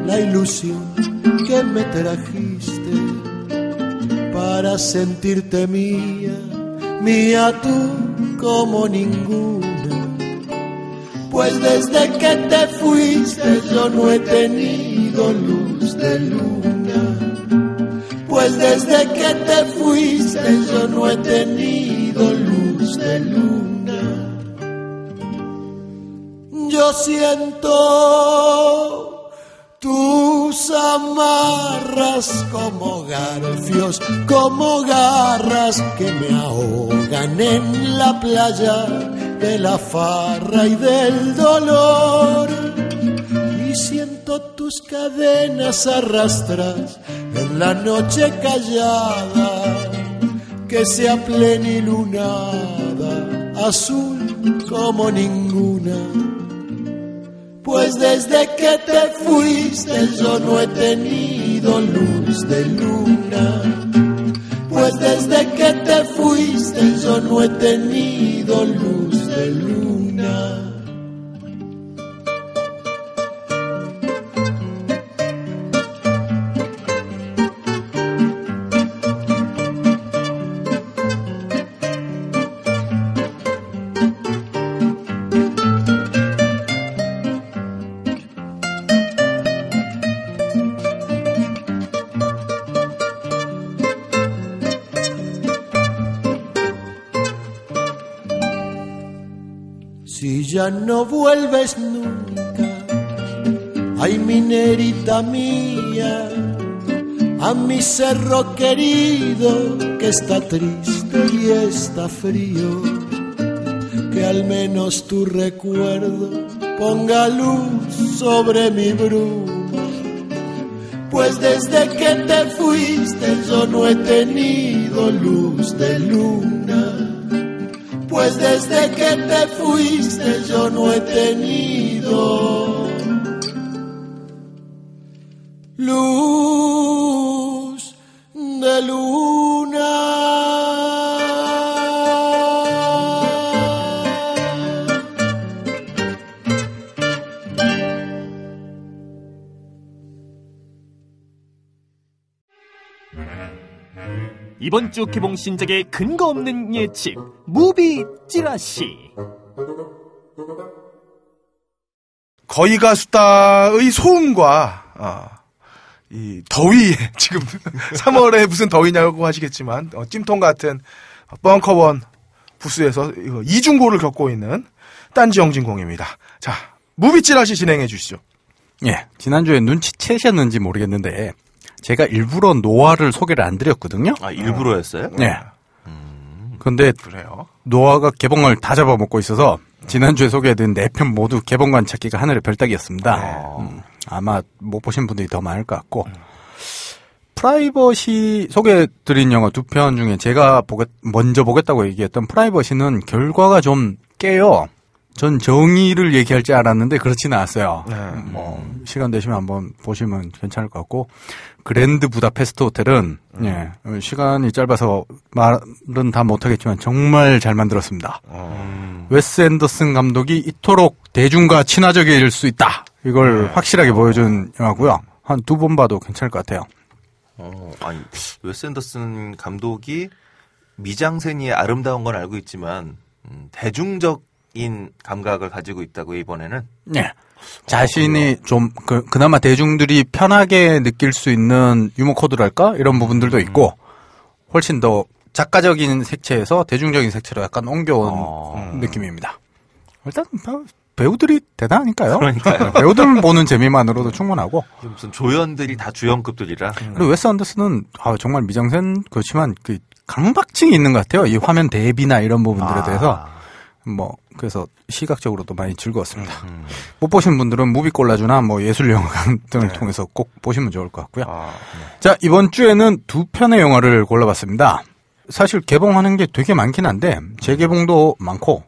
la ilusión que me trajiste, para sentirte mía, mía tú como ninguna. Pues desde que te fuiste yo no he tenido luz de luna pues desde que te fuiste yo no he tenido luz de luna. Yo siento tus amarras como garfios, como garras que me ahogan en la playa de la farra y del dolor. Y siento tus cadenas arrastras en la noche callada que sea plenilunada, azul como ninguna. Pues desde que te fuiste yo no he tenido luz de luna. Pues desde que te fuiste yo no he tenido luz de luna. no vuelves nunca. Ay, minerita mía, a mi cerro querido que está triste y está frío, que al menos tu recuerdo ponga luz sobre mi bruma, pues desde que te fuiste yo no he tenido luz de luz pues desde que te fuiste yo no he tenido luz. 주 개봉 신작의 근거 없는 예측 무비 찌라시 거의가 수다의 소음과 어, 이 더위 [LAUGHS] 지금 3월에 [LAUGHS] 무슨 더위냐고 하시겠지만 어, 찜통 같은 벙커원 부스에서 이중고를 겪고 있는 딴지 영진공입니다. 자 무비 찌라시 진행해 주시죠. 예 지난주에 눈치채셨는지 모르겠는데 제가 일부러 노화를 소개를 안 드렸거든요. 아, 일부러였어요? 네. 네. 음, 근데 그 노화가 개봉을 다 잡아먹고 있어서 지난주에 소개해드린 네편 모두 개봉관 찾기가 하늘의 별따기였습니다. 네. 음, 아마 못 보신 분들이 더 많을 것 같고 프라이버시 소개해드린 영화 두 편 중에 제가 보겠, 먼저 보겠다고 얘기했던 프라이버시는 결과가 좀 깨요. 전 정의를 얘기할 줄 알았는데 그렇지는 않았어요. 네. 음, 뭐 시간 되시면 한번 보시면 괜찮을 것 같고 그랜드 부다페스트 호텔은 음. 예, 시간이 짧아서 말은 다 못하겠지만 정말 잘 만들었습니다. 어. 음. 웨스 앤더슨 감독이 이토록 대중과 친화적일 수 있다 이걸 네. 확실하게 보여준 영화고요. 한 두 번 봐도 괜찮을 것 같아요. 어, 아니 웨스 앤더슨 감독이 미장센이 아름다운 건 알고 있지만 음, 대중적인 감각을 가지고 있다고 이번에는. 네. 자신이 어, 좀 그, 그나마 대중들이 편하게 느낄 수 있는 유머 코드랄까 이런 부분들도 음. 있고 훨씬 더 작가적인 색채에서 대중적인 색채로 약간 옮겨온 어... 느낌입니다. 일단 뭐 배우들이 대단하니까요. 그러니까요. [LAUGHS] 배우들 보는 재미만으로도 충분하고. 무슨 조연들이 다 주연급들이라. 음. 그리고 웨스 언더슨은 아, 정말 미장센 그렇지만 그 강박증이 있는 것 같아요. 이 화면 대비나 이런 부분들에 아. 대해서 아... 뭐 그래서 시각적으로도 많이 즐거웠습니다. 음. 못 보신 분들은 무비콜라주나 뭐 예술 영화 등을 네. 통해서 꼭 보시면 좋을 것 같고요. 아, 네. 자 이번 주에는 두 편의 영화를 골라봤습니다. 사실 개봉하는 게 되게 많긴 한데 재개봉도 많고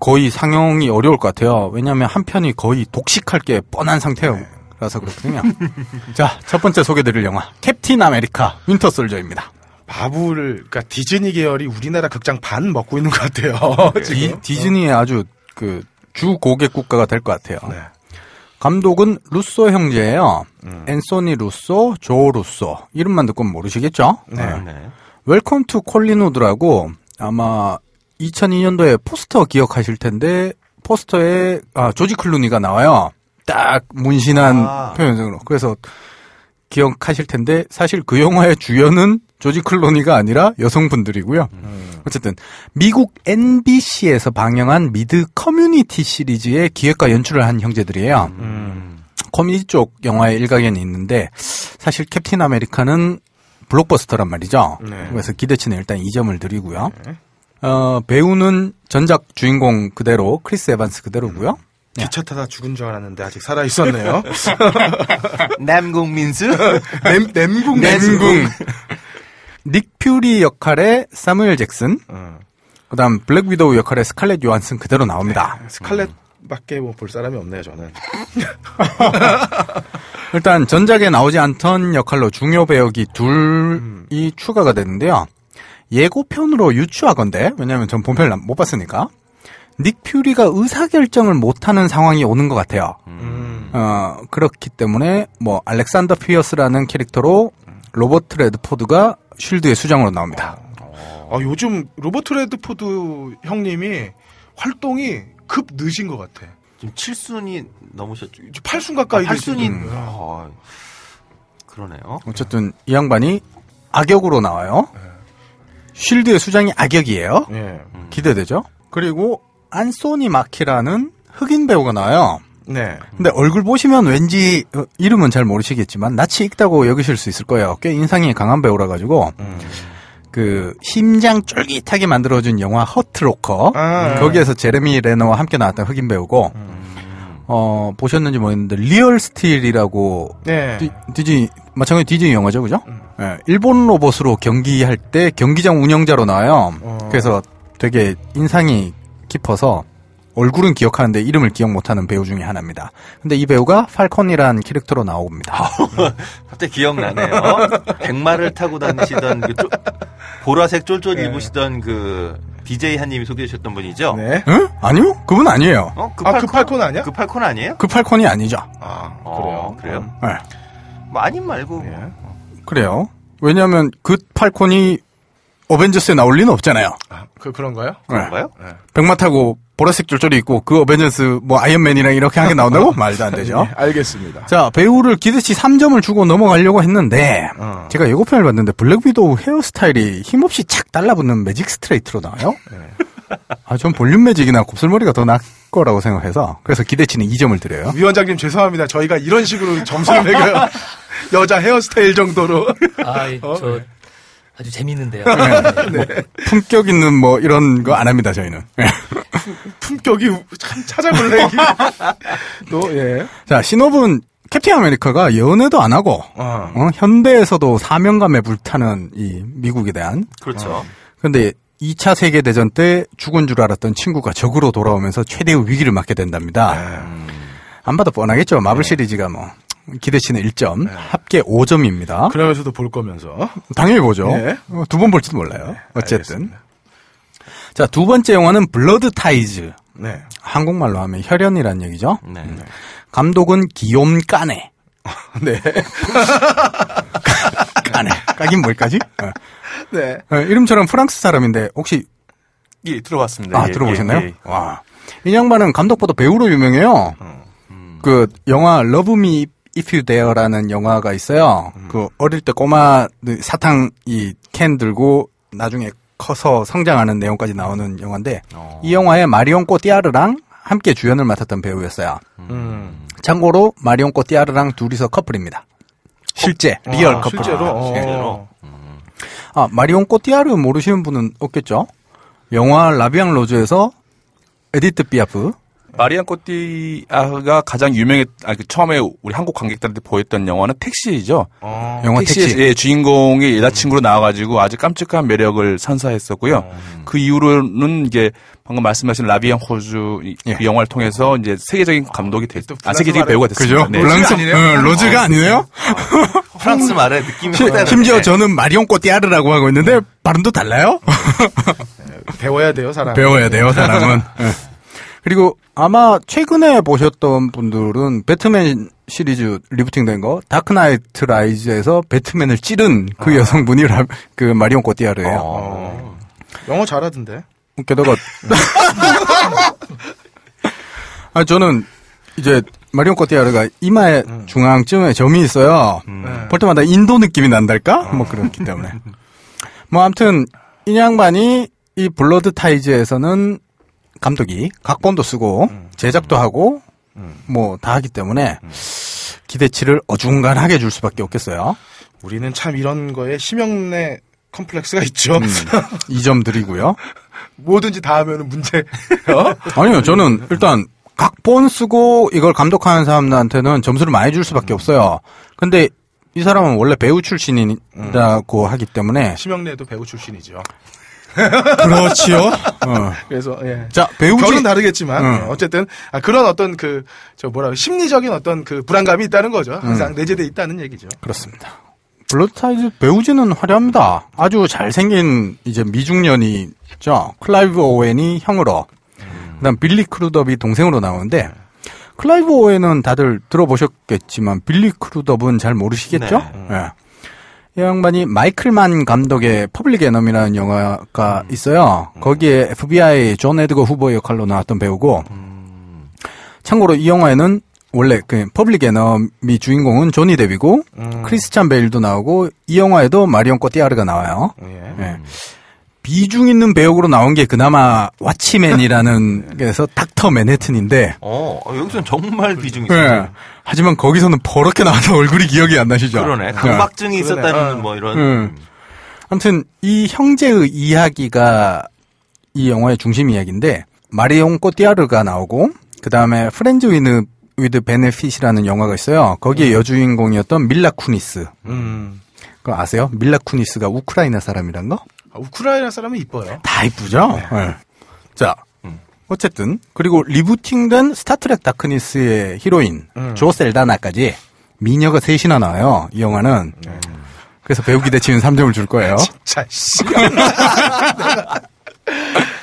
거의 상영이 어려울 것 같아요. 왜냐하면 한 편이 거의 독식할 게 뻔한 상태라서 그렇거든요. 네. 자첫 번째 소개드릴 영화 캡틴 아메리카 윈터 솔저입니다. 마블, 그러니까 디즈니 계열이 우리나라 극장 반 먹고 있는 것 같아요. [LAUGHS] 디, 디즈니의 네. 아주 그 주 고객 국가가 될 것 같아요. 네. 감독은 루소 형제예요. 음. 앤소니 루소, 조 루소. 이름만 듣고 모르시겠죠? 네. 네. 네. 웰컴 투콜리노드라고 아마 2002년도에 포스터 기억하실 텐데 포스터에 아, 조지 클루니가 나와요. 딱 문신한 아. 표현으로. 그래서 기억하실 텐데 사실 그 영화의 주연은 조지 클로니가 아니라 여성분들이고요. 음. 어쨌든 미국 NBC에서 방영한 미드 커뮤니티 시리즈의 기획과 연출을 한 형제들이에요. 음. 커뮤니티 쪽 영화의 일각에는 있는데 사실 캡틴 아메리카는 블록버스터란 말이죠. 네. 그래서 기대치는 일단 이 점을 드리고요. 네. 어, 배우는 전작 주인공 그대로 크리스 에반스 그대로고요. 음. 기차 타다 죽은 줄 알았는데 아직 살아 있었네요. 남궁민수? [LAUGHS] 남, 궁 민수. [LAUGHS] 닉 퓨리 역할의 사무엘 잭슨, 어. 그다음 블랙 위도우 역할의 스칼렛 요한슨 그대로 나옵니다. 네, 스칼렛밖에 뭐 볼 사람이 없네요 저는. [LAUGHS] 일단 전작에 나오지 않던 역할로 중요 배역이 둘이 음. 추가가 되는데요. 예고편으로 유추하건데 왜냐하면 전 본편을 못 봤으니까 닉 퓨리가 의사 결정을 못하는 상황이 오는 것 같아요. 음. 어, 그렇기 때문에 뭐 알렉산더 피어스라는 캐릭터로 로버트 레드포드가 쉴드의 수장으로 나옵니다. 아, 요즘 로버트 레드포드 형님이 활동이 급 늦은 것 같아. 지금 7순이 넘으셨죠? 8순 가까이 아, 8순이. 음. 아, 그러네요. 어쨌든 이 양반이 악역으로 나와요. 쉴드의 수장이 악역이에요. 네. 기대되죠? 그리고 안소니 마키라는 흑인 배우가 나와요. 네. 근데 얼굴 보시면 왠지 어, 이름은 잘 모르시겠지만 낯이 익다고 여기실 수 있을 거예요. 꽤 인상이 강한 배우라 가지고 음. 그 심장 쫄깃하게 만들어준 영화 허트로커 음. 거기에서 제레미 레너와 함께 나왔던 흑인 배우고 음. 어 보셨는지 모르겠는데 리얼 스틸이라고 네. 디, 디즈니 마찬가지 디즈 영화죠 그죠? 음. 네, 일본 로봇으로 경기할 때 경기장 운영자로 나와요. 어. 그래서 되게 인상이 깊어서 얼굴은 기억하는데 이름을 기억 못하는 배우 중에 하나입니다. 근데 이 배우가 팔콘이라는 캐릭터로 나옵니다. [LAUGHS] 갑자기 기억나네요. 백마를 타고 다니시던 그 쫄, 보라색 쫄쫄 네. 입으시던 그 b j 한님이 소개해 주셨던 분이죠? 네. 네. 응? 아니요? 그분 아니에요. 어? 그, 아, 그 팔콘? 그 팔콘 아니야? 그 팔콘 아니에요? 그 팔콘이 아니죠. 아, 그래요? 어, 그래요? 음. 네. 뭐, 아님 말고. 네. 뭐. 그래요. 왜냐하면 그 팔콘이 어벤져스에 나올 리는 없잖아요. 아, 그 그런가요? 네. 그런가요? 네. 백마 타고 보라색 줄줄이 있고 그 어벤져스 뭐 아이언맨이랑 이렇게 하게 나온다고 [LAUGHS] 말도 안 되죠. 네, 알겠습니다. 자 배우를 기대치 3점을 주고 넘어가려고 했는데 어. 제가 예고편을 봤는데 블랙 비도우 헤어스타일이 힘없이 착 달라붙는 매직 스트레이트로 나와요. 네. 예. 아전 볼륨 매직이나 곱슬머리가 더 나을 거라고 생각해서 그래서 기대치는 2점을 드려요. 위원장님 죄송합니다. 저희가 이런 식으로 점수를 내겨요 [LAUGHS] 여자 헤어스타일 정도로. 아, 어? 저 네. 아주 재밌는데요. 네. 네. 뭐 품격 있는 뭐 이런 거 안 합니다 저희는. 네. 품격이 참 찾아볼래. 또 예. 자 신호분 캡틴 아메리카가 연애도안 하고 어. 어, 현대에서도 사명감에 불타는 이 미국에 대한. 그렇죠. 그런데 어. 2차 세계 대전 때 죽은 줄 알았던 친구가 적으로 돌아오면서 최대의 위기를 맞게 된답니다. 음. 안 봐도 뻔하겠죠. 마블 네. 시리즈가 뭐 기대치는 1점, 네. 합계 5점입니다. 그러면서도 볼 거면서. 당연히 보죠. 네. 어, 두번 볼지도 몰라요. 네, 어쨌든. 자, 두 번째 영화는 블러드 타이즈. 네. 한국말로 하면 혈연이란 얘기죠. 네. 음. 감독은 기욤 까네. [LAUGHS] 네. [LAUGHS] 까네. 까긴 뭘까지? 어. 네. 네. 이름처럼 프랑스 사람인데 혹시 예, 들어봤습니다. 아, 예, 들어보셨나요? 예, 예. 와. 이 양반은 감독보다 배우로 유명해요. 음. 그 영화 러브미 If You Dare라는 영화가 있어요. 음. 그 어릴 때 꼬마 사탕 이캔 들고 나중에 커서 성장하는 내용까지 나오는 영화인데 어. 이 영화에 마리온 꼬띠아르랑 함께 주연을 맡았던 배우였어요. 음. 참고로 마리온 꼬띠아르랑 둘이서 커플입니다. 실제 어? 리얼 아, 커플. 실제로. 어. 어. 아, 실제로. 음. 아 마리온 꼬띠아르 모르시는 분은 없겠죠? 영화 라비앙 로즈에서 에디트 비아프 마리안 코띠아가 가장 유명했, 아, 그 처음에 우리 한국 관객들한테 보였던 영화는 택시죠. 어. 영화 택시. 택시. 예, 주인공이 여자친구로 음. 나와가지고 아주 깜찍한 매력을 선사했었고요. 어. 그 이후로는 이제 방금 말씀하신 라비앙 호주 예. 그 영화를 통해서 이제 세계적인 감독이 됐, 어. 아, 세계적인 배우가 됐습니다. 그죠? 네. 로즈가 아니네요. 어, 로즈가 어. 아니네요? 어. 프랑스 말에 느낌이 심지어 네. 저는 마리온 꼬띠아르라고 하고 있는데 네. 발음도 달라요? 배워야 돼요, 사람. 배워야 돼요, 사람은. [LAUGHS] 네. 그리고 아마 최근에 보셨던 분들은 배트맨 시리즈 리부팅된 거 다크나이트 라이즈에서 배트맨을 찌른 그 아. 여성분이 라, 그 마리온 코띠아르예요 아. 영어 잘하던데. 게다가 [LAUGHS] 아 저는 이제 마리온 코띠아르가 이마에 음. 중앙쯤에 점이 있어요. 음. 네. 네. 볼 때마다 인도 느낌이 난달까? 아. 뭐 그렇기 때문에. 뭐암튼인 양반이 이 블러드 타이즈에서는 감독이 각본도 쓰고 음. 제작도 음. 하고 음. 뭐다 하기 때문에 기대치를 어중간하게 줄 수밖에 없겠어요. 우리는 참 이런 거에 심형래 컴플렉스가 있죠. 이점 드리고요. [LAUGHS] 뭐든지 다 하면 문제. [LAUGHS] 어? 아니요, 저는 일단 각본 쓰고 이걸 감독하는 사람들한테는 점수를 많이 줄 수밖에 없어요. 근데 이 사람은 원래 배우 출신이라고 음. 하기 때문에 심형래도 배우 출신이죠. 그렇지요. 어. 그래서 예. 자 배우지. 결은 다르겠지만 어. 예, 어쨌든 아, 그런 어떤 그 저 뭐라 심리적인 어떤 그 불안감이 있다는 거죠. 음. 항상 음. 내재돼 있다는 얘기죠. 그렇습니다. 블루타이즈 배우지는 화려합니다. 아주 잘생긴 이제 미중년이죠. 클라이브 오웬이 형으로 그다음 빌리 크루더비 동생으로 나오는데 클라이브 오웬은 다들 들어보셨겠지만 빌리 크루더비는잘 모르시겠죠? 네. 음. 이 양반이 마이클만 감독의 퍼블릭 애넘이라는 영화가 음. 있어요. 음. 거기에 FBI 존 에드거 후보 역할로 나왔던 배우고 음. 참고로 이 영화에는 원래 그 퍼블릭 애넘이 주인공은 조니 데뷔고 음. 크리스찬 베일도 나오고 이 영화에도 마리온 꼬띠아르가 나와요. 예. 예. 비중 있는 배역으로 나온 게 그나마 왓치맨이라는 [LAUGHS] 네. 그래서 닥터 맨해튼인데 어, 어 여기서는 정말 네. 비중 있어요. 네. 하지만 거기서는 버럭게 나와서 얼굴이 기억이 안 나시죠? 그러네. 네. 강박증이 네. 있었다는 네. 뭐 이런. 음. 아무튼 이 형제의 이야기가 이 영화의 중심 이야기인데 마리옹 꼬띠아르가 나오고 그 다음에 프렌즈 위드 위드 베네핏이라는 영화가 있어요. 거기에 음. 여주인공이었던 밀라 쿠니스. 음. 그거 아세요? 밀라 쿠니스가 우크라이나 사람이란 거? 아, 우크라이나 사람은 이뻐요. 다 이쁘죠? 네. 네. 자, 음. 어쨌든 그리고 리부팅된 스타트렉 다크니스의 히로인 음. 조 셀다나까지 미녀가 셋이나 나와요. 이 영화는. 음. 그래서 배우 기대 치는 3점을 줄 거예요. [LAUGHS] 진짜 씨. [LAUGHS]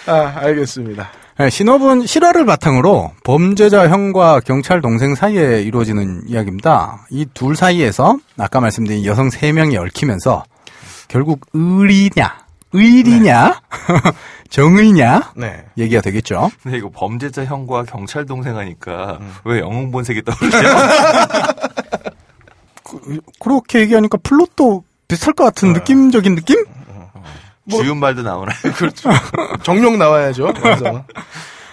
아, 알겠습니다. 네, 신업은 실화를 바탕으로 범죄자 형과 경찰 동생 사이에 이루어지는 이야기입니다. 이 둘 사이에서 아까 말씀드린 여성 3명이 얽히면서 결국 의리냐 의리냐? 네. [LAUGHS] 정의냐? 네. 얘기가 되겠죠. 근데 이거 범죄자 형과 경찰 동생 하니까 음. 왜 영웅 본색이 떠오르죠? [LAUGHS] 그, 그렇게 얘기하니까 플롯도 비슷할 것 같은 어. 느낌적인 느낌? 음, 음, 음. 뭐, 지운 말도 나오나요? [LAUGHS] 그렇죠. 정령 나와야죠.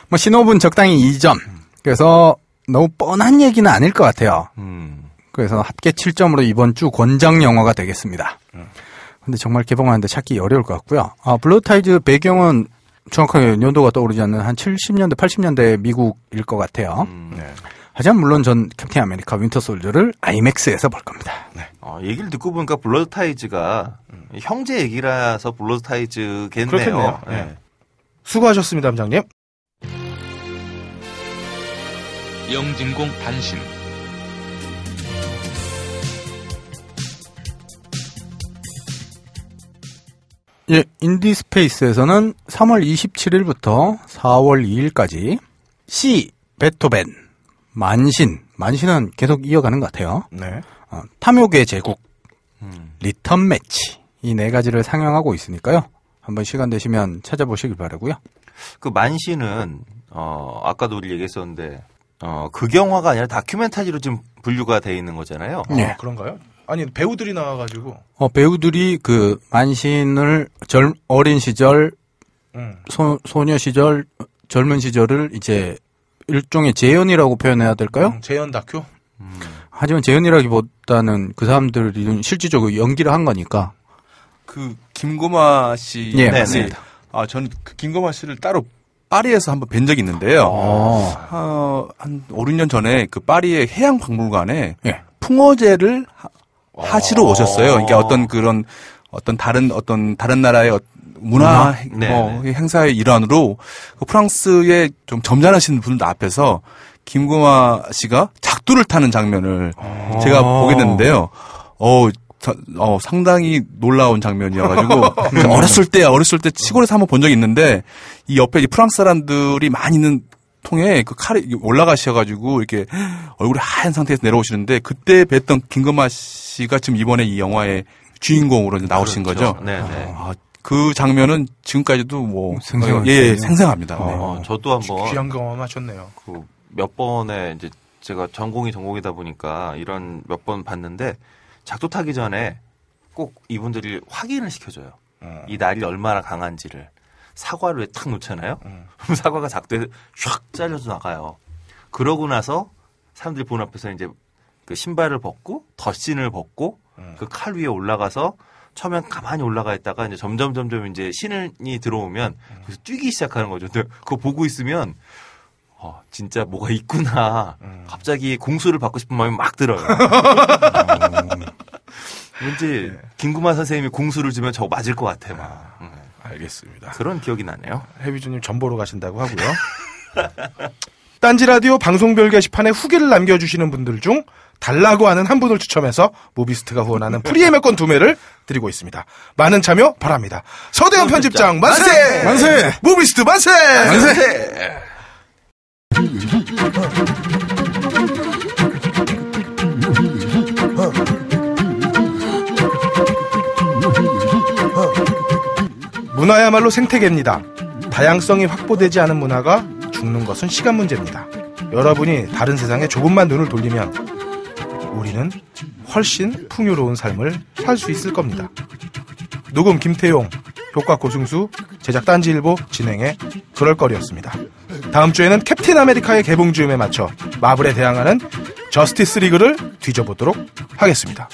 뭐 신호분 적당히 2점. 그래서 너무 뻔한 얘기는 아닐 것 같아요. 음. 그래서 합계 7점으로 이번 주 권장 영화가 되겠습니다. 음. 근데 정말 개봉하는데 찾기 어려울 것 같고요. 아, 블루타이즈 배경은 정확하게 연도가 떠오르지 않는 한 70년대, 80년대 미국일 것 같아요. 음, 네. 하지만 물론 전 캡틴 아메리카 윈터 솔저를 아이맥스에서 볼 겁니다. 네. 어, 얘기를 듣고 보니까 블러드 타이즈가 음, 형제 얘기라서 블러드 타이즈겠네요. 네요 네. 수고하셨습니다, 함장님. 영진공 단신 예, 인디스페이스에서는 3월 27일부터 4월 2일까지 C. 베토벤, 만신, 만신은 계속 이어가는 것 같아요. 네. 어, 탐욕의 제국, 음. 리턴 매치 이 네 가지를 상영하고 있으니까요. 한번 시간 되시면 찾아보시길 바라고요. 그 만신은 어, 아까도 우리 얘기했었는데 어, 극영화가 아니라 다큐멘터리로 지금 분류가 돼 있는 거잖아요. 네. 어, 그런가요? 아니 배우들이 나와가지고 어 배우들이 그 만신을 젊 어린 시절 응. 소, 소녀 시절 젊은 시절을 이제 일종의 재연이라고 표현해야 될까요? 응, 재연 다큐. 음. 하지만 재연이라기보다는 그 사람들이 실질적으로 연기를 한 거니까. 그 김고마 씨. 예, 네, 맞습니다. 아, 저는 그 김고마 씨를 따로 파리에서 한번 뵌 적이 있는데요. 어. 아. 어, 한 5, 6년 전에 그 파리의 해양박물관에 예. 풍어제를 하시러 아. 오셨어요. 그러니까 어떤 그런 어떤 다른 어떤 다른 나라의 어, 문화, 네, 뭐 네. 행사의 일환으로 그 프랑스의 좀 점잖으신 분들 앞에서 김구마 씨가 작두를 타는 장면을 아~ 제가 보게 됐는데요. 어, 어, 상당히 놀라운 장면이어가지고 [LAUGHS] 어렸을 때 어렸을 때 시골에서 한번 본 적이 있는데 이 옆에 이 프랑스 사람들이 많이 있는 통에 그 칼이 올라가셔가지고 이렇게 얼굴이 하얀 상태에서 내려오시는데 그때 뵀던 김건마 씨가 지금 이번에 이 영화의 주인공으로 나오신 그렇죠. 거죠. 네, 네. 아, 그 장면은 지금까지도 뭐 생생한 예, 예 생생합니다. 어, 네. 어, 저도 한번 귀한 경험 하셨네요. 그 몇 번에 이제 제가 전공이 전공이다 보니까 이런 몇 번 봤는데 작도 타기 전에 꼭 이분들이 확인을 시켜줘요. 음. 이 날이 얼마나 강한지를. 사과를 왜 탁 놓잖아요. 음. 사과가 작대에쫙 잘려서 나가요. 그러고 나서 사람들이 본 앞에서 이제 그 신발을 벗고 덧신을 벗고 음. 그칼 위에 올라가서 처음엔 가만히 올라가 있다가 이제 점점 점점 이제 신이 들어오면 음. 그래서 뛰기 시작하는 거죠. 근데 그거 보고 있으면 어, 진짜 뭐가 있구나. 음. 갑자기 공수를 받고 싶은 마음이 막 들어요. [LAUGHS] 왠지 네. 김구만 선생님이 공수를 주면 저거 맞을 것 같아 막. 아. 음. 알겠습니다. 그런 기억이 나네요. 해비주님전보로 가신다고 하고요. [LAUGHS] 딴지 라디오 방송별 게시판에 후기를 남겨주시는 분들 중 달라고 하는 한 분을 추첨해서 모비스트가 후원하는 프리엠의 권두 매를 드리고 있습니다. 많은 참여 바랍니다. 서대현 편집장 만세! 만세! 모비스트 만세! 만세! 만세! 문화야말로 생태계입니다. 다양성이 확보되지 않은 문화가 죽는 것은 시간 문제입니다. 여러분이 다른 세상에 조금만 눈을 돌리면 우리는 훨씬 풍요로운 삶을 살 수 있을 겁니다. 녹음 김태용, 효과 고승수, 제작 딴지일보 진행해 그럴거리였습니다. 다음 주에는 캡틴 아메리카의 개봉주음에 맞춰 마블에 대항하는 저스티스 리그를 뒤져보도록 하겠습니다.